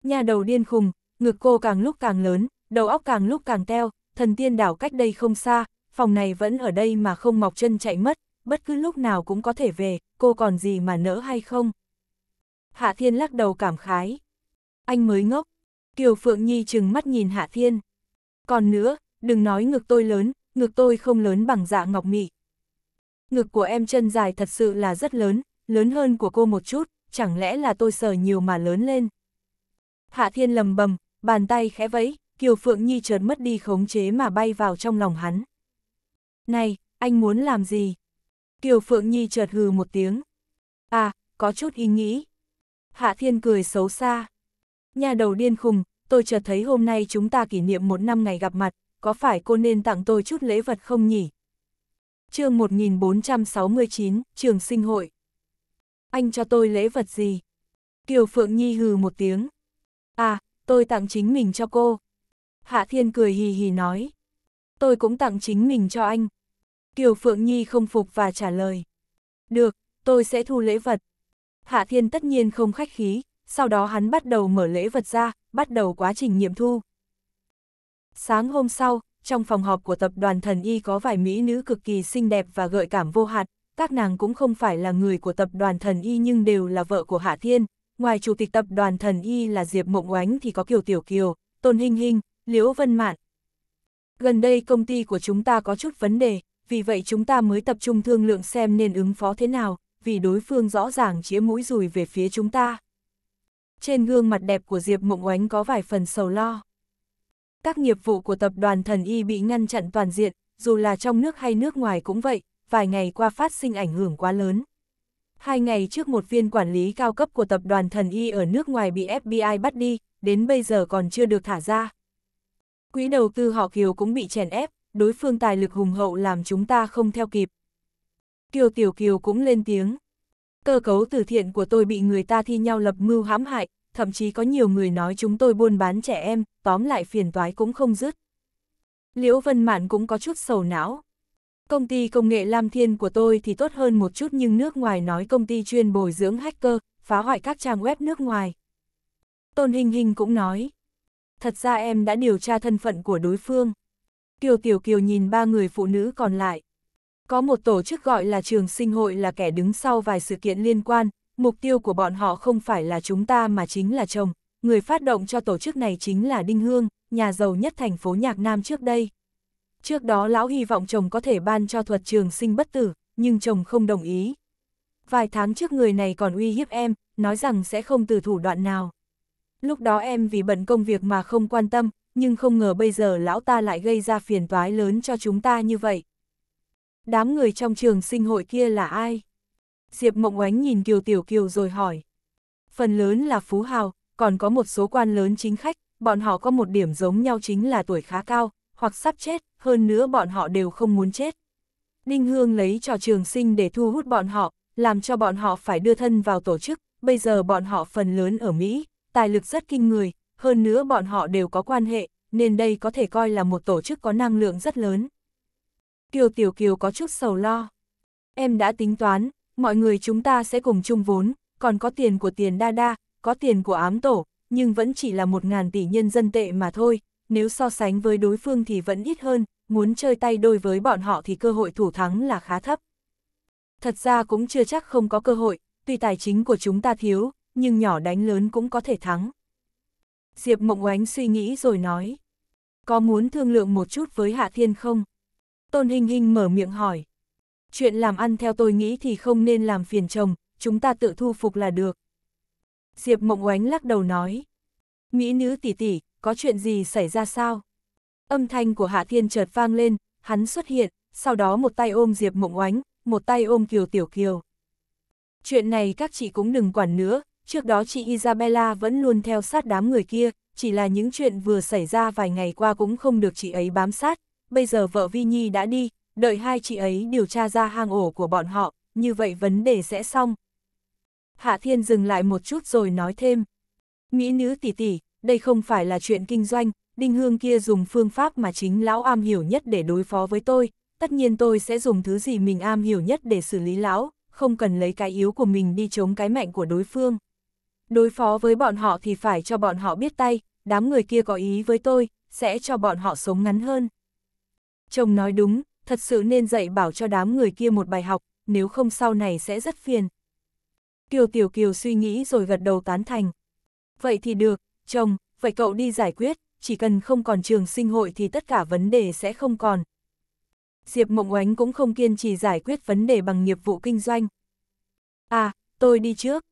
Nhà đầu điên khùng, ngực cô càng lúc càng lớn, đầu óc càng lúc càng teo, thần tiên đảo cách đây không xa, phòng này vẫn ở đây mà không mọc chân chạy mất, bất cứ lúc nào cũng có thể về, cô còn gì mà nỡ hay không? Hạ Thiên lắc đầu cảm khái. Anh mới ngốc, Kiều Phượng Nhi chừng mắt nhìn Hạ Thiên. Còn nữa, đừng nói ngực tôi lớn, ngực tôi không lớn bằng dạ ngọc mị. Ngực của em chân dài thật sự là rất lớn, lớn hơn của cô một chút, chẳng lẽ là tôi sờ nhiều mà lớn lên. Hạ Thiên lầm bầm, bàn tay khẽ vẫy, Kiều Phượng Nhi chợt mất đi khống chế mà bay vào trong lòng hắn. Này, anh muốn làm gì? Kiều Phượng Nhi chợt hừ một tiếng. À, có chút ý nghĩ. Hạ Thiên cười xấu xa. Nhà đầu điên khùng, tôi chợt thấy hôm nay chúng ta kỷ niệm một năm ngày gặp mặt, có phải cô nên tặng tôi chút lễ vật không nhỉ? chương 1469, Trường Sinh Hội Anh cho tôi lễ vật gì? Kiều Phượng Nhi hừ một tiếng. À, tôi tặng chính mình cho cô. Hạ Thiên cười hì hì nói. Tôi cũng tặng chính mình cho anh. Kiều Phượng Nhi không phục và trả lời. Được, tôi sẽ thu lễ vật. Hạ Thiên tất nhiên không khách khí, sau đó hắn bắt đầu mở lễ vật ra, bắt đầu quá trình nghiệm thu. Sáng hôm sau, trong phòng họp của tập đoàn thần y có vài mỹ nữ cực kỳ xinh đẹp và gợi cảm vô hạn, các nàng cũng không phải là người của tập đoàn thần y nhưng đều là vợ của Hạ Thiên, ngoài chủ tịch tập đoàn thần y là Diệp Mộng Oánh thì có Kiều Tiểu Kiều, Tôn Hinh Hinh, Liễu Vân Mạn. Gần đây công ty của chúng ta có chút vấn đề, vì vậy chúng ta mới tập trung thương lượng xem nên ứng phó thế nào, vì đối phương rõ ràng chĩa mũi rùi về phía chúng ta trên gương mặt đẹp của Diệp Mộng Oánh có vài phần sầu lo. Các nghiệp vụ của tập đoàn thần y bị ngăn chặn toàn diện, dù là trong nước hay nước ngoài cũng vậy, vài ngày qua phát sinh ảnh hưởng quá lớn. Hai ngày trước một viên quản lý cao cấp của tập đoàn thần y ở nước ngoài bị FBI bắt đi, đến bây giờ còn chưa được thả ra. Quỹ đầu tư họ Kiều cũng bị chèn ép, đối phương tài lực hùng hậu làm chúng ta không theo kịp. Kiều Tiểu Kiều cũng lên tiếng. Cơ cấu từ thiện của tôi bị người ta thi nhau lập mưu hãm hại, thậm chí có nhiều người nói chúng tôi buôn bán trẻ em, tóm lại phiền toái cũng không dứt. Liễu Vân Mạn cũng có chút sầu não. Công ty công nghệ Lam Thiên của tôi thì tốt hơn một chút nhưng nước ngoài nói công ty chuyên bồi dưỡng hacker, phá hoại các trang web nước ngoài. Tôn Hình Hình cũng nói. Thật ra em đã điều tra thân phận của đối phương. Kiều Tiểu Kiều nhìn ba người phụ nữ còn lại, có một tổ chức gọi là trường sinh hội là kẻ đứng sau vài sự kiện liên quan, mục tiêu của bọn họ không phải là chúng ta mà chính là chồng. Người phát động cho tổ chức này chính là Đinh Hương, nhà giàu nhất thành phố Nhạc Nam trước đây. Trước đó lão hy vọng chồng có thể ban cho thuật trường sinh bất tử, nhưng chồng không đồng ý. Vài tháng trước người này còn uy hiếp em, nói rằng sẽ không từ thủ đoạn nào. Lúc đó em vì bận công việc mà không quan tâm, nhưng không ngờ bây giờ lão ta lại gây ra phiền toái lớn cho chúng ta như vậy. Đám người trong trường sinh hội kia là ai? Diệp Mộng Oánh nhìn Kiều Tiểu Kiều rồi hỏi. Phần lớn là phú hào, còn có một số quan lớn chính khách, bọn họ có một điểm giống nhau chính là tuổi khá cao, hoặc sắp chết, hơn nữa bọn họ đều không muốn chết. Đinh Hương lấy trò trường sinh để thu hút bọn họ, làm cho bọn họ phải đưa thân vào tổ chức, bây giờ bọn họ phần lớn ở Mỹ, tài lực rất kinh người, hơn nữa bọn họ đều có quan hệ, nên đây có thể coi là một tổ chức có năng lượng rất lớn. Kiều Tiểu Kiều có chút sầu lo. Em đã tính toán, mọi người chúng ta sẽ cùng chung vốn, còn có tiền của tiền đa đa, có tiền của ám tổ, nhưng vẫn chỉ là một ngàn tỷ nhân dân tệ mà thôi, nếu so sánh với đối phương thì vẫn ít hơn, muốn chơi tay đôi với bọn họ thì cơ hội thủ thắng là khá thấp. Thật ra cũng chưa chắc không có cơ hội, tuy tài chính của chúng ta thiếu, nhưng nhỏ đánh lớn cũng có thể thắng. Diệp Mộng Oánh suy nghĩ rồi nói, có muốn thương lượng một chút với Hạ Thiên không? Tôn Hình Hình mở miệng hỏi. Chuyện làm ăn theo tôi nghĩ thì không nên làm phiền chồng, chúng ta tự thu phục là được. Diệp Mộng Oánh lắc đầu nói. Mỹ nữ tỷ tỷ, có chuyện gì xảy ra sao? Âm thanh của Hạ Thiên chợt vang lên, hắn xuất hiện, sau đó một tay ôm Diệp Mộng Oánh, một tay ôm Kiều Tiểu Kiều. Chuyện này các chị cũng đừng quản nữa, trước đó chị Isabella vẫn luôn theo sát đám người kia, chỉ là những chuyện vừa xảy ra vài ngày qua cũng không được chị ấy bám sát, bây giờ vợ Vi Nhi đã đi, đợi hai chị ấy điều tra ra hang ổ của bọn họ, như vậy vấn đề sẽ xong. Hạ Thiên dừng lại một chút rồi nói thêm. Mỹ nữ tỷ tỷ, đây không phải là chuyện kinh doanh, Đinh Hương kia dùng phương pháp mà chính lão am hiểu nhất để đối phó với tôi, tất nhiên tôi sẽ dùng thứ gì mình am hiểu nhất để xử lý lão, không cần lấy cái yếu của mình đi chống cái mạnh của đối phương. Đối phó với bọn họ thì phải cho bọn họ biết tay, đám người kia có ý với tôi, sẽ cho bọn họ sống ngắn hơn. Chồng nói đúng, thật sự nên dạy bảo cho đám người kia một bài học, nếu không sau này sẽ rất phiền. Kiều Tiểu Kiều suy nghĩ rồi gật đầu tán thành. Vậy thì được, chồng, vậy cậu đi giải quyết, chỉ cần không còn trường sinh hội thì tất cả vấn đề sẽ không còn. Diệp Mộng Oánh cũng không kiên trì giải quyết vấn đề bằng nghiệp vụ kinh doanh. À, tôi đi trước.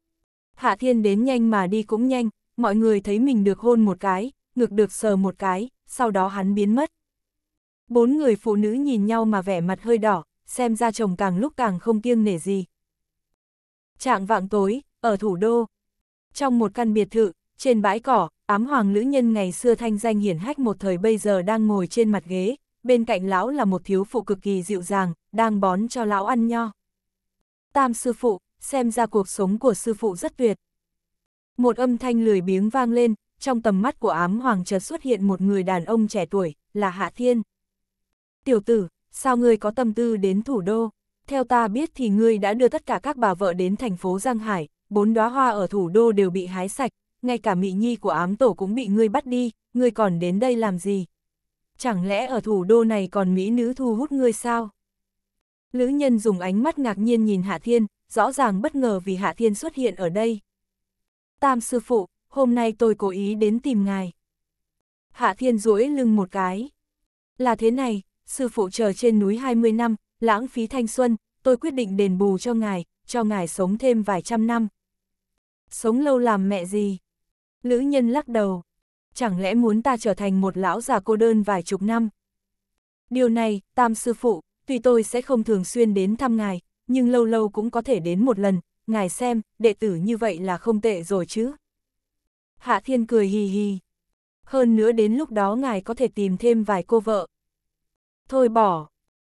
Hạ Thiên đến nhanh mà đi cũng nhanh, mọi người thấy mình được hôn một cái, ngực được sờ một cái, sau đó hắn biến mất. Bốn người phụ nữ nhìn nhau mà vẻ mặt hơi đỏ, xem ra chồng càng lúc càng không kiêng nể gì. Trạng vạng tối, ở thủ đô. Trong một căn biệt thự, trên bãi cỏ, ám hoàng nữ nhân ngày xưa thanh danh hiển hách một thời bây giờ đang ngồi trên mặt ghế, bên cạnh lão là một thiếu phụ cực kỳ dịu dàng, đang bón cho lão ăn nho. Tam sư phụ, xem ra cuộc sống của sư phụ rất tuyệt. Một âm thanh lười biếng vang lên, trong tầm mắt của ám hoàng chợt xuất hiện một người đàn ông trẻ tuổi, là Hạ Thiên. Tiểu tử, sao ngươi có tâm tư đến thủ đô? Theo ta biết thì ngươi đã đưa tất cả các bà vợ đến thành phố Giang Hải, bốn đóa hoa ở thủ đô đều bị hái sạch, ngay cả mị nhi của ám tổ cũng bị ngươi bắt đi, ngươi còn đến đây làm gì? Chẳng lẽ ở thủ đô này còn mỹ nữ thu hút ngươi sao? Lữ nhân dùng ánh mắt ngạc nhiên nhìn Hạ Thiên, rõ ràng bất ngờ vì Hạ Thiên xuất hiện ở đây. Tam sư phụ, hôm nay tôi cố ý đến tìm ngài. Hạ Thiên duỗi lưng một cái. Là thế này, sư phụ chờ trên núi 20 năm, lãng phí thanh xuân, tôi quyết định đền bù cho ngài, cho ngài sống thêm vài trăm năm. Sống lâu làm mẹ gì? Lữ nhân lắc đầu. Chẳng lẽ muốn ta trở thành một lão già cô đơn vài chục năm? Điều này, tam sư phụ, tuy tôi sẽ không thường xuyên đến thăm ngài, nhưng lâu lâu cũng có thể đến một lần, ngài xem, đệ tử như vậy là không tệ rồi chứ. Hạ Thiên cười hì hì. Hơn nữa đến lúc đó ngài có thể tìm thêm vài cô vợ, Thôi bỏ.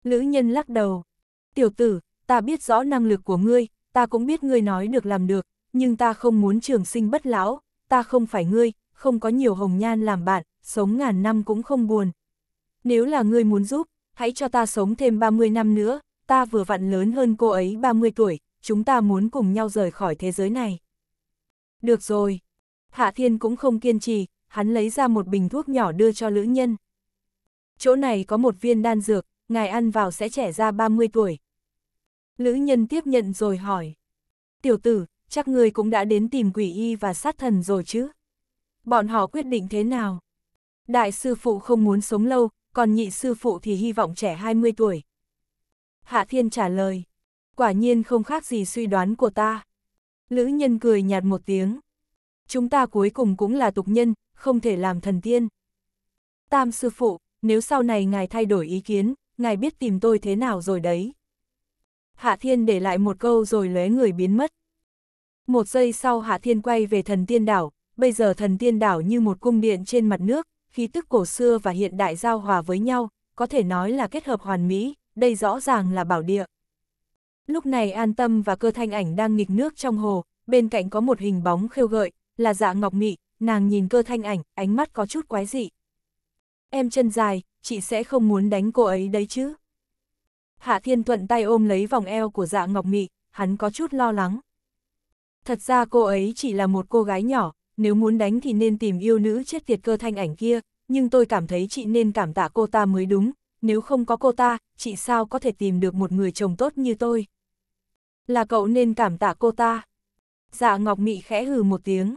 Lữ nhân lắc đầu. Tiểu tử, ta biết rõ năng lực của ngươi, ta cũng biết ngươi nói được làm được, nhưng ta không muốn trường sinh bất lão, ta không phải ngươi, không có nhiều hồng nhan làm bạn, sống ngàn năm cũng không buồn. Nếu là ngươi muốn giúp, hãy cho ta sống thêm 30 năm nữa, ta vừa vặn lớn hơn cô ấy 30 tuổi, chúng ta muốn cùng nhau rời khỏi thế giới này. Được rồi. Hạ Thiên cũng không kiên trì, hắn lấy ra một bình thuốc nhỏ đưa cho Lữ Nhân chỗ này có một viên đan dược, ngài ăn vào sẽ trẻ ra 30 tuổi. Lữ nhân tiếp nhận rồi hỏi. Tiểu tử, chắc người cũng đã đến tìm quỷ y và sát thần rồi chứ? Bọn họ quyết định thế nào? Đại sư phụ không muốn sống lâu, còn nhị sư phụ thì hy vọng trẻ 20 tuổi. Hạ Thiên trả lời. Quả nhiên không khác gì suy đoán của ta. Lữ nhân cười nhạt một tiếng. Chúng ta cuối cùng cũng là tục nhân, không thể làm thần tiên. Tam sư phụ, nếu sau này ngài thay đổi ý kiến, ngài biết tìm tôi thế nào rồi đấy. Hạ Thiên để lại một câu rồi lóe người biến mất. Một giây sau Hạ Thiên quay về thần tiên đảo, bây giờ thần tiên đảo như một cung điện trên mặt nước, khí tức cổ xưa và hiện đại giao hòa với nhau, có thể nói là kết hợp hoàn mỹ, đây rõ ràng là bảo địa. Lúc này An Tâm và cơ thanh ảnh đang nghịch nước trong hồ, bên cạnh có một hình bóng khêu gợi, là dạ ngọc mị, nàng nhìn cơ thanh ảnh, ánh mắt có chút quái dị em chân dài, chị sẽ không muốn đánh cô ấy đấy chứ. Hạ Thiên Thuận tay ôm lấy vòng eo của dạ Ngọc Mị, hắn có chút lo lắng. Thật ra cô ấy chỉ là một cô gái nhỏ, nếu muốn đánh thì nên tìm yêu nữ chết tiệt cơ thanh ảnh kia, nhưng tôi cảm thấy chị nên cảm tạ cô ta mới đúng, nếu không có cô ta, chị sao có thể tìm được một người chồng tốt như tôi. Là cậu nên cảm tạ cô ta. Dạ Ngọc Mị khẽ hừ một tiếng.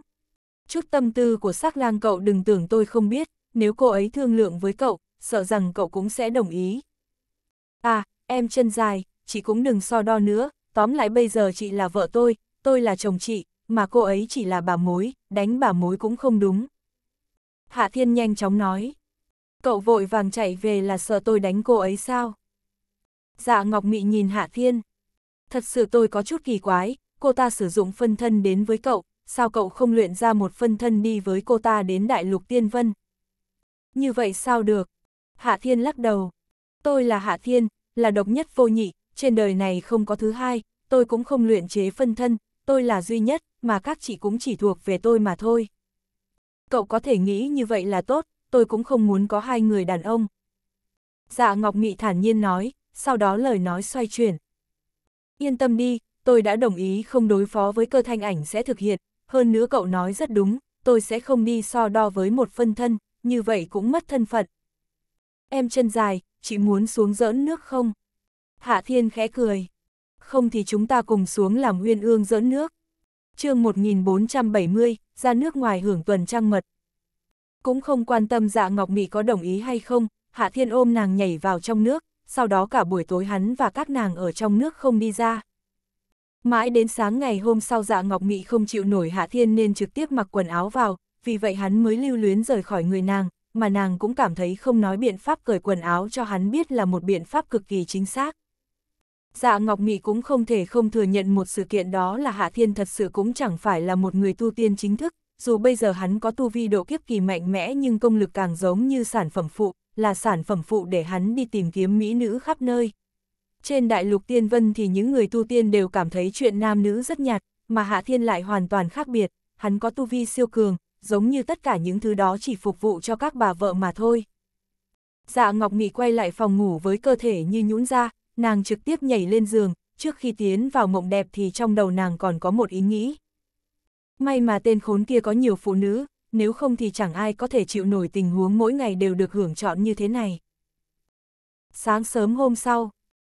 Chút tâm tư của sắc lang cậu đừng tưởng tôi không biết, nếu cô ấy thương lượng với cậu, sợ rằng cậu cũng sẽ đồng ý. À, em chân dài, chị cũng đừng so đo nữa, tóm lại bây giờ chị là vợ tôi, tôi là chồng chị, mà cô ấy chỉ là bà mối, đánh bà mối cũng không đúng. Hạ Thiên nhanh chóng nói. Cậu vội vàng chạy về là sợ tôi đánh cô ấy sao? Dạ Ngọc Mị nhìn Hạ Thiên. Thật sự tôi có chút kỳ quái, cô ta sử dụng phân thân đến với cậu, sao cậu không luyện ra một phân thân đi với cô ta đến đại lục tiên vân, như vậy sao được? Hạ Thiên lắc đầu. Tôi là Hạ Thiên, là độc nhất vô nhị, trên đời này không có thứ hai, tôi cũng không luyện chế phân thân, tôi là duy nhất, mà các chị cũng chỉ thuộc về tôi mà thôi. Cậu có thể nghĩ như vậy là tốt, tôi cũng không muốn có hai người đàn ông. Dạ Ngọc Mị thản nhiên nói, sau đó lời nói xoay chuyển. Yên tâm đi, tôi đã đồng ý không đối phó với cơ thanh ảnh sẽ thực hiện, hơn nữa cậu nói rất đúng, tôi sẽ không đi so đo với một phân thân, như vậy cũng mất thân phận. Em chân dài, chị muốn xuống dỡn nước không? Hạ Thiên khẽ cười. Không thì chúng ta cùng xuống làm huyên ương dỡn nước. chương 1470, ra nước ngoài hưởng tuần trăng mật. Cũng không quan tâm dạ Ngọc Mỹ có đồng ý hay không, Hạ Thiên ôm nàng nhảy vào trong nước, sau đó cả buổi tối hắn và các nàng ở trong nước không đi ra. Mãi đến sáng ngày hôm sau dạ Ngọc Mỹ không chịu nổi Hạ Thiên nên trực tiếp mặc quần áo vào, vì vậy hắn mới lưu luyến rời khỏi người nàng, mà nàng cũng cảm thấy không nói biện pháp cởi quần áo cho hắn biết là một biện pháp cực kỳ chính xác. Dạ Ngọc Mị cũng không thể không thừa nhận một sự kiện đó là Hạ Thiên thật sự cũng chẳng phải là một người tu tiên chính thức, dù bây giờ hắn có tu vi độ kiếp kỳ mạnh mẽ nhưng công lực càng giống như sản phẩm phụ, là sản phẩm phụ để hắn đi tìm kiếm mỹ nữ khắp nơi. Trên đại lục tiên vân thì những người tu tiên đều cảm thấy chuyện nam nữ rất nhạt, mà Hạ Thiên lại hoàn toàn khác biệt, hắn có tu vi siêu cường, giống như tất cả những thứ đó chỉ phục vụ cho các bà vợ mà thôi. Dạ Ngọc Nghị quay lại phòng ngủ với cơ thể như nhũn ra, nàng trực tiếp nhảy lên giường, trước khi tiến vào mộng đẹp thì trong đầu nàng còn có một ý nghĩ. May mà tên khốn kia có nhiều phụ nữ, nếu không thì chẳng ai có thể chịu nổi tình huống mỗi ngày đều được hưởng chọn như thế này. Sáng sớm hôm sau,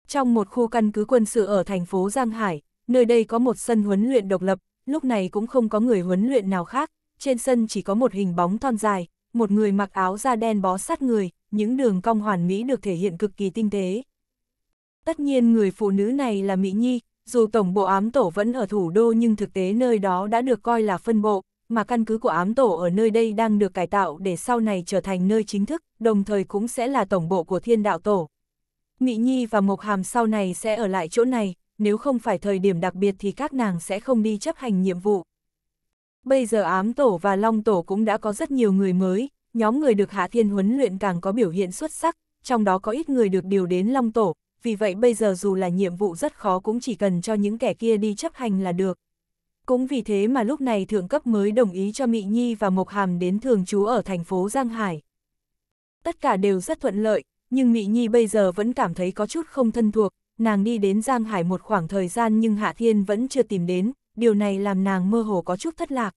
trong một khu căn cứ quân sự ở thành phố Giang Hải, nơi đây có một sân huấn luyện độc lập, lúc này cũng không có người huấn luyện nào khác, trên sân chỉ có một hình bóng thon dài, một người mặc áo da đen bó sát người, những đường cong hoàn mỹ được thể hiện cực kỳ tinh tế. Tất nhiên người phụ nữ này là Mỹ Nhi, dù tổng bộ ám tổ vẫn ở thủ đô nhưng thực tế nơi đó đã được coi là phân bộ, mà căn cứ của ám tổ ở nơi đây đang được cải tạo để sau này trở thành nơi chính thức, đồng thời cũng sẽ là tổng bộ của thiên đạo tổ. Mỹ Nhi và Mộc Hàm sau này sẽ ở lại chỗ này, nếu không phải thời điểm đặc biệt thì các nàng sẽ không đi chấp hành nhiệm vụ. Bây giờ ám tổ và long tổ cũng đã có rất nhiều người mới, nhóm người được Hạ Thiên huấn luyện càng có biểu hiện xuất sắc, trong đó có ít người được điều đến long tổ, vì vậy bây giờ dù là nhiệm vụ rất khó cũng chỉ cần cho những kẻ kia đi chấp hành là được. Cũng vì thế mà lúc này thượng cấp mới đồng ý cho Mị Nhi và Mộc Hàm đến thường trú ở thành phố Giang Hải. Tất cả đều rất thuận lợi, nhưng Mị Nhi bây giờ vẫn cảm thấy có chút không thân thuộc, nàng đi đến Giang Hải một khoảng thời gian nhưng Hạ Thiên vẫn chưa tìm đến, điều này làm nàng mơ hồ có chút thất lạc.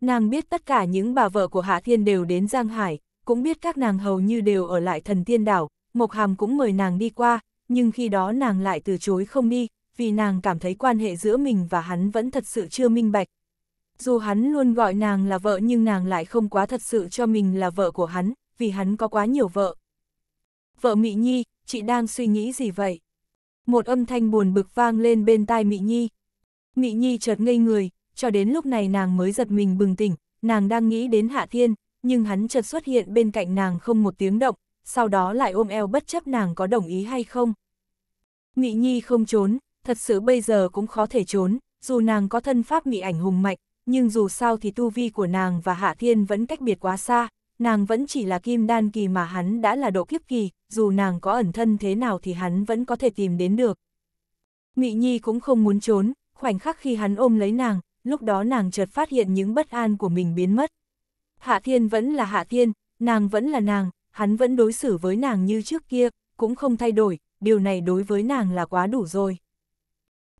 Nàng biết tất cả những bà vợ của Hạ Thiên đều đến Giang Hải, cũng biết các nàng hầu như đều ở lại thần tiên đảo, Mộc Hàm cũng mời nàng đi qua, nhưng khi đó nàng lại từ chối không đi, vì nàng cảm thấy quan hệ giữa mình và hắn vẫn thật sự chưa minh bạch. Dù hắn luôn gọi nàng là vợ nhưng nàng lại không quá thật sự cho mình là vợ của hắn, vì hắn có quá nhiều vợ. Vợ Mị Nhi, chị đang suy nghĩ gì vậy? Một âm thanh buồn bực vang lên bên tai Mị Nhi, Mị Nhi chợt ngây người, cho đến lúc này nàng mới giật mình bừng tỉnh, nàng đang nghĩ đến Hạ Thiên, nhưng hắn chợt xuất hiện bên cạnh nàng không một tiếng động, sau đó lại ôm eo bất chấp nàng có đồng ý hay không. Mị Nhi không trốn, thật sự bây giờ cũng khó thể trốn, dù nàng có thân pháp mị ảnh hùng mạnh, nhưng dù sao thì tu vi của nàng và Hạ Thiên vẫn cách biệt quá xa, nàng vẫn chỉ là kim đan kỳ mà hắn đã là độ kiếp kỳ, dù nàng có ẩn thân thế nào thì hắn vẫn có thể tìm đến được. Mị Nhi cũng không muốn trốn, Khoảnh khắc khi hắn ôm lấy nàng, lúc đó nàng chợt phát hiện những bất an của mình biến mất. Hạ Thiên vẫn là Hạ Thiên, nàng vẫn là nàng, hắn vẫn đối xử với nàng như trước kia, cũng không thay đổi, điều này đối với nàng là quá đủ rồi.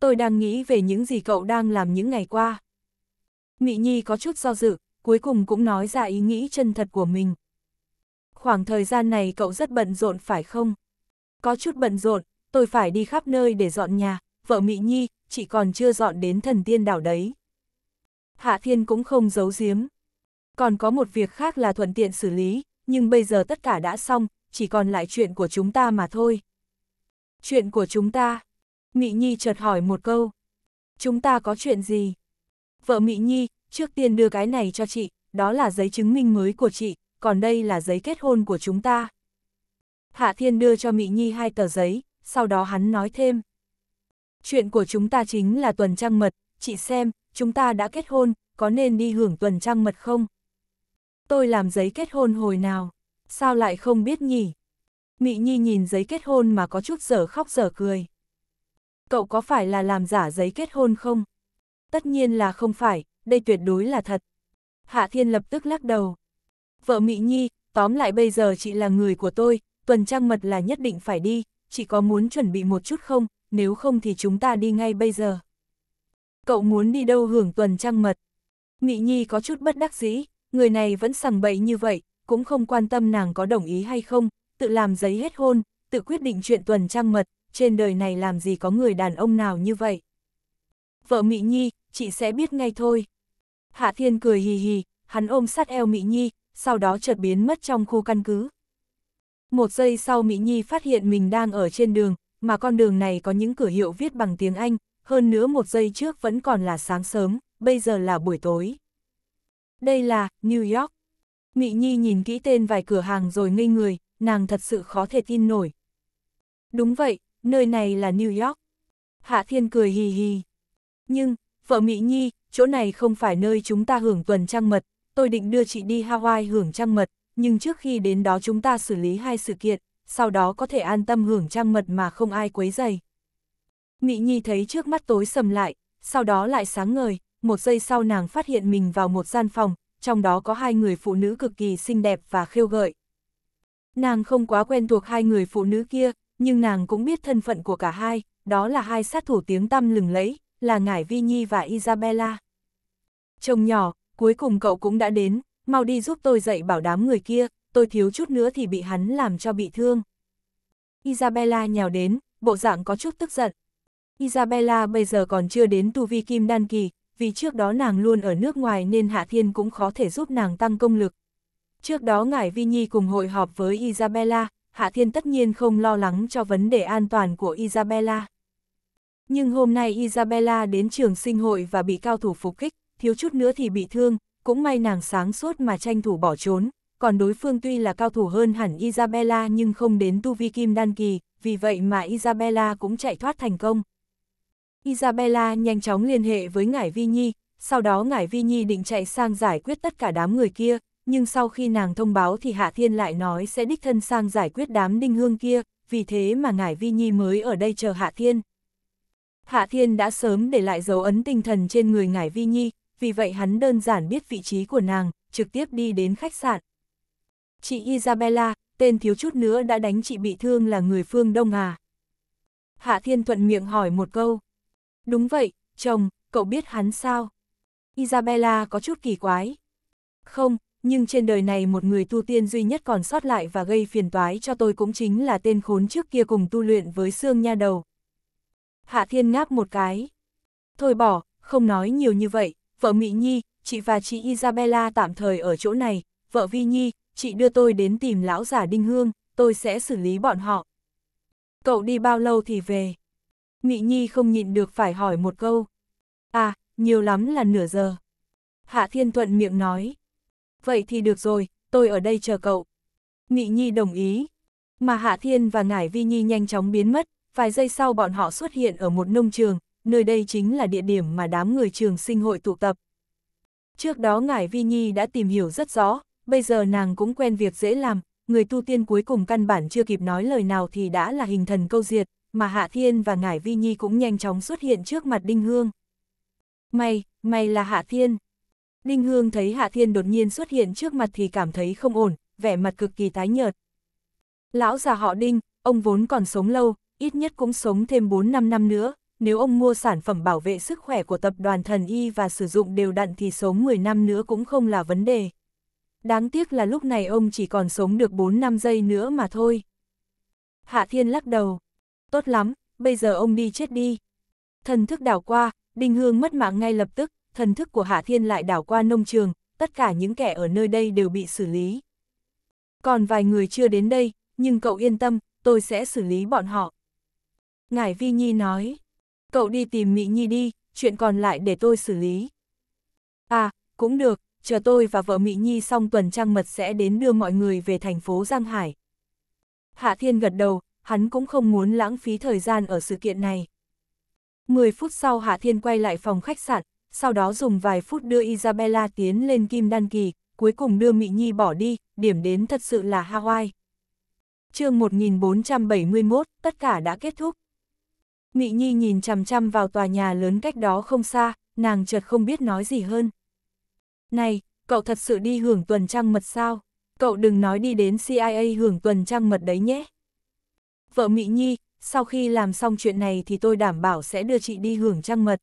Tôi đang nghĩ về những gì cậu đang làm những ngày qua. Mị Nhi có chút do dự, cuối cùng cũng nói ra ý nghĩ chân thật của mình. Khoảng thời gian này cậu rất bận rộn phải không? Có chút bận rộn, tôi phải đi khắp nơi để dọn nhà, vợ Mị Nhi, chỉ còn chưa dọn đến thần tiên đảo đấy. Hạ Thiên cũng không giấu giếm. Còn có một việc khác là thuận tiện xử lý, nhưng bây giờ tất cả đã xong, chỉ còn lại chuyện của chúng ta mà thôi. Chuyện của chúng ta? Mị Nhi chợt hỏi một câu. Chúng ta có chuyện gì? Vợ Mị Nhi, trước tiên đưa cái này cho chị, đó là giấy chứng minh mới của chị, còn đây là giấy kết hôn của chúng ta. Hạ Thiên đưa cho Mị Nhi hai tờ giấy, sau đó hắn nói thêm. Chuyện của chúng ta chính là tuần trăng mật, chị xem, chúng ta đã kết hôn, có nên đi hưởng tuần trăng mật không? Tôi làm giấy kết hôn hồi nào? Sao lại không biết nhỉ? Mị Nhi nhìn giấy kết hôn mà có chút giở khóc giở cười. Cậu có phải là làm giả giấy kết hôn không? Tất nhiên là không phải, đây tuyệt đối là thật. Hạ Thiên lập tức lắc đầu. Vợ Mị Nhi, tóm lại bây giờ chị là người của tôi, tuần trăng mật là nhất định phải đi, chị có muốn chuẩn bị một chút không, nếu không thì chúng ta đi ngay bây giờ. Cậu muốn đi đâu hưởng tuần trăng mật? Mị Nhi có chút bất đắc dĩ, người này vẫn sằng bậy như vậy, cũng không quan tâm nàng có đồng ý hay không, tự làm giấy hết hôn, tự quyết định chuyện tuần trăng mật, trên đời này làm gì có người đàn ông nào như vậy. Vợ Mị Nhi, chị sẽ biết ngay thôi. Hạ Thiên cười hì hì, hắn ôm sát eo Mị Nhi, sau đó chợt biến mất trong khu căn cứ. Một giây sau Mỹ Nhi phát hiện mình đang ở trên đường, mà con đường này có những cửa hiệu viết bằng tiếng Anh, hơn nữa một giây trước vẫn còn là sáng sớm, bây giờ là buổi tối. Đây là New York. Mị Nhi nhìn kỹ tên vài cửa hàng rồi ngây người, nàng thật sự khó thể tin nổi. Đúng vậy, nơi này là New York. Hạ Thiên cười hì hì. Nhưng, vợ Mị Nhi, chỗ này không phải nơi chúng ta hưởng tuần trăng mật, tôi định đưa chị đi Hawaii hưởng trăng mật, nhưng trước khi đến đó chúng ta xử lý hai sự kiện, sau đó có thể an tâm hưởng trăng mật mà không ai quấy dày. Mị Nhi thấy trước mắt tối sầm lại, sau đó lại sáng ngời, một giây sau nàng phát hiện mình vào một gian phòng, trong đó có hai người phụ nữ cực kỳ xinh đẹp và khiêu gợi. Nàng không quá quen thuộc hai người phụ nữ kia, nhưng nàng cũng biết thân phận của cả hai, đó là hai sát thủ tiếng tăm lừng lẫy, là Ngải Vi Nhi và Isabella. Chồng nhỏ, cuối cùng cậu cũng đã đến, mau đi giúp tôi dạy bảo đám người kia, tôi thiếu chút nữa thì bị hắn làm cho bị thương. Isabella nhào đến, bộ dạng có chút tức giận. Isabella bây giờ còn chưa đến tu vi kim đan kỳ, vì trước đó nàng luôn ở nước ngoài nên Hạ Thiên cũng khó thể giúp nàng tăng công lực. Trước đó ngài Vi Nhi cùng hội họp với Isabella, Hạ Thiên tất nhiên không lo lắng cho vấn đề an toàn của Isabella. Nhưng hôm nay Isabella đến trường sinh hội và bị cao thủ phục kích, thiếu chút nữa thì bị thương, cũng may nàng sáng suốt mà tranh thủ bỏ trốn còn đối phương tuy là cao thủ hơn hẳn Isabella nhưng không đến tu vi kim đan kỳ, vì vậy mà Isabella cũng chạy thoát thành công. Isabella nhanh chóng liên hệ với Ngải Vi Nhi, sau đó Ngải Vi Nhi định chạy sang giải quyết tất cả đám người kia, nhưng sau khi nàng thông báo thì Hạ Thiên lại nói sẽ đích thân sang giải quyết đám đinh hương kia, vì thế mà Ngải Vi Nhi mới ở đây chờ Hạ Thiên. Hạ Thiên đã sớm để lại dấu ấn tinh thần trên người Ngải Vi Nhi, vì vậy hắn đơn giản biết vị trí của nàng, trực tiếp đi đến khách sạn. Chị Isabella, tên thiếu chút nữa đã đánh chị bị thương là người phương Đông à? Hạ Thiên Thuận miệng hỏi một câu. Đúng vậy, chồng, cậu biết hắn sao? Isabella có chút kỳ quái. Không, nhưng trên đời này một người tu tiên duy nhất còn sót lại và gây phiền toái cho tôi cũng chính là tên khốn trước kia cùng tu luyện với xương nha đầu. Hạ Thiên ngáp một cái. Thôi bỏ, không nói nhiều như vậy, vợ Mỹ Nhi, chị và chị Isabella tạm thời ở chỗ này, vợ Vi Nhi, chị đưa tôi đến tìm lão giả Đinh Hương, tôi sẽ xử lý bọn họ. Cậu đi bao lâu thì về? Nghị Nhi không nhịn được phải hỏi một câu. À, nhiều lắm là nửa giờ. Hạ Thiên Thuận miệng nói. Vậy thì được rồi, tôi ở đây chờ cậu. Nghị Nhi đồng ý. Mà Hạ Thiên và Ngải Vi Nhi nhanh chóng biến mất, vài giây sau bọn họ xuất hiện ở một nông trường, nơi đây chính là địa điểm mà đám người trường sinh hội tụ tập. Trước đó Ngải Vi Nhi đã tìm hiểu rất rõ, bây giờ nàng cũng quen việc dễ làm, người tu tiên cuối cùng căn bản chưa kịp nói lời nào thì đã là hình thần câu diệt, mà Hạ Thiên và Ngải Vi Nhi cũng nhanh chóng xuất hiện trước mặt Đinh Hương. Mày, mày là Hạ Thiên. Đinh Hương thấy Hạ Thiên đột nhiên xuất hiện trước mặt thì cảm thấy không ổn, vẻ mặt cực kỳ tái nhợt. Lão già họ Đinh, ông vốn còn sống lâu, ít nhất cũng sống thêm 4-5 năm nữa, nếu ông mua sản phẩm bảo vệ sức khỏe của tập đoàn thần y và sử dụng đều đặn thì sống 10 năm nữa cũng không là vấn đề. Đáng tiếc là lúc này ông chỉ còn sống được 4 năm giây nữa mà thôi. Hạ Thiên lắc đầu. Tốt lắm, bây giờ ông đi chết đi. Thần thức đảo qua, Đinh Hương mất mạng ngay lập tức, thần thức của Hạ Thiên lại đảo qua nông trường, tất cả những kẻ ở nơi đây đều bị xử lý. Còn vài người chưa đến đây, nhưng cậu yên tâm, tôi sẽ xử lý bọn họ. Ngải Vi Nhi nói, cậu đi tìm Mỹ Nhi đi, chuyện còn lại để tôi xử lý. À, cũng được, chờ tôi và vợ Mỹ Nhi xong tuần trăng mật sẽ đến đưa mọi người về thành phố Giang Hải. Hạ Thiên gật đầu, hắn cũng không muốn lãng phí thời gian ở sự kiện này. 10 phút sau Hạ Thiên quay lại phòng khách sạn, sau đó dùng vài phút đưa Isabella tiến lên Kim Đan Kỳ, cuối cùng đưa Mỹ Nhi bỏ đi, điểm đến thật sự là Hawaii. chương 1471, tất cả đã kết thúc. Mỹ Nhi nhìn chằm chằm vào tòa nhà lớn cách đó không xa, nàng chợt không biết nói gì hơn. Này, cậu thật sự đi hưởng tuần trăng mật sao? Cậu đừng nói đi đến CIA hưởng tuần trăng mật đấy nhé. Vợ Mỹ Nhi, sau khi làm xong chuyện này thì tôi đảm bảo sẽ đưa chị đi hưởng trăng mật.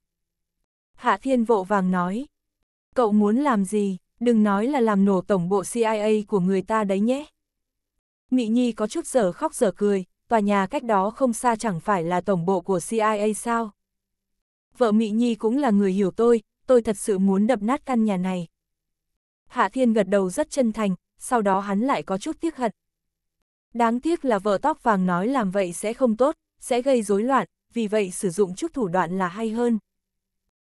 Hạ Thiên vội vàng nói. Cậu muốn làm gì, đừng nói là làm nổ tổng bộ CIA của người ta đấy nhé. Mỹ Nhi có chút giờ khóc giờ cười, tòa nhà cách đó không xa chẳng phải là tổng bộ của CIA sao. Vợ Mỹ Nhi cũng là người hiểu tôi, tôi thật sự muốn đập nát căn nhà này, Hạ Thiên gật đầu rất chân thành, sau đó hắn lại có chút tiếc hận. Đáng tiếc là vợ tóc vàng nói làm vậy sẽ không tốt, sẽ gây rối loạn, vì vậy sử dụng chút thủ đoạn là hay hơn.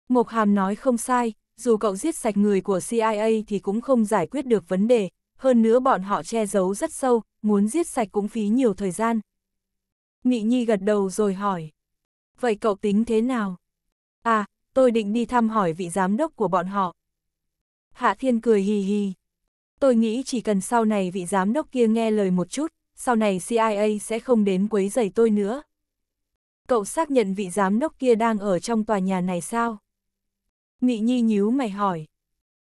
Mộc Hàm nói không sai, dù cậu giết sạch người của CIA thì cũng không giải quyết được vấn đề, hơn nữa bọn họ che giấu rất sâu, muốn giết sạch cũng phí nhiều thời gian. Nghị Nhi gật đầu rồi hỏi, vậy cậu tính thế nào? À, tôi định đi thăm hỏi vị giám đốc của bọn họ, Hạ Thiên cười hì hì. Tôi nghĩ chỉ cần sau này vị giám đốc kia nghe lời một chút, sau này CIA sẽ không đến quấy rầy tôi nữa. Cậu xác nhận vị giám đốc kia đang ở trong tòa nhà này sao? Nghị Nhi nhíu mày hỏi.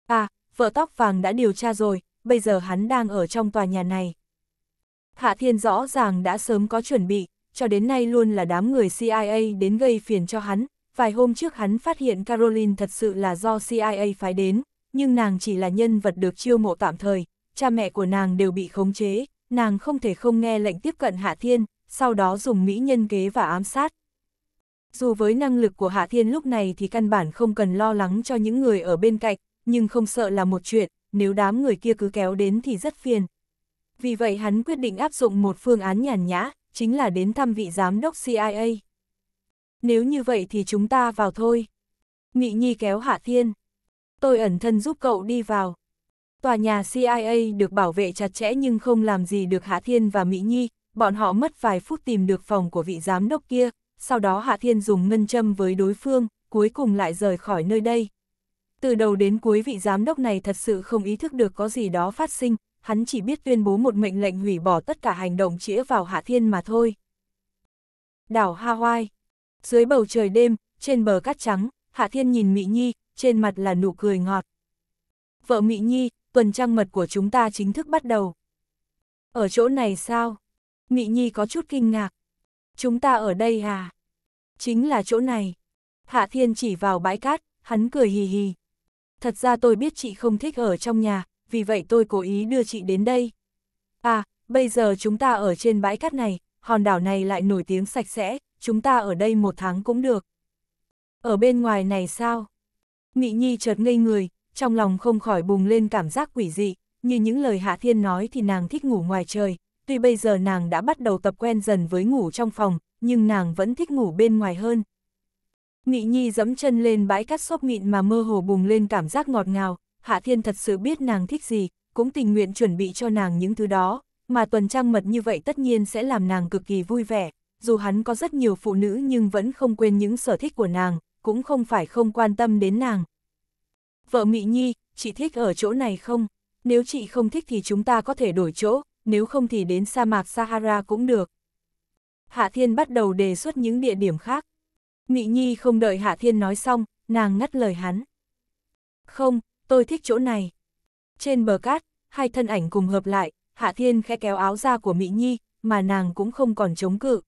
À, vợ tóc vàng đã điều tra rồi, bây giờ hắn đang ở trong tòa nhà này. Hạ Thiên rõ ràng đã sớm có chuẩn bị, cho đến nay luôn là đám người CIA đến gây phiền cho hắn. Vài hôm trước hắn phát hiện Caroline thật sự là do CIA phái đến, nhưng nàng chỉ là nhân vật được chiêu mộ tạm thời, cha mẹ của nàng đều bị khống chế, nàng không thể không nghe lệnh tiếp cận Hạ Thiên, sau đó dùng mỹ nhân kế và ám sát. Dù với năng lực của Hạ Thiên lúc này thì căn bản không cần lo lắng cho những người ở bên cạnh, nhưng không sợ là một chuyện, nếu đám người kia cứ kéo đến thì rất phiền. Vì vậy hắn quyết định áp dụng một phương án nhàn nhã, chính là đến thăm vị giám đốc CIA. Nếu như vậy thì chúng ta vào thôi. Nghị Nhi kéo Hạ Thiên tôi ẩn thân giúp cậu đi vào. Tòa nhà CIA được bảo vệ chặt chẽ nhưng không làm gì được Hạ Thiên và Mỹ Nhi, bọn họ mất vài phút tìm được phòng của vị giám đốc kia, sau đó Hạ Thiên dùng ngân châm với đối phương, cuối cùng lại rời khỏi nơi đây. Từ đầu đến cuối vị giám đốc này thật sự không ý thức được có gì đó phát sinh, hắn chỉ biết tuyên bố một mệnh lệnh hủy bỏ tất cả hành động chĩa vào Hạ Thiên mà thôi. Đảo Hawaii Dưới bầu trời đêm, trên bờ cát trắng, Hạ Thiên nhìn Mỹ Nhi, trên mặt là nụ cười ngọt. Vợ Mỹ Nhi, tuần trăng mật của chúng ta chính thức bắt đầu. Ở chỗ này sao? Mỹ Nhi có chút kinh ngạc. Chúng ta ở đây à? Chính là chỗ này. Hạ Thiên chỉ vào bãi cát, hắn cười hì hì. Thật ra tôi biết chị không thích ở trong nhà, vì vậy tôi cố ý đưa chị đến đây. À, bây giờ chúng ta ở trên bãi cát này, hòn đảo này lại nổi tiếng sạch sẽ, chúng ta ở đây một tháng cũng được. Ở bên ngoài này sao? Mị Nhi chợt ngây người, trong lòng không khỏi bùng lên cảm giác quỷ dị, như những lời Hạ Thiên nói thì nàng thích ngủ ngoài trời, tuy bây giờ nàng đã bắt đầu tập quen dần với ngủ trong phòng, nhưng nàng vẫn thích ngủ bên ngoài hơn. Mị Nhi dẫm chân lên bãi cát xốp mịn mà mơ hồ bùng lên cảm giác ngọt ngào, Hạ Thiên thật sự biết nàng thích gì, cũng tình nguyện chuẩn bị cho nàng những thứ đó, mà tuần trăng mật như vậy tất nhiên sẽ làm nàng cực kỳ vui vẻ, dù hắn có rất nhiều phụ nữ nhưng vẫn không quên những sở thích của nàng, cũng không phải không quan tâm đến nàng. Vợ Mị Nhi, chị thích ở chỗ này không? Nếu chị không thích thì chúng ta có thể đổi chỗ, nếu không thì đến sa mạc Sahara cũng được. Hạ Thiên bắt đầu đề xuất những địa điểm khác. Mị Nhi không đợi Hạ Thiên nói xong, nàng ngắt lời hắn. Không, tôi thích chỗ này. Trên bờ cát, hai thân ảnh cùng hợp lại, Hạ Thiên khẽ kéo áo ra của Mị Nhi, mà nàng cũng không còn chống cự.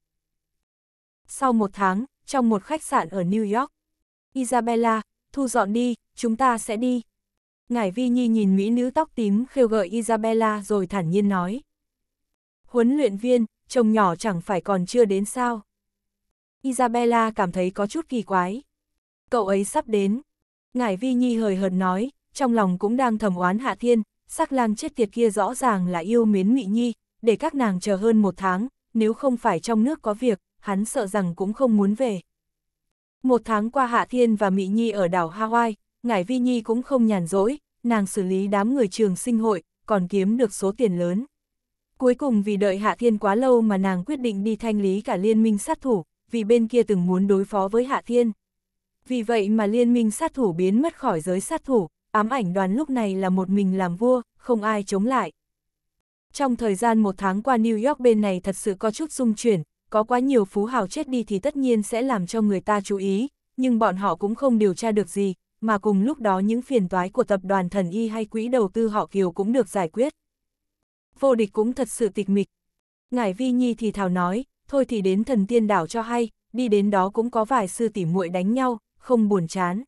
Sau một tháng, trong một khách sạn ở New York, Isabella, thu dọn đi, chúng ta sẽ đi. Ngải Vi Nhi nhìn mỹ nữ tóc tím khêu gợi Isabella rồi thản nhiên nói. Huấn luyện viên, chồng nhỏ chẳng phải còn chưa đến sao. Isabella cảm thấy có chút kỳ quái. Cậu ấy sắp đến. Ngải Vi Nhi hời hợt nói, trong lòng cũng đang thầm oán Hạ Thiên, sắc lang chết tiệt kia rõ ràng là yêu mến Mỹ Nhi, để các nàng chờ hơn một tháng, nếu không phải trong nước có việc, hắn sợ rằng cũng không muốn về. Một tháng qua Hạ Thiên và Mỹ Nhi ở đảo Hawaii, Ngải Vi Nhi cũng không nhàn rỗi, nàng xử lý đám người trường sinh hội, còn kiếm được số tiền lớn. Cuối cùng vì đợi Hạ Thiên quá lâu mà nàng quyết định đi thanh lý cả liên minh sát thủ, vì bên kia từng muốn đối phó với Hạ Thiên. Vì vậy mà liên minh sát thủ biến mất khỏi giới sát thủ, ám ảnh đoàn lúc này là một mình làm vua, không ai chống lại. Trong thời gian một tháng qua New York bên này thật sự có chút rung chuyển, có quá nhiều phú hào chết đi thì tất nhiên sẽ làm cho người ta chú ý, nhưng bọn họ cũng không điều tra được gì, mà cùng lúc đó những phiền toái của tập đoàn thần y hay quỹ đầu tư họ Kiều cũng được giải quyết. Vô địch cũng thật sự tịch mịch. Ngải Vi Nhi thì thào nói, thôi thì đến thần tiên đảo cho hay, đi đến đó cũng có vài sư tỉ muội đánh nhau, không buồn chán.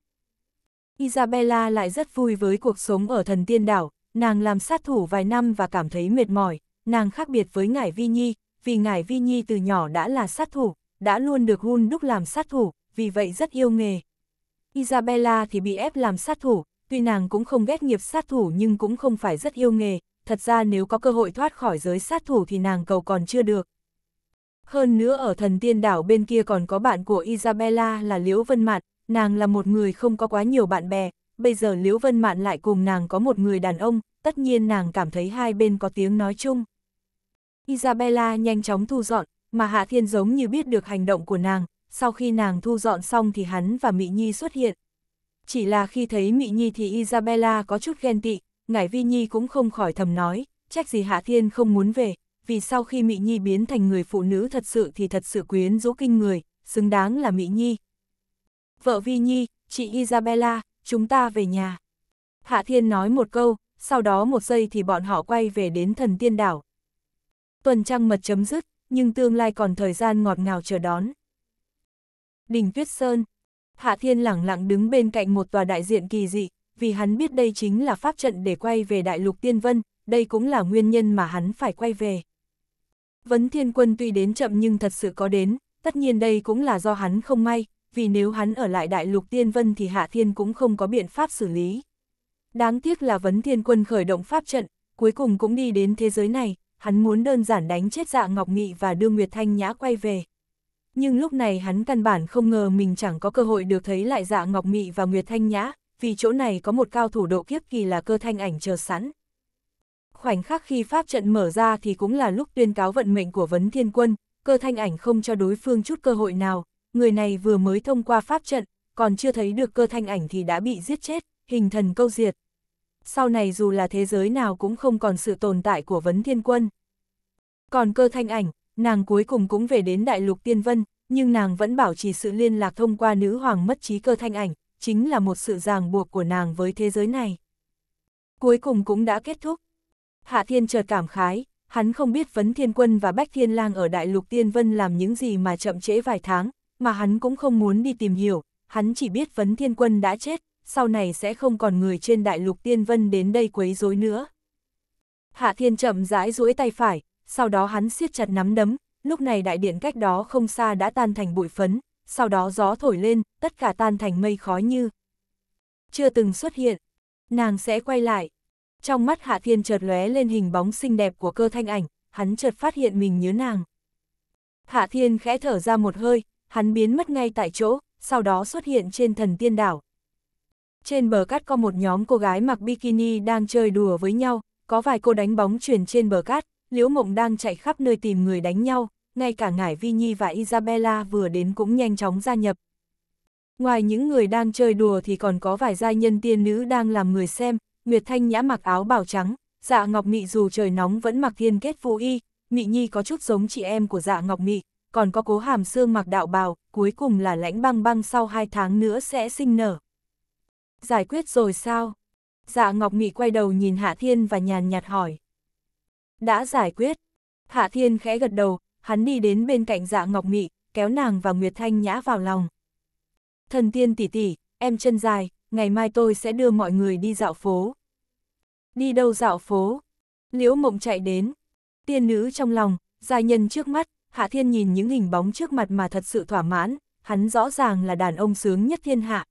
Isabella lại rất vui với cuộc sống ở thần tiên đảo, nàng làm sát thủ vài năm và cảm thấy mệt mỏi, nàng khác biệt với Ngải Vi Nhi, vì ngài Vi Nhi từ nhỏ đã là sát thủ, đã luôn được hun đúc làm sát thủ, vì vậy rất yêu nghề. Isabella thì bị ép làm sát thủ, tuy nàng cũng không ghét nghiệp sát thủ nhưng cũng không phải rất yêu nghề, thật ra nếu có cơ hội thoát khỏi giới sát thủ thì nàng cầu còn chưa được. Hơn nữa ở thần tiên đảo bên kia còn có bạn của Isabella là Liễu Vân Mạn, nàng là một người không có quá nhiều bạn bè, bây giờ Liễu Vân Mạn lại cùng nàng có một người đàn ông, tất nhiên nàng cảm thấy hai bên có tiếng nói chung. Isabella nhanh chóng thu dọn, mà Hạ Thiên giống như biết được hành động của nàng, sau khi nàng thu dọn xong thì hắn và Mị Nhi xuất hiện. Chỉ là khi thấy Mị Nhi thì Isabella có chút ghen tị, ngải Vi Nhi cũng không khỏi thầm nói, trách gì Hạ Thiên không muốn về, vì sau khi Mị Nhi biến thành người phụ nữ thật sự thì thật sự quyến rũ kinh người, xứng đáng là Mị Nhi. Vợ Vi Nhi, chị Isabella, chúng ta về nhà. Hạ Thiên nói một câu, sau đó một giây thì bọn họ quay về đến thần tiên đảo, tuần trăng mật chấm dứt, nhưng tương lai còn thời gian ngọt ngào chờ đón. Đỉnh Tuyết Sơn Hạ Thiên lẳng lặng đứng bên cạnh một tòa đại diện kỳ dị, vì hắn biết đây chính là pháp trận để quay về đại lục tiên vân, đây cũng là nguyên nhân mà hắn phải quay về. Vấn Thiên Quân tuy đến chậm nhưng thật sự có đến, tất nhiên đây cũng là do hắn không may, vì nếu hắn ở lại đại lục tiên vân thì Hạ Thiên cũng không có biện pháp xử lý. Đáng tiếc là Vấn Thiên Quân khởi động pháp trận, cuối cùng cũng đi đến thế giới này, hắn muốn đơn giản đánh chết dạ Ngọc Nghị và đưa Nguyệt Thanh Nhã quay về. Nhưng lúc này hắn căn bản không ngờ mình chẳng có cơ hội được thấy lại dạ Ngọc Nghị và Nguyệt Thanh Nhã, vì chỗ này có một cao thủ độ kiếp kỳ là cơ thanh ảnh chờ sẵn. Khoảnh khắc khi pháp trận mở ra thì cũng là lúc tuyên cáo vận mệnh của vấn thiên quân, cơ thanh ảnh không cho đối phương chút cơ hội nào, người này vừa mới thông qua pháp trận, còn chưa thấy được cơ thanh ảnh thì đã bị giết chết, hình thần câu diệt sau này dù là thế giới nào cũng không còn sự tồn tại của vấn thiên quân. Còn cơ thanh ảnh, nàng cuối cùng cũng về đến đại lục tiên vân, nhưng nàng vẫn bảo trì sự liên lạc thông qua nữ hoàng mất trí cơ thanh ảnh, chính là một sự ràng buộc của nàng với thế giới này. Cuối cùng cũng đã kết thúc. Hạ thiên chợt cảm khái, hắn không biết vấn thiên quân và bách thiên lang ở đại lục tiên vân làm những gì mà chậm trễ vài tháng, mà hắn cũng không muốn đi tìm hiểu, hắn chỉ biết vấn thiên quân đã chết, sau này sẽ không còn người trên đại lục tiên vân đến đây quấy rối nữa. Hạ Thiên chậm rãi duỗi tay phải, sau đó hắn siết chặt nắm đấm, lúc này đại điện cách đó không xa đã tan thành bụi phấn, sau đó gió thổi lên, tất cả tan thành mây khói như. Chưa từng xuất hiện, nàng sẽ quay lại. Trong mắt Hạ Thiên chợt lóe lên hình bóng xinh đẹp của cơ thanh ảnh, hắn chợt phát hiện mình nhớ nàng. Hạ Thiên khẽ thở ra một hơi, hắn biến mất ngay tại chỗ, sau đó xuất hiện trên thần tiên đảo, trên bờ cát có một nhóm cô gái mặc bikini đang chơi đùa với nhau, có vài cô đánh bóng chuyển trên bờ cát, Liễu Mộng đang chạy khắp nơi tìm người đánh nhau, ngay cả Ngải Vi Nhi và Isabella vừa đến cũng nhanh chóng gia nhập. Ngoài những người đang chơi đùa thì còn có vài giai nhân tiên nữ đang làm người xem, Nguyệt Thanh Nhã mặc áo bào trắng, Dạ Ngọc Mị dù trời nóng vẫn mặc thiên kết vũ y, Mị Nhi có chút giống chị em của Dạ Ngọc Mị, còn có cố hàm xương mặc đạo bào, cuối cùng là lãnh băng băng sau hai tháng nữa sẽ sinh nở. Giải quyết rồi sao? Dạ Ngọc Mị quay đầu nhìn Hạ Thiên và nhàn nhạt hỏi. Đã giải quyết. Hạ Thiên khẽ gật đầu, hắn đi đến bên cạnh dạ Ngọc Mị, kéo nàng và Nguyệt Thanh Nhã vào lòng. Thần tiên tỷ tỷ, em chân dài, ngày mai tôi sẽ đưa mọi người đi dạo phố. Đi đâu dạo phố? Liễu mộng chạy đến. Tiên nữ trong lòng, gia nhân trước mắt, Hạ Thiên nhìn những hình bóng trước mặt mà thật sự thỏa mãn, hắn rõ ràng là đàn ông sướng nhất thiên hạ,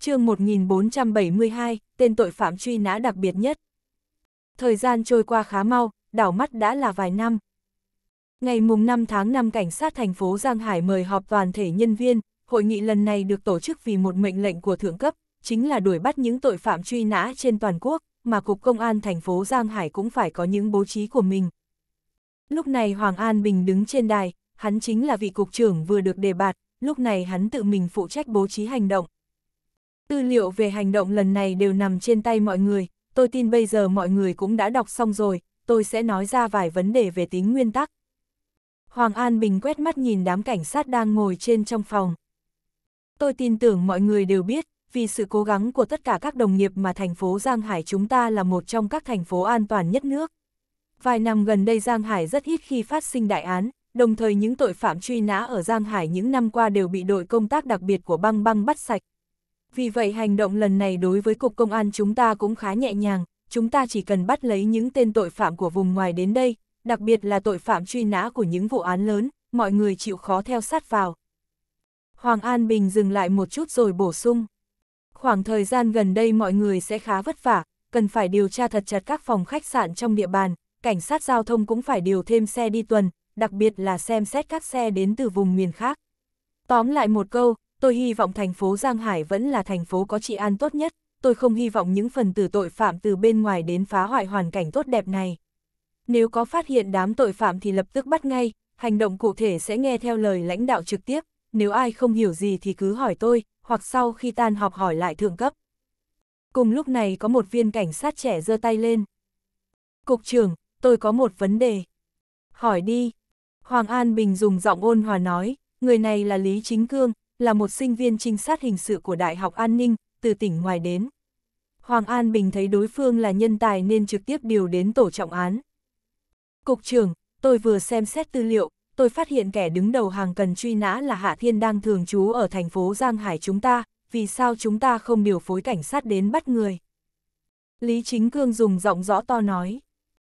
chương 1472, tên tội phạm truy nã đặc biệt nhất. Thời gian trôi qua khá mau, đảo mắt đã là vài năm. Ngày mùng 5 tháng 5 cảnh sát thành phố Giang Hải mời họp toàn thể nhân viên, hội nghị lần này được tổ chức vì một mệnh lệnh của thượng cấp, chính là đuổi bắt những tội phạm truy nã trên toàn quốc, mà Cục Công an thành phố Giang Hải cũng phải có những bố trí của mình. Lúc này Hoàng An Bình đứng trên đài, hắn chính là vị cục trưởng vừa được đề bạt, lúc này hắn tự mình phụ trách bố trí hành động, Tư liệu về hành động lần này đều nằm trên tay mọi người, tôi tin bây giờ mọi người cũng đã đọc xong rồi, tôi sẽ nói ra vài vấn đề về tính nguyên tắc. Hoàng An Bình quét mắt nhìn đám cảnh sát đang ngồi trên trong phòng. Tôi tin tưởng mọi người đều biết, vì sự cố gắng của tất cả các đồng nghiệp mà thành phố Giang Hải chúng ta là một trong các thành phố an toàn nhất nước. Vài năm gần đây Giang Hải rất ít khi phát sinh đại án, đồng thời những tội phạm truy nã ở Giang Hải những năm qua đều bị đội công tác đặc biệt của băng băng bắt sạch, vì vậy hành động lần này đối với Cục Công an chúng ta cũng khá nhẹ nhàng, chúng ta chỉ cần bắt lấy những tên tội phạm của vùng ngoài đến đây, đặc biệt là tội phạm truy nã của những vụ án lớn, mọi người chịu khó theo sát vào. Hoàng An Bình dừng lại một chút rồi bổ sung. Khoảng thời gian gần đây mọi người sẽ khá vất vả, cần phải điều tra thật chặt các phòng khách sạn trong địa bàn, cảnh sát giao thông cũng phải điều thêm xe đi tuần, đặc biệt là xem xét các xe đến từ vùng miền khác. Tóm lại một câu, tôi hy vọng thành phố Giang Hải vẫn là thành phố có trị an tốt nhất, tôi không hy vọng những phần tử tội phạm từ bên ngoài đến phá hoại hoàn cảnh tốt đẹp này. Nếu có phát hiện đám tội phạm thì lập tức bắt ngay, hành động cụ thể sẽ nghe theo lời lãnh đạo trực tiếp, nếu ai không hiểu gì thì cứ hỏi tôi, hoặc sau khi tan họp hỏi lại thượng cấp. Cùng lúc này có một viên cảnh sát trẻ giơ tay lên. Cục trưởng, tôi có một vấn đề. Hỏi đi. Hoàng An Bình dùng giọng ôn hòa nói, người này là Lý Chính Cương, là một sinh viên trinh sát hình sự của Đại học An ninh, từ tỉnh ngoài đến. Hoàng An Bình thấy đối phương là nhân tài nên trực tiếp điều đến tổ trọng án. Cục trưởng, tôi vừa xem xét tư liệu, tôi phát hiện kẻ đứng đầu hàng cần truy nã là Hạ Thiên đang thường trú ở thành phố Giang Hải chúng ta, vì sao chúng ta không điều phối cảnh sát đến bắt người? Lý Chính Cương dùng giọng rõ to nói.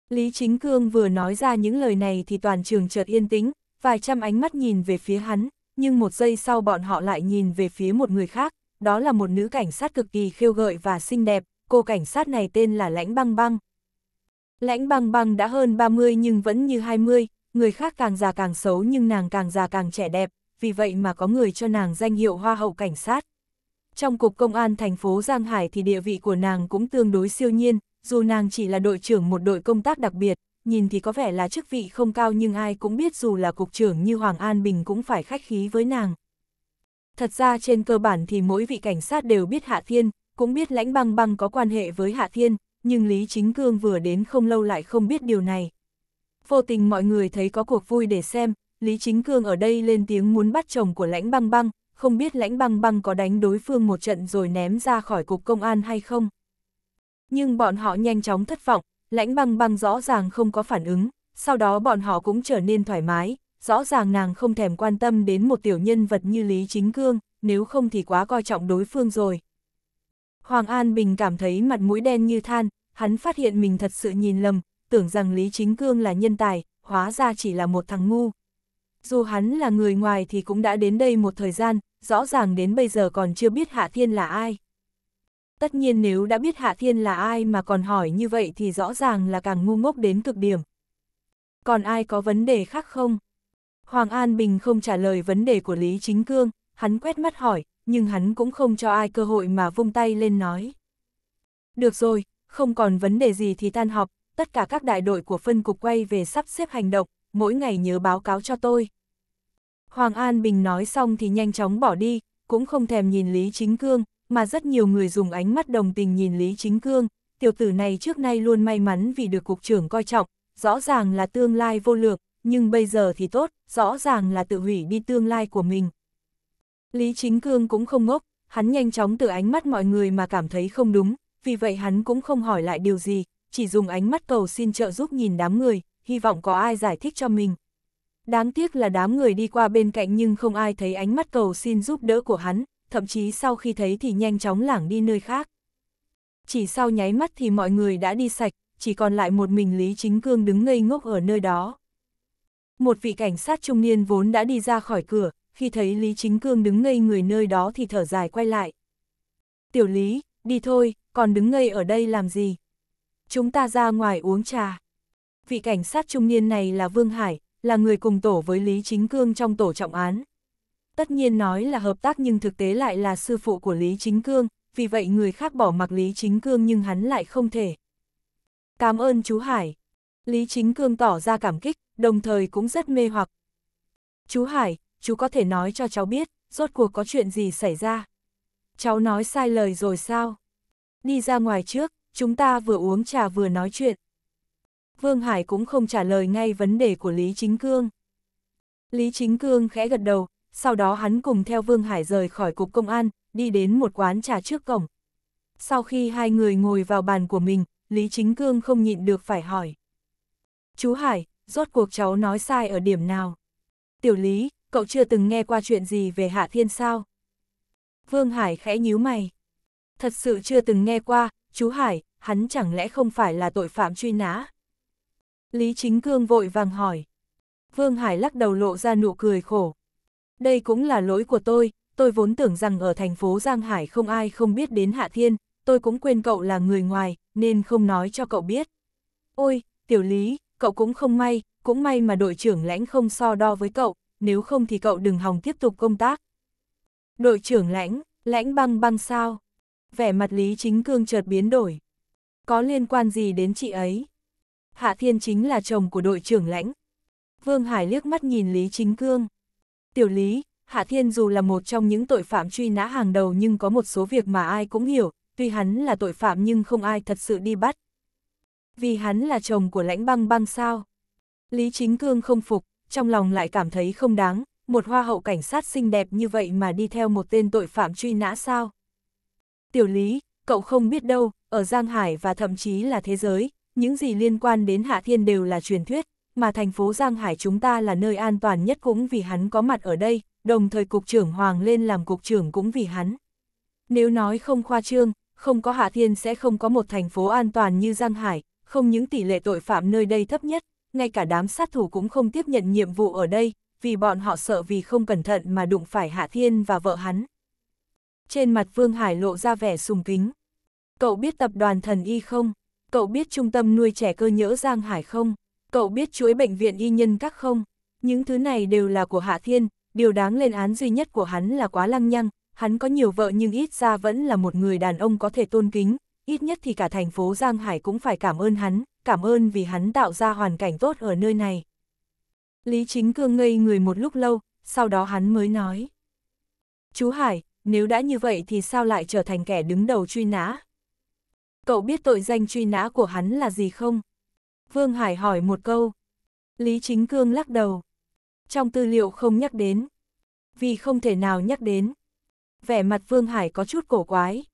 Lý Chính Cương vừa nói ra những lời này thì toàn trường chợt yên tĩnh, vài trăm ánh mắt nhìn về phía hắn, nhưng một giây sau bọn họ lại nhìn về phía một người khác, đó là một nữ cảnh sát cực kỳ khiêu gợi và xinh đẹp, cô cảnh sát này tên là Lãnh Băng Băng. Lãnh Băng Băng đã hơn 30 nhưng vẫn như 20, người khác càng già càng xấu nhưng nàng càng già càng trẻ đẹp, vì vậy mà có người cho nàng danh hiệu Hoa hậu cảnh sát. Trong cục công an thành phố Giang Hải thì địa vị của nàng cũng tương đối siêu nhiên, dù nàng chỉ là đội trưởng một đội công tác đặc biệt, nhìn thì có vẻ là chức vị không cao nhưng ai cũng biết dù là cục trưởng như Hoàng An Bình cũng phải khách khí với nàng. Thật ra trên cơ bản thì mỗi vị cảnh sát đều biết Hạ Thiên, cũng biết lãnh băng băng có quan hệ với Hạ Thiên, nhưng Lý Chính Cương vừa đến không lâu lại không biết điều này. Vô tình mọi người thấy có cuộc vui để xem, Lý Chính Cương ở đây lên tiếng muốn bắt chồng của lãnh băng băng, không biết lãnh băng băng có đánh đối phương một trận rồi ném ra khỏi cục công an hay không. Nhưng bọn họ nhanh chóng thất vọng, lãnh băng băng rõ ràng không có phản ứng, sau đó bọn họ cũng trở nên thoải mái, rõ ràng nàng không thèm quan tâm đến một tiểu nhân vật như Lý Chính Cương, nếu không thì quá coi trọng đối phương rồi. Hoàng An Bình cảm thấy mặt mũi đen như than, hắn phát hiện mình thật sự nhìn lầm, tưởng rằng Lý Chính Cương là nhân tài, hóa ra chỉ là một thằng ngu. Dù hắn là người ngoài thì cũng đã đến đây một thời gian, rõ ràng đến bây giờ còn chưa biết Hạ Thiên là ai. Tất nhiên nếu đã biết Hạ Thiên là ai mà còn hỏi như vậy thì rõ ràng là càng ngu ngốc đến cực điểm. Còn ai có vấn đề khác không? Hoàng An Bình không trả lời vấn đề của Lý Chính Cương, hắn quét mắt hỏi, nhưng hắn cũng không cho ai cơ hội mà vung tay lên nói. Được rồi, không còn vấn đề gì thì tan họp, tất cả các đại đội của phân cục quay về sắp xếp hành động, mỗi ngày nhớ báo cáo cho tôi. Hoàng An Bình nói xong thì nhanh chóng bỏ đi, cũng không thèm nhìn Lý Chính Cương, mà rất nhiều người dùng ánh mắt đồng tình nhìn Lý Chính Cương, tiểu tử này trước nay luôn may mắn vì được cục trưởng coi trọng, rõ ràng là tương lai vô lượng, nhưng bây giờ thì tốt, rõ ràng là tự hủy đi tương lai của mình. Lý Chính Cương cũng không ngốc, hắn nhanh chóng từ ánh mắt mọi người mà cảm thấy không đúng, vì vậy hắn cũng không hỏi lại điều gì, chỉ dùng ánh mắt cầu xin trợ giúp nhìn đám người, hy vọng có ai giải thích cho mình. Đáng tiếc là đám người đi qua bên cạnh nhưng không ai thấy ánh mắt cầu xin giúp đỡ của hắn, thậm chí sau khi thấy thì nhanh chóng lảng đi nơi khác. Chỉ sau nháy mắt thì mọi người đã đi sạch, chỉ còn lại một mình Lý Chính Cương đứng ngây ngốc ở nơi đó. Một vị cảnh sát trung niên vốn đã đi ra khỏi cửa, khi thấy Lý Chính Cương đứng ngây người nơi đó thì thở dài quay lại. Tiểu Lý, đi thôi, còn đứng ngây ở đây làm gì? Chúng ta ra ngoài uống trà. Vị cảnh sát trung niên này là Vương Hải, là người cùng tổ với Lý Chính Cương trong tổ trọng án. Tất nhiên nói là hợp tác nhưng thực tế lại là sư phụ của Lý Chính Cương, vì vậy người khác bỏ mặc Lý Chính Cương nhưng hắn lại không thể. Cảm ơn chú Hải. Lý Chính Cương tỏ ra cảm kích, đồng thời cũng rất mê hoặc. Chú Hải, chú có thể nói cho cháu biết, rốt cuộc có chuyện gì xảy ra? Cháu nói sai lời rồi sao? Đi ra ngoài trước, chúng ta vừa uống trà vừa nói chuyện. Vương Hải cũng không trả lời ngay vấn đề của Lý Chính Cương. Lý Chính Cương khẽ gật đầu, sau đó hắn cùng theo Vương Hải rời khỏi cục công an, đi đến một quán trà trước cổng. Sau khi hai người ngồi vào bàn của mình, Lý Chính Cương không nhịn được phải hỏi. Chú Hải, rốt cuộc cháu nói sai ở điểm nào? Tiểu Lý, cậu chưa từng nghe qua chuyện gì về Hạ Thiên sao? Vương Hải khẽ nhíu mày. Thật sự chưa từng nghe qua, chú Hải, hắn chẳng lẽ không phải là tội phạm truy nã? Lý Chính Cương vội vàng hỏi. Vương Hải lắc đầu lộ ra nụ cười khổ đây cũng là lỗi của tôi, tôi vốn tưởng rằng ở thành phố Giang Hải không ai không biết đến Hạ Thiên, tôi cũng quên cậu là người ngoài, nên không nói cho cậu biết. Ôi, tiểu lý, cậu cũng không may, cũng may mà đội trưởng lãnh không so đo với cậu, nếu không thì cậu đừng hòng tiếp tục công tác. Đội trưởng lãnh, lãnh băng băng sao? Vẻ mặt Lý Chính Cương chợt biến đổi. Có liên quan gì đến chị ấy? Hạ Thiên chính là chồng của đội trưởng lãnh. Vương Hải liếc mắt nhìn Lý Chính Cương. Tiểu lý, Hạ Thiên dù là một trong những tội phạm truy nã hàng đầu nhưng có một số việc mà ai cũng hiểu, tuy hắn là tội phạm nhưng không ai thật sự đi bắt. Vì hắn là chồng của lãnh băng băng sao? Lý Chính Cương không phục, trong lòng lại cảm thấy không đáng, một hoa hậu cảnh sát xinh đẹp như vậy mà đi theo một tên tội phạm truy nã sao? Tiểu lý, cậu không biết đâu, ở Giang Hải và thậm chí là thế giới, những gì liên quan đến Hạ Thiên đều là truyền thuyết, mà thành phố Giang Hải chúng ta là nơi an toàn nhất cũng vì hắn có mặt ở đây, đồng thời cục trưởng Hoàng lên làm cục trưởng cũng vì hắn. Nếu nói không khoa trương, không có Hạ Thiên sẽ không có một thành phố an toàn như Giang Hải, không những tỷ lệ tội phạm nơi đây thấp nhất, ngay cả đám sát thủ cũng không tiếp nhận nhiệm vụ ở đây, vì bọn họ sợ vì không cẩn thận mà đụng phải Hạ Thiên và vợ hắn. Trên mặt Vương Hải lộ ra vẻ sùng kính. Cậu biết tập đoàn thần y không? Cậu biết trung tâm nuôi trẻ cơ nhỡ Giang Hải không? Cậu biết chuỗi bệnh viện y nhân các không? Những thứ này đều là của Hạ Thiên, điều đáng lên án duy nhất của hắn là quá lăng nhăng, hắn có nhiều vợ nhưng ít ra vẫn là một người đàn ông có thể tôn kính, ít nhất thì cả thành phố Giang Hải cũng phải cảm ơn hắn, cảm ơn vì hắn tạo ra hoàn cảnh tốt ở nơi này. Lý Chính Cương ngây người một lúc lâu, sau đó hắn mới nói. Chú Hải, nếu đã như vậy thì sao lại trở thành kẻ đứng đầu truy nã? Cậu biết tội danh truy nã của hắn là gì không? Vương Hải hỏi một câu. Lý Chính Cương lắc đầu. Trong tư liệu không nhắc đến. Vì không thể nào nhắc đến. Vẻ mặt Vương Hải có chút cổ quái.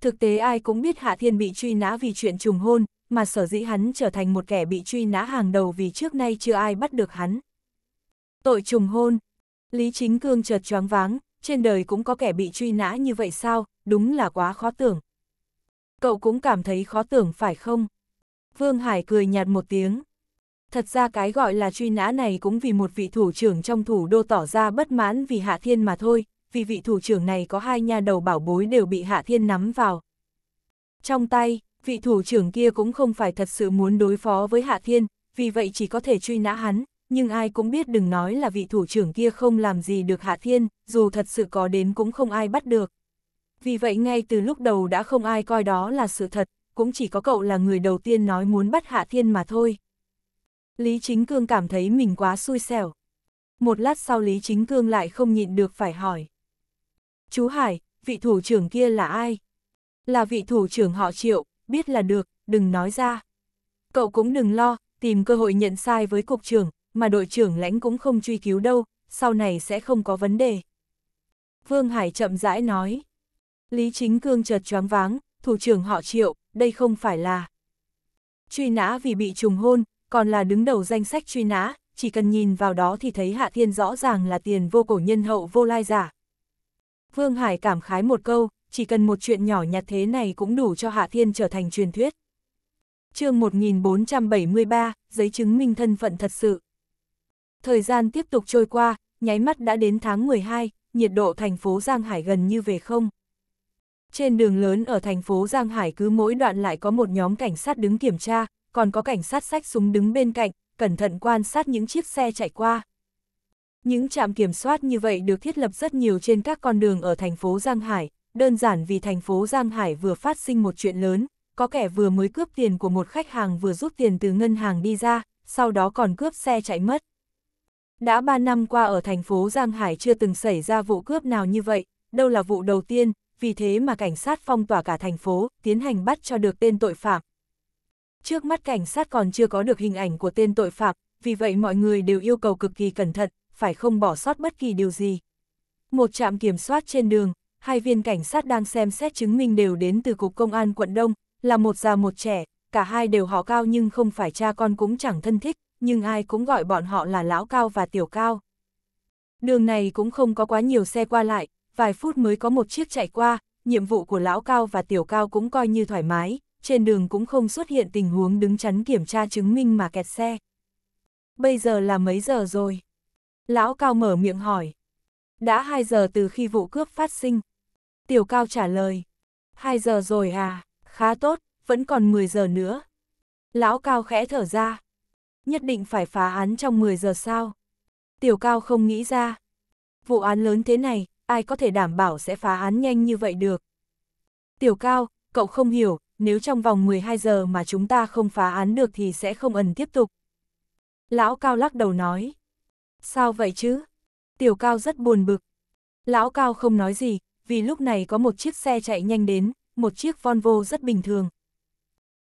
Thực tế ai cũng biết Hạ Thiên bị truy nã vì chuyện trùng hôn, mà sở dĩ hắn trở thành một kẻ bị truy nã hàng đầu vì trước nay chưa ai bắt được hắn. Tội trùng hôn. Lý Chính Cương chợt choáng váng, trên đời cũng có kẻ bị truy nã như vậy sao, đúng là quá khó tưởng. Cậu cũng cảm thấy khó tưởng phải không? Vương Hải cười nhạt một tiếng. Thật ra cái gọi là truy nã này cũng vì một vị thủ trưởng trong thủ đô tỏ ra bất mãn vì Hạ Thiên mà thôi, vì vị thủ trưởng này có hai nhà đầu bảo bối đều bị Hạ Thiên nắm vào. Trong tay, vị thủ trưởng kia cũng không phải thật sự muốn đối phó với Hạ Thiên, vì vậy chỉ có thể truy nã hắn, nhưng ai cũng biết đừng nói là vị thủ trưởng kia không làm gì được Hạ Thiên, dù thật sự có đến cũng không ai bắt được. Vì vậy ngay từ lúc đầu đã không ai coi đó là sự thật, cũng chỉ có cậu là người đầu tiên nói muốn bắt Hạ Thiên mà thôi. Lý Chính Cương cảm thấy mình quá xui xẻo. Một lát sau Lý Chính Cương lại không nhịn được phải hỏi. Chú Hải, vị thủ trưởng kia là ai? Là vị thủ trưởng họ triệu, biết là được, đừng nói ra. Cậu cũng đừng lo, tìm cơ hội nhận sai với cục trưởng, mà đội trưởng lãnh cũng không truy cứu đâu, sau này sẽ không có vấn đề. Vương Hải chậm rãi nói. Lý Chính Cương chợt choáng váng, thủ trưởng họ triệu, đây không phải là truy nã vì bị trùng hôn, còn là đứng đầu danh sách truy nã, chỉ cần nhìn vào đó thì thấy Hạ Thiên rõ ràng là tiền vô cổ nhân hậu vô lai giả. Vương Hải cảm khái một câu, chỉ cần một chuyện nhỏ nhặt thế này cũng đủ cho Hạ Thiên trở thành truyền thuyết. chương 1473, giấy chứng minh thân phận thật sự. Thời gian tiếp tục trôi qua, nháy mắt đã đến tháng 12, nhiệt độ thành phố Giang Hải gần như về không. Trên đường lớn ở thành phố Giang Hải cứ mỗi đoạn lại có một nhóm cảnh sát đứng kiểm tra, còn có cảnh sát sách súng đứng bên cạnh, cẩn thận quan sát những chiếc xe chạy qua. Những trạm kiểm soát như vậy được thiết lập rất nhiều trên các con đường ở thành phố Giang Hải, đơn giản vì thành phố Giang Hải vừa phát sinh một chuyện lớn, có kẻ vừa mới cướp tiền của một khách hàng vừa rút tiền từ ngân hàng đi ra, sau đó còn cướp xe chạy mất. Đã 3 năm qua ở thành phố Giang Hải chưa từng xảy ra vụ cướp nào như vậy, đâu là vụ đầu tiên, vì thế mà cảnh sát phong tỏa cả thành phố, tiến hành bắt cho được tên tội phạm. Trước mắt cảnh sát còn chưa có được hình ảnh của tên tội phạm, vì vậy mọi người đều yêu cầu cực kỳ cẩn thận, phải không bỏ sót bất kỳ điều gì. Một trạm kiểm soát trên đường, hai viên cảnh sát đang xem xét chứng minh đều đến từ Cục Công an quận Đông, là một già một trẻ, cả hai đều họ cao nhưng không phải cha con cũng chẳng thân thích, nhưng ai cũng gọi bọn họ là lão cao và tiểu cao. Đường này cũng không có quá nhiều xe qua lại, vài phút mới có một chiếc chạy qua, nhiệm vụ của lão cao và tiểu cao cũng coi như thoải mái, trên đường cũng không xuất hiện tình huống đứng chắn kiểm tra chứng minh mà kẹt xe. Bây giờ là mấy giờ rồi? Lão cao mở miệng hỏi. Đã 2 giờ từ khi vụ cướp phát sinh. Tiểu cao trả lời. 2 giờ rồi à, khá tốt, vẫn còn 10 giờ nữa. Lão cao khẽ thở ra. Nhất định phải phá án trong 10 giờ sao? Tiểu cao không nghĩ ra. Vụ án lớn thế này, ai có thể đảm bảo sẽ phá án nhanh như vậy được. Tiểu Cao, cậu không hiểu, nếu trong vòng 12 giờ mà chúng ta không phá án được thì sẽ không ẩn tiếp tục. Lão Cao lắc đầu nói. Sao vậy chứ? Tiểu Cao rất buồn bực. Lão Cao không nói gì, vì lúc này có một chiếc xe chạy nhanh đến, một chiếc Volvo rất bình thường.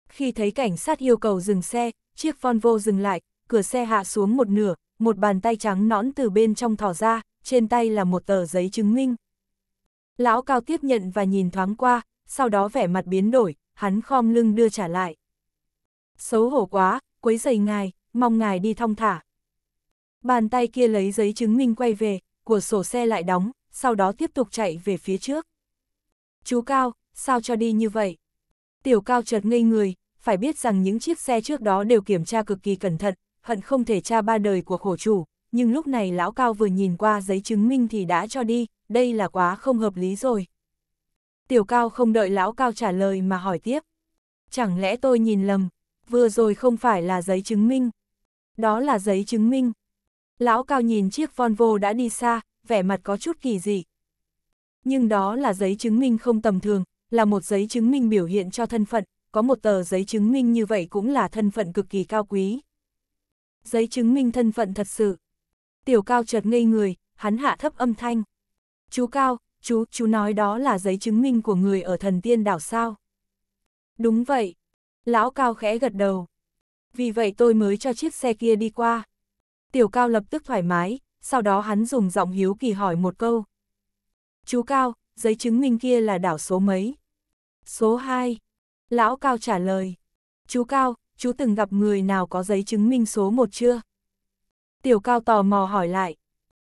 Khi thấy cảnh sát yêu cầu dừng xe, chiếc Volvo dừng lại, cửa xe hạ xuống một nửa, một bàn tay trắng nõn từ bên trong thỏ ra, trên tay là một tờ giấy chứng minh. Lão Cao tiếp nhận và nhìn thoáng qua, sau đó vẻ mặt biến đổi, hắn khom lưng đưa trả lại. Xấu hổ quá, quấy giày ngài, mong ngài đi thong thả. Bàn tay kia lấy giấy chứng minh quay về, của sổ xe lại đóng, sau đó tiếp tục chạy về phía trước. Chú Cao, sao cho đi như vậy? Tiểu Cao chợt ngây người, phải biết rằng những chiếc xe trước đó đều kiểm tra cực kỳ cẩn thận, hận không thể tra ba đời của khổ chủ, nhưng lúc này lão cao vừa nhìn qua giấy chứng minh thì đã cho đi, đây là quá không hợp lý rồi. Tiểu cao không đợi lão cao trả lời mà hỏi tiếp. Chẳng lẽ tôi nhìn lầm, vừa rồi không phải là giấy chứng minh. Đó là giấy chứng minh. Lão cao nhìn chiếc Volvo đã đi xa, vẻ mặt có chút kỳ dị. Nhưng đó là giấy chứng minh không tầm thường, là một giấy chứng minh biểu hiện cho thân phận, có một tờ giấy chứng minh như vậy cũng là thân phận cực kỳ cao quý. Giấy chứng minh thân phận thật sự. Tiểu Cao chợt ngây người, hắn hạ thấp âm thanh. Chú Cao, chú, chú nói đó là giấy chứng minh của người ở thần tiên đảo sao. Đúng vậy. Lão Cao khẽ gật đầu. Vì vậy tôi mới cho chiếc xe kia đi qua. Tiểu Cao lập tức thoải mái, sau đó hắn dùng giọng hiếu kỳ hỏi một câu. Chú Cao, giấy chứng minh kia là đảo số mấy? Số 2. Lão Cao trả lời. Chú Cao, chú từng gặp người nào có giấy chứng minh số 1 chưa? Tiểu cao tò mò hỏi lại.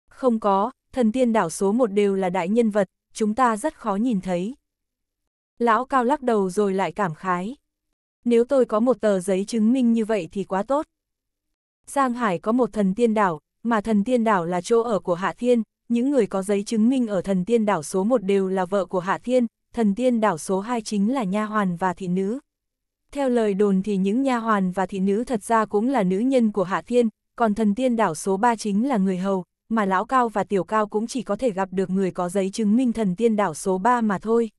Không có, thần tiên đảo số một đều là đại nhân vật, chúng ta rất khó nhìn thấy. Lão cao lắc đầu rồi lại cảm khái. Nếu tôi có một tờ giấy chứng minh như vậy thì quá tốt. Giang Hải có một thần tiên đảo, mà thần tiên đảo là chỗ ở của Hạ Thiên, những người có giấy chứng minh ở thần tiên đảo số 1 đều là vợ của Hạ Thiên, thần tiên đảo số 2 chính là nha hoàn và thị nữ. Theo lời đồn thì những nha hoàn và thị nữ thật ra cũng là nữ nhân của Hạ Thiên, còn thần tiên đảo số 3 chính là người hầu, mà lão cao và tiểu cao cũng chỉ có thể gặp được người có giấy chứng minh thần tiên đảo số 3 mà thôi.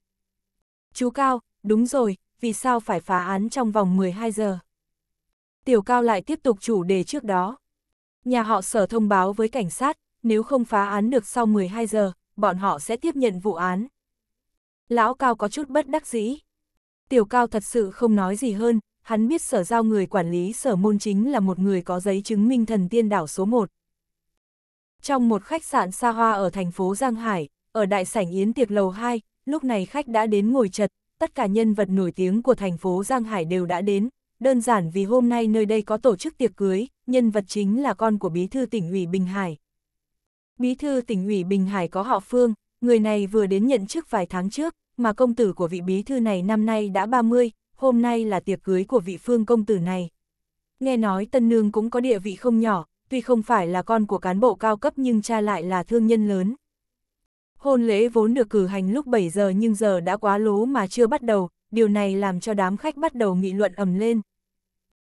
Chú Cao, đúng rồi, vì sao phải phá án trong vòng 12 giờ? Tiểu Cao lại tiếp tục chủ đề trước đó. Nhà họ sở thông báo với cảnh sát, nếu không phá án được sau 12 giờ, bọn họ sẽ tiếp nhận vụ án. Lão Cao có chút bất đắc dĩ. Tiểu Cao thật sự không nói gì hơn, hắn biết sở giao người quản lý sở môn chính là một người có giấy chứng minh thần tiên đảo số 1. Trong một khách sạn xa hoa ở thành phố Giang Hải, ở đại sảnh Yến tiệc lầu 2, lúc này khách đã đến ngồi chật, tất cả nhân vật nổi tiếng của thành phố Giang Hải đều đã đến, đơn giản vì hôm nay nơi đây có tổ chức tiệc cưới, nhân vật chính là con của bí thư tỉnh ủy Bình Hải. Bí thư tỉnh ủy Bình Hải có họ Phương, người này vừa đến nhận chức vài tháng trước, mà công tử của vị bí thư này năm nay đã 30, hôm nay là tiệc cưới của vị phương công tử này. Nghe nói tân nương cũng có địa vị không nhỏ, tuy không phải là con của cán bộ cao cấp nhưng cha lại là thương nhân lớn. Hôn lễ vốn được cử hành lúc 7 giờ nhưng giờ đã quá lố mà chưa bắt đầu, điều này làm cho đám khách bắt đầu nghị luận ầm lên.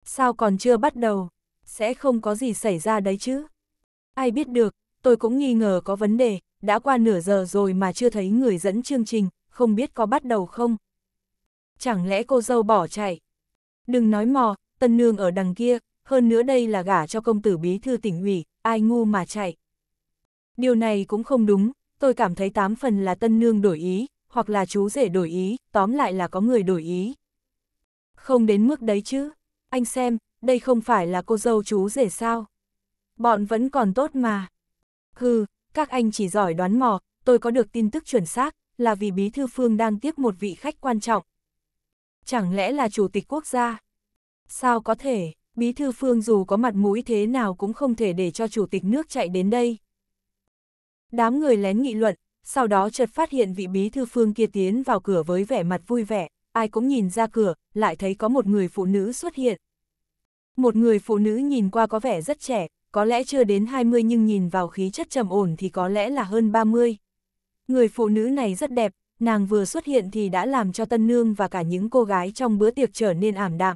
Sao còn chưa bắt đầu? Sẽ không có gì xảy ra đấy chứ? Ai biết được, tôi cũng nghi ngờ có vấn đề, đã qua nửa giờ rồi mà chưa thấy người dẫn chương trình, không biết có bắt đầu không? chẳng lẽ cô dâu bỏ chạy? Đừng nói mò, tân nương ở đằng kia, hơn nữa đây là gả cho công tử bí thư tỉnh ủy, ai ngu mà chạy. Điều này cũng không đúng, tôi cảm thấy tám phần là tân nương đổi ý, hoặc là chú rể đổi ý, tóm lại là có người đổi ý. Không đến mức đấy chứ, anh xem, đây không phải là cô dâu chú rể sao? Bọn vẫn còn tốt mà. Hừ, các anh chỉ giỏi đoán mò, tôi có được tin tức chuẩn xác, là vì Bí Thư Phương đang tiếp một vị khách quan trọng, chẳng lẽ là chủ tịch quốc gia? Sao có thể, bí thư phương dù có mặt mũi thế nào cũng không thể để cho chủ tịch nước chạy đến đây. Đám người lén nghị luận, sau đó chợt phát hiện vị bí thư phương kia tiến vào cửa với vẻ mặt vui vẻ, ai cũng nhìn ra cửa, lại thấy có một người phụ nữ xuất hiện. Một người phụ nữ nhìn qua có vẻ rất trẻ, có lẽ chưa đến 20 nhưng nhìn vào khí chất trầm ổn thì có lẽ là hơn 30. Người phụ nữ này rất đẹp, nàng vừa xuất hiện thì đã làm cho tân nương và cả những cô gái trong bữa tiệc trở nên ảm đạm.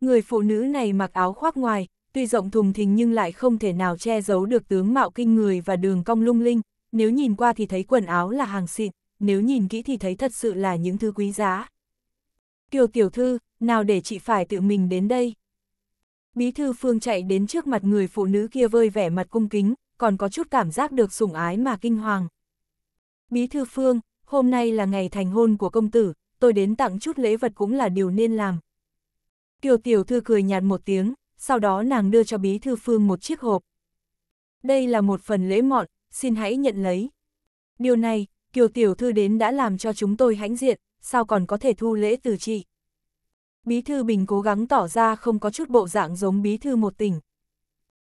Người phụ nữ này mặc áo khoác ngoài, tuy rộng thùng thình nhưng lại không thể nào che giấu được tướng mạo kinh người và đường cong lung linh, nếu nhìn qua thì thấy quần áo là hàng xịn, nếu nhìn kỹ thì thấy thật sự là những thứ quý giá. Kiều tiểu thư, nào để chị phải tự mình đến đây. Bí thư phương chạy đến trước mặt người phụ nữ kia vơi vẻ mặt cung kính, còn có chút cảm giác được sủng ái mà kinh hoàng. Bí thư phương, hôm nay là ngày thành hôn của công tử, tôi đến tặng chút lễ vật cũng là điều nên làm. Kiều tiểu thư cười nhạt một tiếng, sau đó nàng đưa cho bí thư phương một chiếc hộp. Đây là một phần lễ mọn, xin hãy nhận lấy. Điều này, kiều tiểu thư đến đã làm cho chúng tôi hãnh diện, sao còn có thể thu lễ từ chị. Bí thư bình cố gắng tỏ ra không có chút bộ dạng giống bí thư một tỉnh.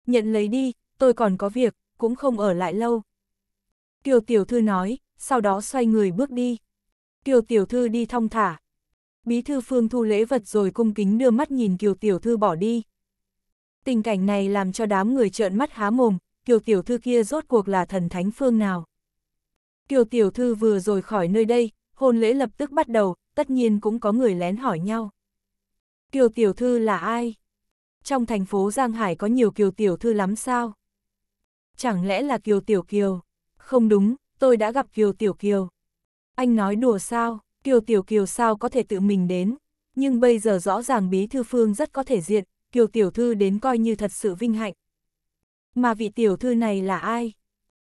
Nhận lấy đi, tôi còn có việc, cũng không ở lại lâu. Kiều tiểu thư nói, sau đó xoay người bước đi. Kiều tiểu thư đi thong thả. Bí thư phương thu lễ vật rồi cung kính đưa mắt nhìn kiều tiểu thư bỏ đi. Tình cảnh này làm cho đám người trợn mắt há mồm, kiều tiểu thư kia rốt cuộc là thần thánh phương nào. Kiều tiểu thư vừa rồi khỏi nơi đây, hôn lễ lập tức bắt đầu, tất nhiên cũng có người lén hỏi nhau. Kiều tiểu thư là ai? Trong thành phố Giang Hải có nhiều kiều tiểu thư lắm sao? Chẳng lẽ là kiều tiểu kiều? Không đúng, tôi đã gặp Kiều Tiểu Kiều. Anh nói đùa sao, Kiều Tiểu Kiều sao có thể tự mình đến, nhưng bây giờ rõ ràng Bí Thư Phương rất có thể diện, Kiều Tiểu Thư đến coi như thật sự vinh hạnh. Mà vị Tiểu Thư này là ai?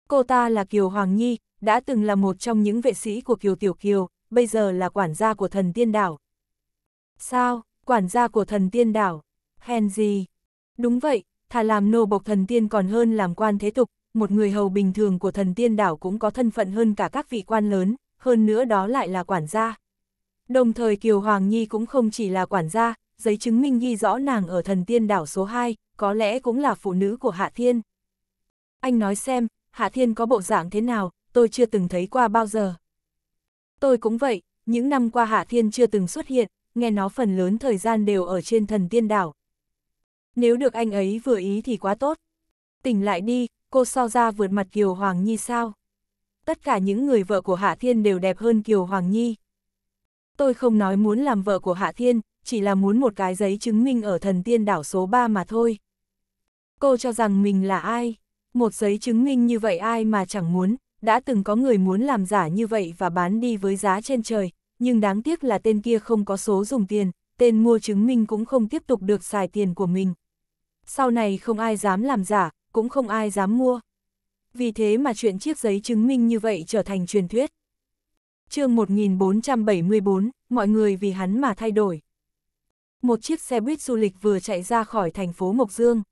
Cô ta là Kiều Hoàng Nhi, đã từng là một trong những vệ sĩ của Kiều Tiểu Kiều, bây giờ là quản gia của thần tiên đảo. Sao, quản gia của thần tiên đảo, hèn gì? Đúng vậy, thà làm nô bộc thần tiên còn hơn làm quan thế tục, một người hầu bình thường của thần tiên đảo cũng có thân phận hơn cả các vị quan lớn, hơn nữa đó lại là quản gia. Đồng thời Kiều Hoàng Nhi cũng không chỉ là quản gia, giấy chứng minh ghi rõ nàng ở thần tiên đảo số 2, có lẽ cũng là phụ nữ của Hạ Thiên. Anh nói xem, Hạ Thiên có bộ dạng thế nào, tôi chưa từng thấy qua bao giờ. Tôi cũng vậy, những năm qua Hạ Thiên chưa từng xuất hiện, nghe nó phần lớn thời gian đều ở trên thần tiên đảo. Nếu được anh ấy vừa ý thì quá tốt. Tỉnh lại đi, cô so ra vượt mặt Kiều Hoàng Nhi sao? Tất cả những người vợ của Hạ Thiên đều đẹp hơn Kiều Hoàng Nhi. Tôi không nói muốn làm vợ của Hạ Thiên, chỉ là muốn một cái giấy chứng minh ở thần tiên đảo số 3 mà thôi. Cô cho rằng mình là ai? Một giấy chứng minh như vậy ai mà chẳng muốn, đã từng có người muốn làm giả như vậy và bán đi với giá trên trời, nhưng đáng tiếc là tên kia không có số dùng tiền, tên mua chứng minh cũng không tiếp tục được xài tiền của mình. Sau này không ai dám làm giả, cũng không ai dám mua. Vì thế mà chuyện chiếc giấy chứng minh như vậy trở thành truyền thuyết. chương 1474, mọi người vì hắn mà thay đổi. Một chiếc xe buýt du lịch vừa chạy ra khỏi thành phố Mộc Dương.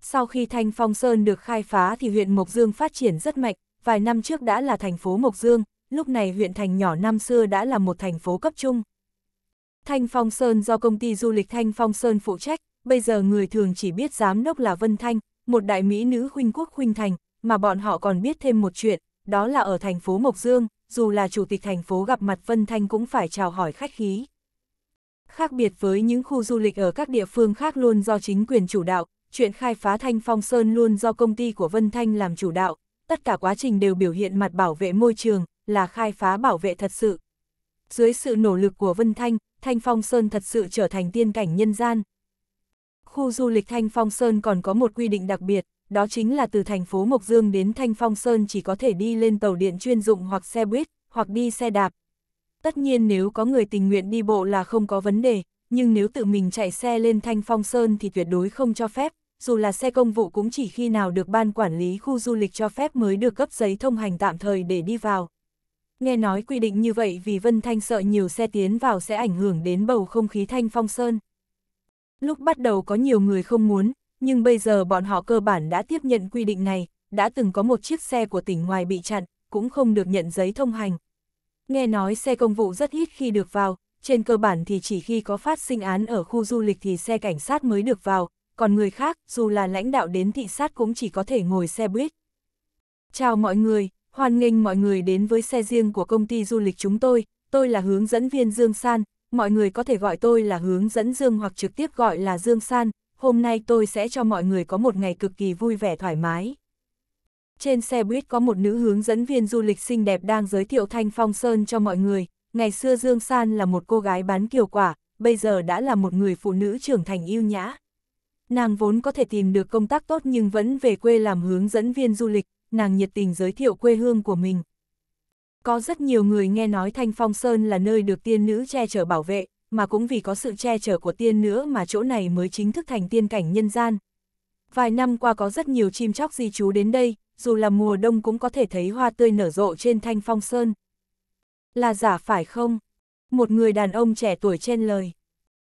Sau khi Thanh Phong Sơn được khai phá thì huyện Mộc Dương phát triển rất mạnh, vài năm trước đã là thành phố Mộc Dương, lúc này huyện thành nhỏ năm xưa đã là một thành phố cấp trung. Thanh Phong Sơn do công ty du lịch Thanh Phong Sơn phụ trách, bây giờ người thường chỉ biết giám đốc là Vân Thanh, một đại mỹ nữ huynh quốc huynh thành, mà bọn họ còn biết thêm một chuyện, đó là ở thành phố Mộc Dương, dù là chủ tịch thành phố gặp mặt Vân Thanh cũng phải chào hỏi khách khí. Khác biệt với những khu du lịch ở các địa phương khác luôn do chính quyền chủ đạo, chuyện khai phá Thanh Phong Sơn luôn do công ty của Vân Thanh làm chủ đạo, tất cả quá trình đều biểu hiện mặt bảo vệ môi trường, là khai phá bảo vệ thật sự. Dưới sự nỗ lực của Vân Thanh, Thanh Phong Sơn thật sự trở thành tiên cảnh nhân gian, khu du lịch Thanh Phong Sơn còn có một quy định đặc biệt, đó chính là từ thành phố Mộc Dương đến Thanh Phong Sơn chỉ có thể đi lên tàu điện chuyên dụng hoặc xe buýt, hoặc đi xe đạp. Tất nhiên nếu có người tình nguyện đi bộ là không có vấn đề, nhưng nếu tự mình chạy xe lên Thanh Phong Sơn thì tuyệt đối không cho phép, dù là xe công vụ cũng chỉ khi nào được ban quản lý khu du lịch cho phép mới được cấp giấy thông hành tạm thời để đi vào. Nghe nói quy định như vậy vì Vân Thanh sợ nhiều xe tiến vào sẽ ảnh hưởng đến bầu không khí Thanh Phong Sơn. Lúc bắt đầu có nhiều người không muốn, nhưng bây giờ bọn họ cơ bản đã tiếp nhận quy định này, đã từng có một chiếc xe của tỉnh ngoài bị chặn, cũng không được nhận giấy thông hành. Nghe nói xe công vụ rất ít khi được vào, trên cơ bản thì chỉ khi có phát sinh án ở khu du lịch thì xe cảnh sát mới được vào, còn người khác, dù là lãnh đạo đến thị sát cũng chỉ có thể ngồi xe buýt. Chào mọi người, hoan nghênh mọi người đến với xe riêng của công ty du lịch chúng tôi, tôi là hướng dẫn viên Dương San, mọi người có thể gọi tôi là hướng dẫn Dương hoặc trực tiếp gọi là Dương San, hôm nay tôi sẽ cho mọi người có một ngày cực kỳ vui vẻ thoải mái. Trên xe buýt có một nữ hướng dẫn viên du lịch xinh đẹp đang giới thiệu Thanh Phong Sơn cho mọi người, ngày xưa Dương San là một cô gái bán kiều quả, bây giờ đã là một người phụ nữ trưởng thành yêu nhã. Nàng vốn có thể tìm được công tác tốt nhưng vẫn về quê làm hướng dẫn viên du lịch, nàng nhiệt tình giới thiệu quê hương của mình. Có rất nhiều người nghe nói Thanh Phong Sơn là nơi được tiên nữ che chở bảo vệ, mà cũng vì có sự che chở của tiên nữ mà chỗ này mới chính thức thành tiên cảnh nhân gian. Vài năm qua có rất nhiều chim chóc di trú đến đây, dù là mùa đông cũng có thể thấy hoa tươi nở rộ trên Thanh Phong Sơn. Là giả phải không? Một người đàn ông trẻ tuổi chen lời.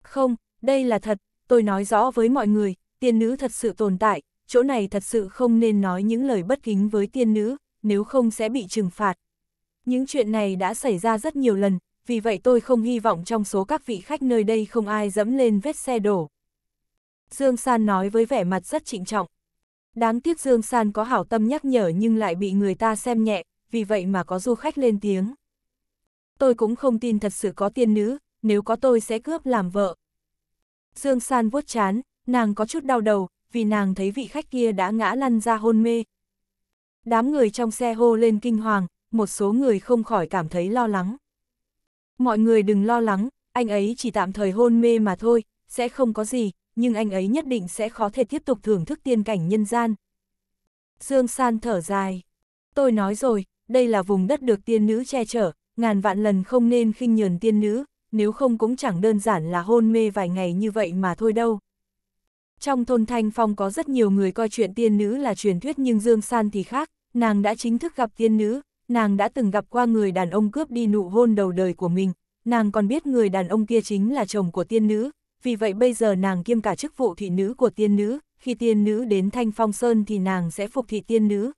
Không, đây là thật, tôi nói rõ với mọi người, tiên nữ thật sự tồn tại, chỗ này thật sự không nên nói những lời bất kính với tiên nữ, nếu không sẽ bị trừng phạt. Những chuyện này đã xảy ra rất nhiều lần, vì vậy tôi không hy vọng trong số các vị khách nơi đây không ai dẫm lên vết xe đổ. Dương San nói với vẻ mặt rất trịnh trọng. Đáng tiếc Dương San có hảo tâm nhắc nhở nhưng lại bị người ta xem nhẹ, vì vậy mà có du khách lên tiếng. Tôi cũng không tin thật sự có tiên nữ, nếu có tôi sẽ cướp làm vợ. Dương San vuốt chán, nàng có chút đau đầu, vì nàng thấy vị khách kia đã ngã lăn ra hôn mê. Đám người trong xe hô lên kinh hoàng, một số người không khỏi cảm thấy lo lắng. Mọi người đừng lo lắng, anh ấy chỉ tạm thời hôn mê mà thôi, sẽ không có gì, nhưng anh ấy nhất định sẽ khó thể tiếp tục thưởng thức tiên cảnh nhân gian. Dương San thở dài. Tôi nói rồi, đây là vùng đất được tiên nữ che chở, ngàn vạn lần không nên khinh nhờn tiên nữ, nếu không cũng chẳng đơn giản là hôn mê vài ngày như vậy mà thôi đâu. Trong thôn Thanh Phong có rất nhiều người coi chuyện tiên nữ là truyền thuyết nhưng Dương San thì khác, nàng đã chính thức gặp tiên nữ, nàng đã từng gặp qua người đàn ông cướp đi nụ hôn đầu đời của mình, nàng còn biết người đàn ông kia chính là chồng của tiên nữ, vì vậy bây giờ nàng kiêm cả chức vụ thị nữ của tiên nữ, khi tiên nữ đến Thanh Phong Sơn thì nàng sẽ phục thị tiên nữ.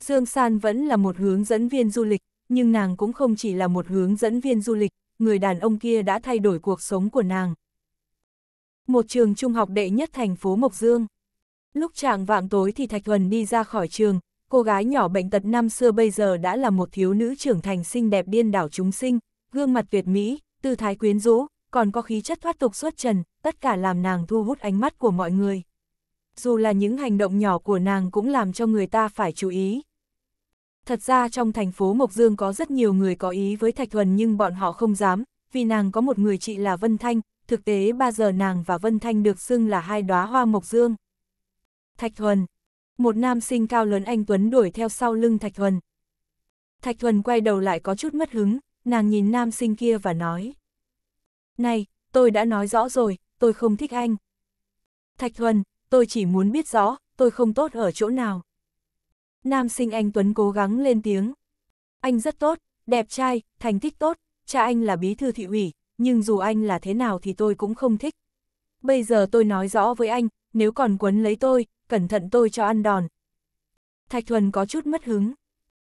Dương San vẫn là một hướng dẫn viên du lịch, nhưng nàng cũng không chỉ là một hướng dẫn viên du lịch, người đàn ông kia đã thay đổi cuộc sống của nàng. Một trường trung học đệ nhất thành phố Mộc Dương. Lúc trạng vạng tối thì Thạch Thuần đi ra khỏi trường, Cô gái nhỏ bệnh tật năm xưa bây giờ đã là một thiếu nữ trưởng thành xinh đẹp điên đảo chúng sinh, gương mặt tuyệt mỹ, tư thái quyến rũ, còn có khí chất thoát tục xuất trần, tất cả làm nàng thu hút ánh mắt của mọi người. Dù là những hành động nhỏ của nàng cũng làm cho người ta phải chú ý. Thật ra trong thành phố Mộc Dương có rất nhiều người có ý với Thạch Thuần nhưng bọn họ không dám, vì nàng có một người chị là Vân Thanh, thực tế ba giờ nàng và Vân Thanh được xưng là hai đóa hoa Mộc Dương. Thạch Thuần, một nam sinh cao lớn anh Tuấn đuổi theo sau lưng Thạch Thuần. Thạch Thuần quay đầu lại có chút mất hứng, nàng nhìn nam sinh kia và nói. Này, tôi đã nói rõ rồi, tôi không thích anh. Thạch Thuần, tôi chỉ muốn biết rõ, tôi không tốt ở chỗ nào. Nam sinh anh Tuấn cố gắng lên tiếng. Anh rất tốt, đẹp trai, thành tích tốt, cha anh là bí thư thị ủy, nhưng dù anh là thế nào thì tôi cũng không thích. Bây giờ tôi nói rõ với anh, nếu còn quấn lấy tôi, cẩn thận tôi cho ăn đòn. Thạch Thuần có chút mất hứng.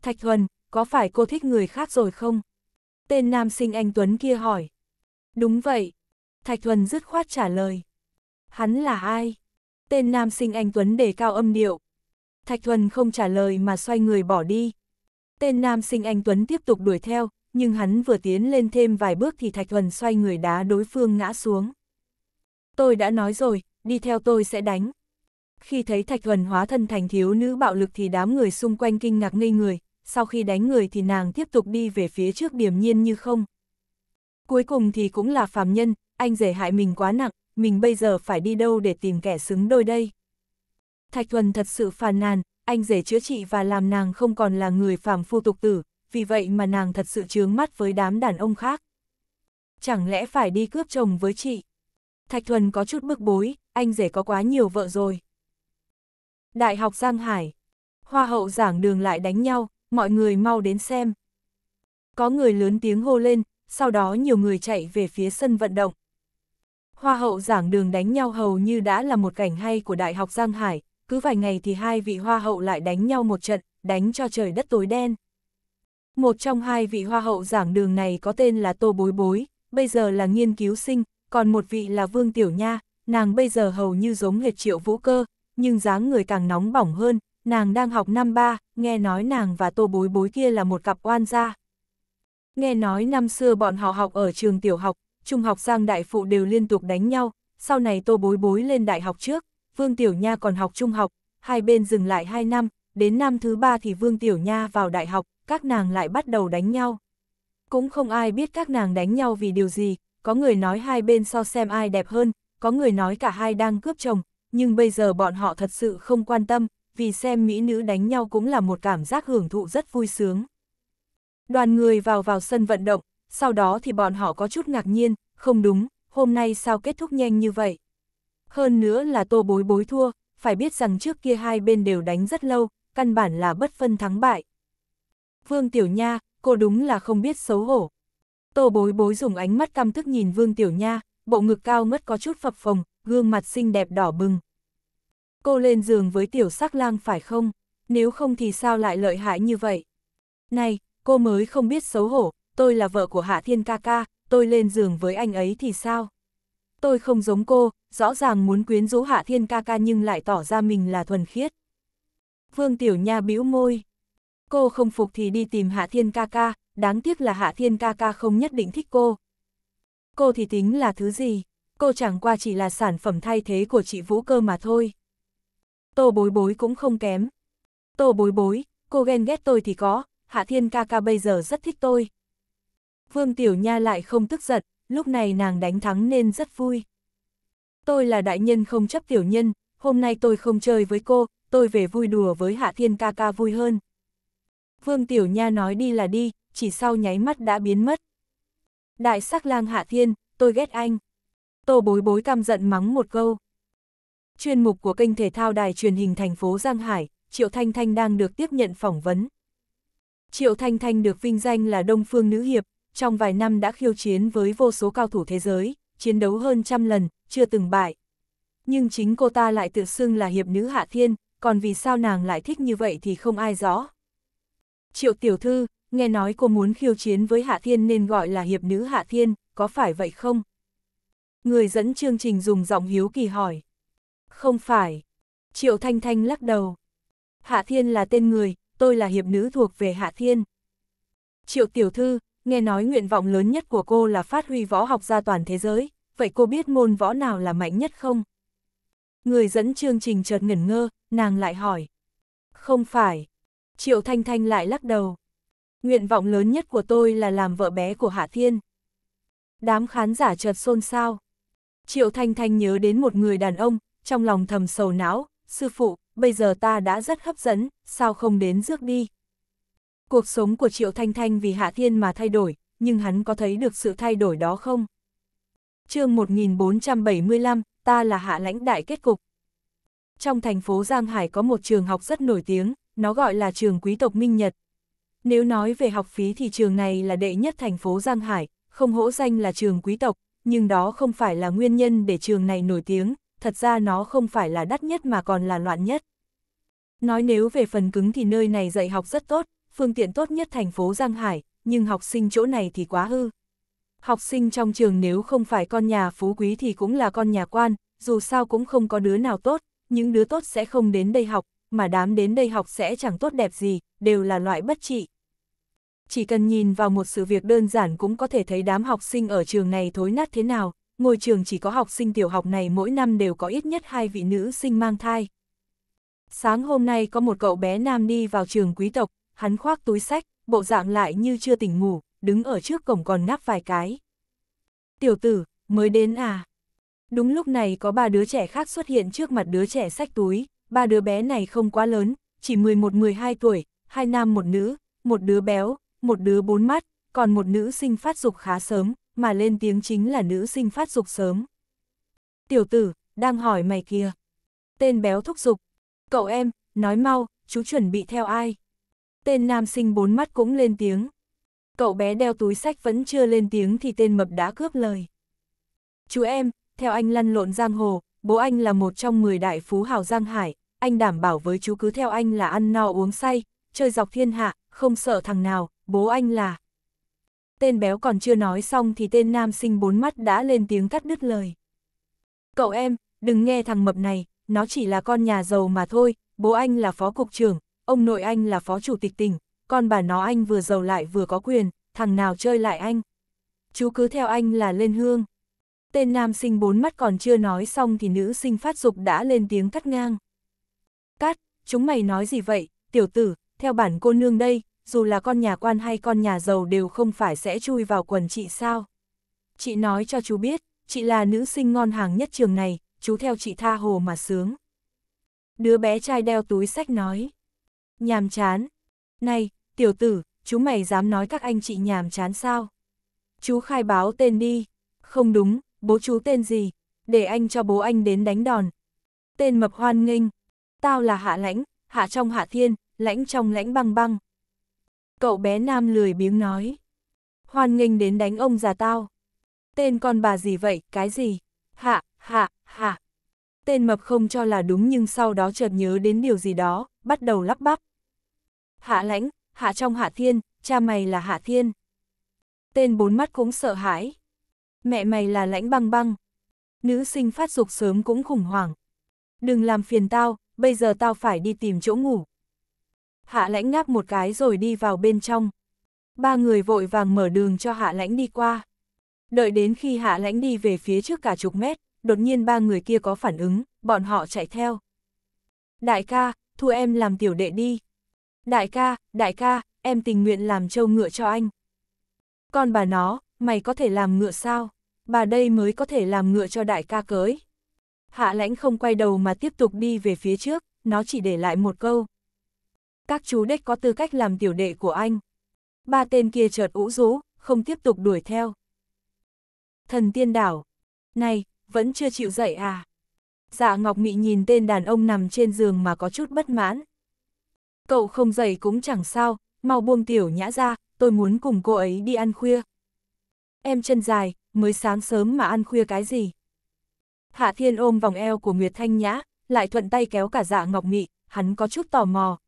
Thạch Thuần, có phải cô thích người khác rồi không? Tên nam sinh anh Tuấn kia hỏi. Đúng vậy. Thạch Thuần dứt khoát trả lời. Hắn là ai? Tên nam sinh anh Tuấn đề cao âm điệu. Thạch Thuần không trả lời mà xoay người bỏ đi. Tên nam sinh anh Tuấn tiếp tục đuổi theo, nhưng hắn vừa tiến lên thêm vài bước thì Thạch Thuần xoay người đá đối phương ngã xuống. Tôi đã nói rồi, đi theo tôi sẽ đánh khi thấy Thạch Thuần hóa thân thành thiếu nữ bạo lực thì đám người xung quanh kinh ngạc ngây người, sau khi đánh người thì nàng tiếp tục đi về phía trước điểm nhiên như không. Cuối cùng thì cũng là phàm nhân, anh rể hại mình quá nặng, mình bây giờ phải đi đâu để tìm kẻ xứng đôi đây. Thạch Thuần thật sự phàn nàn, anh rể chữa trị và làm nàng không còn là người phàm phu tục tử, vì vậy mà nàng thật sự chướng mắt với đám đàn ông khác. Chẳng lẽ phải đi cướp chồng với chị? Thạch Thuần có chút bức bối, anh rể có quá nhiều vợ rồi. Đại học Giang Hải. Hoa hậu giảng đường lại đánh nhau, mọi người mau đến xem. Có người lớn tiếng hô lên, sau đó nhiều người chạy về phía sân vận động. Hoa hậu giảng đường đánh nhau hầu như đã là một cảnh hay của Đại học Giang Hải, cứ vài ngày thì hai vị hoa hậu lại đánh nhau một trận, đánh cho trời đất tối đen. Một trong hai vị hoa hậu giảng đường này có tên là Tô Bối Bối, bây giờ là nghiên cứu sinh, còn một vị là Vương Tiểu Nha, nàng bây giờ hầu như giống hệt triệu vũ cơ, nhưng dáng người càng nóng bỏng hơn, nàng đang học năm ba, nghe nói nàng và tô bối bối kia là một cặp oan gia. Nghe nói năm xưa bọn họ học ở trường tiểu học, trung học sang đại phụ đều liên tục đánh nhau, sau này tô bối bối lên đại học trước, Vương Tiểu Nha còn học trung học, hai bên dừng lại hai năm, đến năm thứ ba thì Vương Tiểu Nha vào đại học, các nàng lại bắt đầu đánh nhau. Cũng không ai biết các nàng đánh nhau vì điều gì, có người nói hai bên so xem ai đẹp hơn, có người nói cả hai đang cướp chồng, nhưng bây giờ bọn họ thật sự không quan tâm, vì xem mỹ nữ đánh nhau cũng là một cảm giác hưởng thụ rất vui sướng. Đoàn người vào vào sân vận động, sau đó thì bọn họ có chút ngạc nhiên, không đúng, hôm nay sao kết thúc nhanh như vậy. Hơn nữa là tô bối bối thua, phải biết rằng trước kia hai bên đều đánh rất lâu, căn bản là bất phân thắng bại. Vương Tiểu Nha, cô đúng là không biết xấu hổ. Tô bối bối dùng ánh mắt căm tức nhìn Vương Tiểu Nha, bộ ngực cao ngất có chút phập phồng, gương mặt xinh đẹp đỏ bừng. Cô lên giường với tiểu sắc lang phải không? Nếu không thì sao lại lợi hại như vậy? Này, cô mới không biết xấu hổ, tôi là vợ của Hạ Thiên ca ca, tôi lên giường với anh ấy thì sao? Tôi không giống cô, rõ ràng muốn quyến rũ Hạ Thiên ca ca nhưng lại tỏ ra mình là thuần khiết. Vương Tiểu Nha bĩu môi. Cô không phục thì đi tìm Hạ Thiên ca ca, đáng tiếc là Hạ Thiên ca ca không nhất định thích cô. Cô thì tính là thứ gì? cô chẳng qua chỉ là sản phẩm thay thế của chị Vũ Cơ mà thôi. Tô bối bối cũng không kém. Tô bối bối, cô ghen ghét tôi thì có, Hạ Thiên ca ca bây giờ rất thích tôi. Vương Tiểu Nha lại không tức giận, lúc này nàng đánh thắng nên rất vui. Tôi là đại nhân không chấp tiểu nhân, hôm nay tôi không chơi với cô, tôi về vui đùa với Hạ Thiên ca ca vui hơn. Vương Tiểu Nha nói đi là đi, chỉ sau nháy mắt đã biến mất. Đại sắc lang Hạ Thiên, tôi ghét anh. Tô bối bối căm giận mắng một câu. Chuyên mục của kênh thể thao đài truyền hình thành phố Giang Hải, Triệu Thanh Thanh đang được tiếp nhận phỏng vấn. Triệu Thanh Thanh được vinh danh là Đông Phương Nữ Hiệp, trong vài năm đã khiêu chiến với vô số cao thủ thế giới, chiến đấu hơn trăm lần, chưa từng bại. Nhưng chính cô ta lại tự xưng là Hiệp Nữ Hạ Thiên, còn vì sao nàng lại thích như vậy thì không ai rõ. Triệu Tiểu Thư, nghe nói cô muốn khiêu chiến với Hạ Thiên nên gọi là Hiệp Nữ Hạ Thiên, có phải vậy không? Người dẫn chương trình dùng giọng hiếu kỳ hỏi. Không phải. Triệu Thanh Thanh lắc đầu. Hạ Thiên là tên người, tôi là hiệp nữ thuộc về Hạ Thiên. Triệu Tiểu Thư, nghe nói nguyện vọng lớn nhất của cô là phát huy võ học ra toàn thế giới, vậy cô biết môn võ nào là mạnh nhất không? Người dẫn chương trình chợt ngẩn ngơ, nàng lại hỏi. Không phải. Triệu Thanh Thanh lại lắc đầu. Nguyện vọng lớn nhất của tôi là làm vợ bé của Hạ Thiên. Đám khán giả chợt xôn xao. Triệu Thanh Thanh nhớ đến một người đàn ông, trong lòng thầm sầu não, sư phụ, bây giờ ta đã rất hấp dẫn, sao không đến rước đi. Cuộc sống của Triệu Thanh Thanh vì Hạ Thiên mà thay đổi, nhưng hắn có thấy được sự thay đổi đó không? chương 1475, ta là hạ lãnh đại kết cục. Trong thành phố Giang Hải có một trường học rất nổi tiếng, nó gọi là trường quý tộc Minh Nhật. Nếu nói về học phí thì trường này là đệ nhất thành phố Giang Hải, không hỗ danh là trường quý tộc, nhưng đó không phải là nguyên nhân để trường này nổi tiếng, thật ra nó không phải là đắt nhất mà còn là loạn nhất. Nói nếu về phần cứng thì nơi này dạy học rất tốt, phương tiện tốt nhất thành phố Giang Hải, nhưng học sinh chỗ này thì quá hư. Học sinh trong trường nếu không phải con nhà phú quý thì cũng là con nhà quan, dù sao cũng không có đứa nào tốt, những đứa tốt sẽ không đến đây học, mà đám đến đây học sẽ chẳng tốt đẹp gì, đều là loại bất trị chỉ cần nhìn vào một sự việc đơn giản cũng có thể thấy đám học sinh ở trường này thối nát thế nào, ngôi trường chỉ có học sinh tiểu học này mỗi năm đều có ít nhất hai vị nữ sinh mang thai. Sáng hôm nay có một cậu bé nam đi vào trường quý tộc, hắn khoác túi sách, bộ dạng lại như chưa tỉnh ngủ, đứng ở trước cổng còn ngáp vài cái. Tiểu tử, mới đến à? Đúng lúc này có ba đứa trẻ khác xuất hiện trước mặt đứa trẻ sách túi, ba đứa bé này không quá lớn, chỉ 11-12 tuổi, hai nam một nữ, một đứa béo, một đứa bốn mắt, còn một nữ sinh phát dục khá sớm, mà lên tiếng chính là nữ sinh phát dục sớm. Tiểu tử, đang hỏi mày kìa. Tên béo thúc dục. Cậu em, nói mau, chú chuẩn bị theo ai? Tên nam sinh bốn mắt cũng lên tiếng. Cậu bé đeo túi sách vẫn chưa lên tiếng thì tên mập đã cướp lời. Chú em, theo anh lăn lộn giang hồ, bố anh là một trong 10 đại phú hào giang hải, anh đảm bảo với chú cứ theo anh là ăn no uống say, chơi dọc thiên hạ, không sợ thằng nào, bố anh là... Tên béo còn chưa nói xong thì tên nam sinh bốn mắt đã lên tiếng cắt đứt lời. Cậu em, đừng nghe thằng mập này, nó chỉ là con nhà giàu mà thôi, bố anh là phó cục trưởng, ông nội anh là phó chủ tịch tỉnh, con bà nó anh vừa giàu lại vừa có quyền, thằng nào chơi lại anh. Chú cứ theo anh là lên hương. Tên nam sinh bốn mắt còn chưa nói xong thì nữ sinh phát dục đã lên tiếng cắt ngang. Cắt, chúng mày nói gì vậy, tiểu tử, theo bản cô nương đây, dù là con nhà quan hay con nhà giàu đều không phải sẽ chui vào quần chị sao. Chị nói cho chú biết, chị là nữ sinh ngon hàng nhất trường này, chú theo chị tha hồ mà sướng. Đứa bé trai đeo túi sách nói. Nhàm chán. Này, tiểu tử, chú mày dám nói các anh chị nhàm chán sao? Chú khai báo tên đi. Không đúng, bố chú tên gì? Để anh cho bố anh đến đánh đòn. Tên mập hoan nghênh. Tao là Hạ Lãnh, Hạ Trong Hạ Thiên, lãnh trong lãnh băng băng. Cậu bé nam lười biếng nói. Hoan nghênh đến đánh ông già tao. Tên con bà gì vậy, cái gì? Hạ, hạ, hạ. Tên mập không cho là đúng nhưng sau đó chợt nhớ đến điều gì đó, bắt đầu lắp bắp. Hạ lãnh, hạ trong hạ thiên, cha mày là hạ thiên. Tên bốn mắt cũng sợ hãi. Mẹ mày là lãnh băng băng. Nữ sinh phát dục sớm cũng khủng hoảng. Đừng làm phiền tao, bây giờ tao phải đi tìm chỗ ngủ hạ lãnh ngáp một cái rồi đi vào bên trong. Ba người vội vàng mở đường cho hạ lãnh đi qua. Đợi đến khi hạ lãnh đi về phía trước cả chục mét, đột nhiên ba người kia có phản ứng, bọn họ chạy theo. Đại ca, thu em làm tiểu đệ đi. Đại ca, đại ca, em tình nguyện làm trâu ngựa cho anh. Con bà nó, mày có thể làm ngựa sao? Bà đây mới có thể làm ngựa cho đại ca cưới. Hạ lãnh không quay đầu mà tiếp tục đi về phía trước, nó chỉ để lại một câu, các chú đếch có tư cách làm tiểu đệ của anh. Ba tên kia chợt ủ rũ, không tiếp tục đuổi theo. Thần tiên đảo, này, vẫn chưa chịu dậy à? Dạ Ngọc Mị nhìn tên đàn ông nằm trên giường mà có chút bất mãn. Cậu không dậy cũng chẳng sao, mau buông tiểu nhã ra, tôi muốn cùng cô ấy đi ăn khuya. Em chân dài, mới sáng sớm mà ăn khuya cái gì? Hạ Thiên ôm vòng eo của Nguyệt Thanh Nhã, lại thuận tay kéo cả dạ Ngọc Mị, hắn có chút tò mò,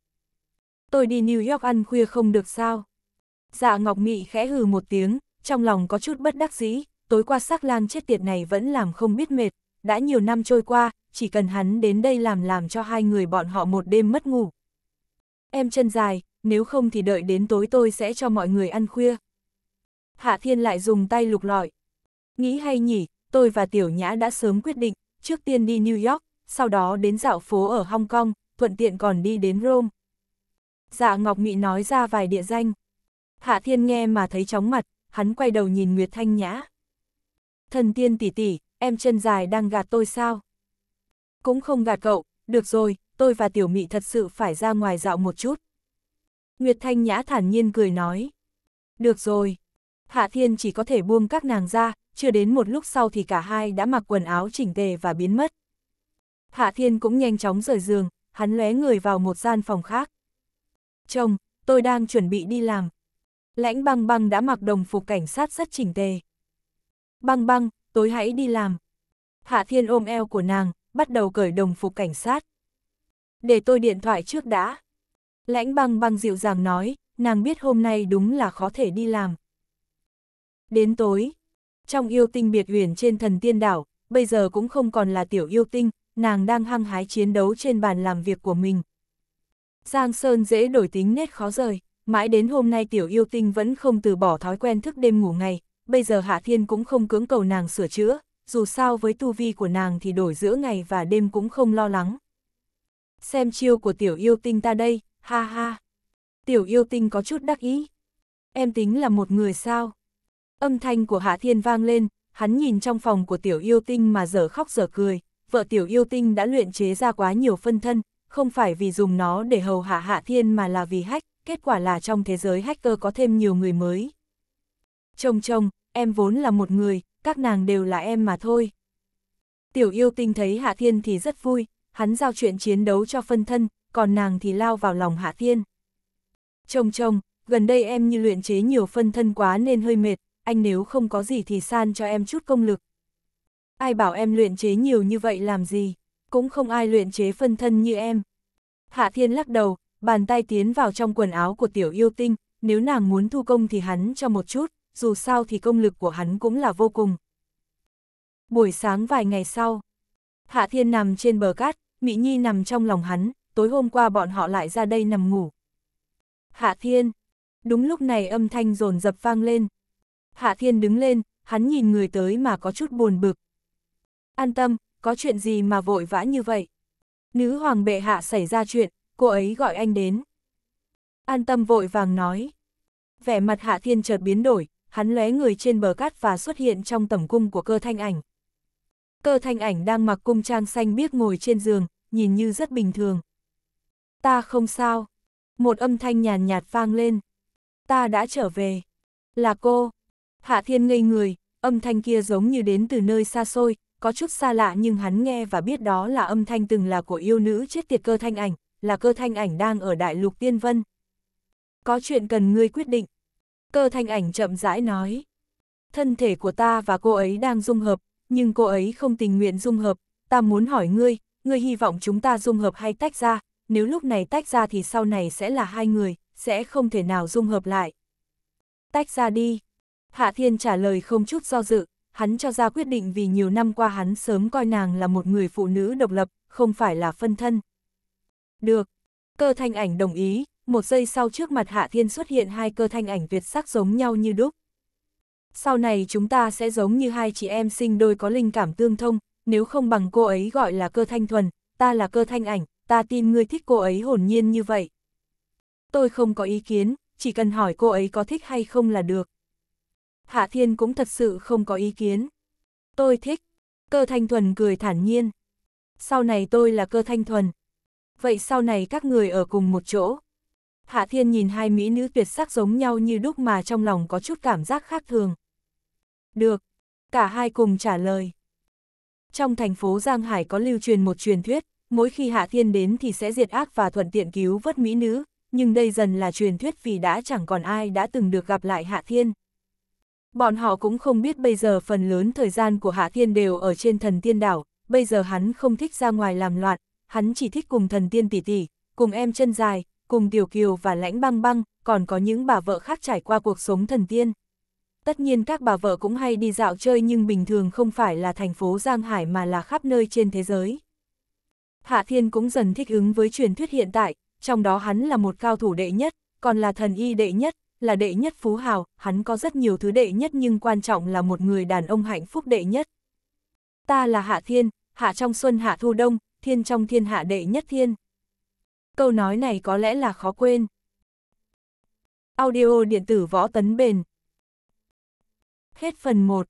tôi đi New York ăn khuya không được sao? Dạ Ngọc Mị khẽ hừ một tiếng, trong lòng có chút bất đắc dĩ, tối qua sắc lang chết tiệt này vẫn làm không biết mệt, đã nhiều năm trôi qua, chỉ cần hắn đến đây làm làm cho hai người bọn họ một đêm mất ngủ. Em chân dài, nếu không thì đợi đến tối tôi sẽ cho mọi người ăn khuya. Hạ Thiên lại dùng tay lục lọi. Nghĩ hay nhỉ, tôi và Tiểu Nhã đã sớm quyết định, trước tiên đi New York, sau đó đến dạo phố ở Hong Kong, thuận tiện còn đi đến Rome. Dạ Ngọc Mị nói ra vài địa danh. Hạ Thiên nghe mà thấy chóng mặt, hắn quay đầu nhìn Nguyệt Thanh Nhã. Thần tiên tỷ tỷ, em chân dài đang gạt tôi sao? Cũng không gạt cậu, được rồi, tôi và Tiểu Mị thật sự phải ra ngoài dạo một chút. Nguyệt Thanh Nhã thản nhiên cười nói. Được rồi. Hạ Thiên chỉ có thể buông các nàng ra, chưa đến một lúc sau thì cả hai đã mặc quần áo chỉnh tề và biến mất. Hạ Thiên cũng nhanh chóng rời giường, hắn lóe người vào một gian phòng khác. Chồng, tôi đang chuẩn bị đi làm. Lãnh băng băng đã mặc đồng phục cảnh sát rất chỉnh tề. Băng băng, tối hãy đi làm. Hạ Thiên ôm eo của nàng, bắt đầu cởi đồng phục cảnh sát. Để tôi điện thoại trước đã. Lãnh băng băng dịu dàng nói, nàng biết hôm nay đúng là khó thể đi làm. Đến tối, trong yêu tinh biệt huyền trên thần tiên đảo, bây giờ cũng không còn là tiểu yêu tinh, nàng đang hăng hái chiến đấu trên bàn làm việc của mình, Giang Sơn dễ đổi tính nét khó rời, mãi đến hôm nay tiểu yêu tinh vẫn không từ bỏ thói quen thức đêm ngủ ngày, bây giờ Hạ Thiên cũng không cưỡng cầu nàng sửa chữa, dù sao với tu vi của nàng thì đổi giữa ngày và đêm cũng không lo lắng. Xem chiêu của tiểu yêu tinh ta đây, ha ha. Tiểu yêu tinh có chút đắc ý. Em tính là một người sao? Âm thanh của Hạ Thiên vang lên, hắn nhìn trong phòng của tiểu yêu tinh mà dở khóc dở cười, vợ tiểu yêu tinh đã luyện chế ra quá nhiều phân thân, không phải vì dùng nó để hầu hạ Hạ Thiên mà là vì hack, kết quả là trong thế giới hacker có thêm nhiều người mới. Trông trông em vốn là một người, các nàng đều là em mà thôi. Tiểu yêu tinh thấy Hạ Thiên thì rất vui, hắn giao chuyện chiến đấu cho phân thân, còn nàng thì lao vào lòng Hạ Thiên. Trông trông gần đây em như luyện chế nhiều phân thân quá nên hơi mệt, anh nếu không có gì thì san cho em chút công lực. Ai bảo em luyện chế nhiều như vậy làm gì? cũng không ai luyện chế phân thân như em. Hạ Thiên lắc đầu, bàn tay tiến vào trong quần áo của tiểu yêu tinh, nếu nàng muốn thu công thì hắn cho một chút, dù sao thì công lực của hắn cũng là vô cùng. Buổi sáng vài ngày sau, Hạ Thiên nằm trên bờ cát, Mỹ Nhi nằm trong lòng hắn, tối hôm qua bọn họ lại ra đây nằm ngủ. Hạ Thiên, đúng lúc này âm thanh rồn dập vang lên. Hạ Thiên đứng lên, hắn nhìn người tới mà có chút buồn bực. An tâm, có chuyện gì mà vội vã như vậy? Nữ hoàng bệ hạ xảy ra chuyện, cô ấy gọi anh đến. An tâm vội vàng nói. Vẻ mặt hạ thiên chợt biến đổi, hắn lóe người trên bờ cát và xuất hiện trong tầm cung của cơ thanh ảnh. Cơ thanh ảnh đang mặc cung trang xanh biếc ngồi trên giường, nhìn như rất bình thường. Ta không sao. Một âm thanh nhàn nhạt vang lên. Ta đã trở về. Là cô. Hạ thiên ngây người, âm thanh kia giống như đến từ nơi xa xôi, có chút xa lạ nhưng hắn nghe và biết đó là âm thanh từng là của yêu nữ chết tiệt cơ thanh ảnh, là cơ thanh ảnh đang ở đại lục tiên vân. Có chuyện cần ngươi quyết định. Cơ thanh ảnh chậm rãi nói. Thân thể của ta và cô ấy đang dung hợp, nhưng cô ấy không tình nguyện dung hợp. Ta muốn hỏi ngươi, ngươi hy vọng chúng ta dung hợp hay tách ra, nếu lúc này tách ra thì sau này sẽ là hai người, sẽ không thể nào dung hợp lại. Tách ra đi. Hạ Thiên trả lời không chút do dự hắn cho ra quyết định vì nhiều năm qua hắn sớm coi nàng là một người phụ nữ độc lập, không phải là phân thân. Được. Cơ thanh ảnh đồng ý, một giây sau trước mặt Hạ Thiên xuất hiện hai cơ thanh ảnh tuyệt sắc giống nhau như đúc. Sau này chúng ta sẽ giống như hai chị em sinh đôi có linh cảm tương thông, nếu không bằng cô ấy gọi là cơ thanh thuần, ta là cơ thanh ảnh, ta tin ngươi thích cô ấy hồn nhiên như vậy. Tôi không có ý kiến, chỉ cần hỏi cô ấy có thích hay không là được. Hạ Thiên cũng thật sự không có ý kiến. Tôi thích. Cơ Thanh Thuần cười thản nhiên. Sau này tôi là Cơ Thanh Thuần. Vậy sau này các người ở cùng một chỗ. Hạ Thiên nhìn hai mỹ nữ tuyệt sắc giống nhau như đúc mà trong lòng có chút cảm giác khác thường. Được. Cả hai cùng trả lời. Trong thành phố Giang Hải có lưu truyền một truyền thuyết, mỗi khi Hạ Thiên đến thì sẽ diệt ác và thuận tiện cứu vớt mỹ nữ, nhưng đây dần là truyền thuyết vì đã chẳng còn ai đã từng được gặp lại Hạ Thiên, Bọn họ cũng không biết bây giờ phần lớn thời gian của Hạ Thiên đều ở trên thần tiên đảo, bây giờ hắn không thích ra ngoài làm loạn, hắn chỉ thích cùng thần tiên tỷ tỷ, cùng em chân dài, cùng Tiểu Kiều và Lãnh Băng Băng, còn có những bà vợ khác trải qua cuộc sống thần tiên. Tất nhiên các bà vợ cũng hay đi dạo chơi nhưng bình thường không phải là thành phố Giang Hải mà là khắp nơi trên thế giới. Hạ Thiên cũng dần thích ứng với truyền thuyết hiện tại, trong đó hắn là một cao thủ đệ nhất, còn là thần y đệ nhất, là đệ nhất phú hào, hắn có rất nhiều thứ đệ nhất nhưng quan trọng là một người đàn ông hạnh phúc đệ nhất. Ta là Hạ Thiên, Hạ trong xuân Hạ thu đông, Thiên trong thiên hạ đệ nhất thiên. Câu nói này có lẽ là khó quên. Audio điện tử võ tấn bền. Hết phần 1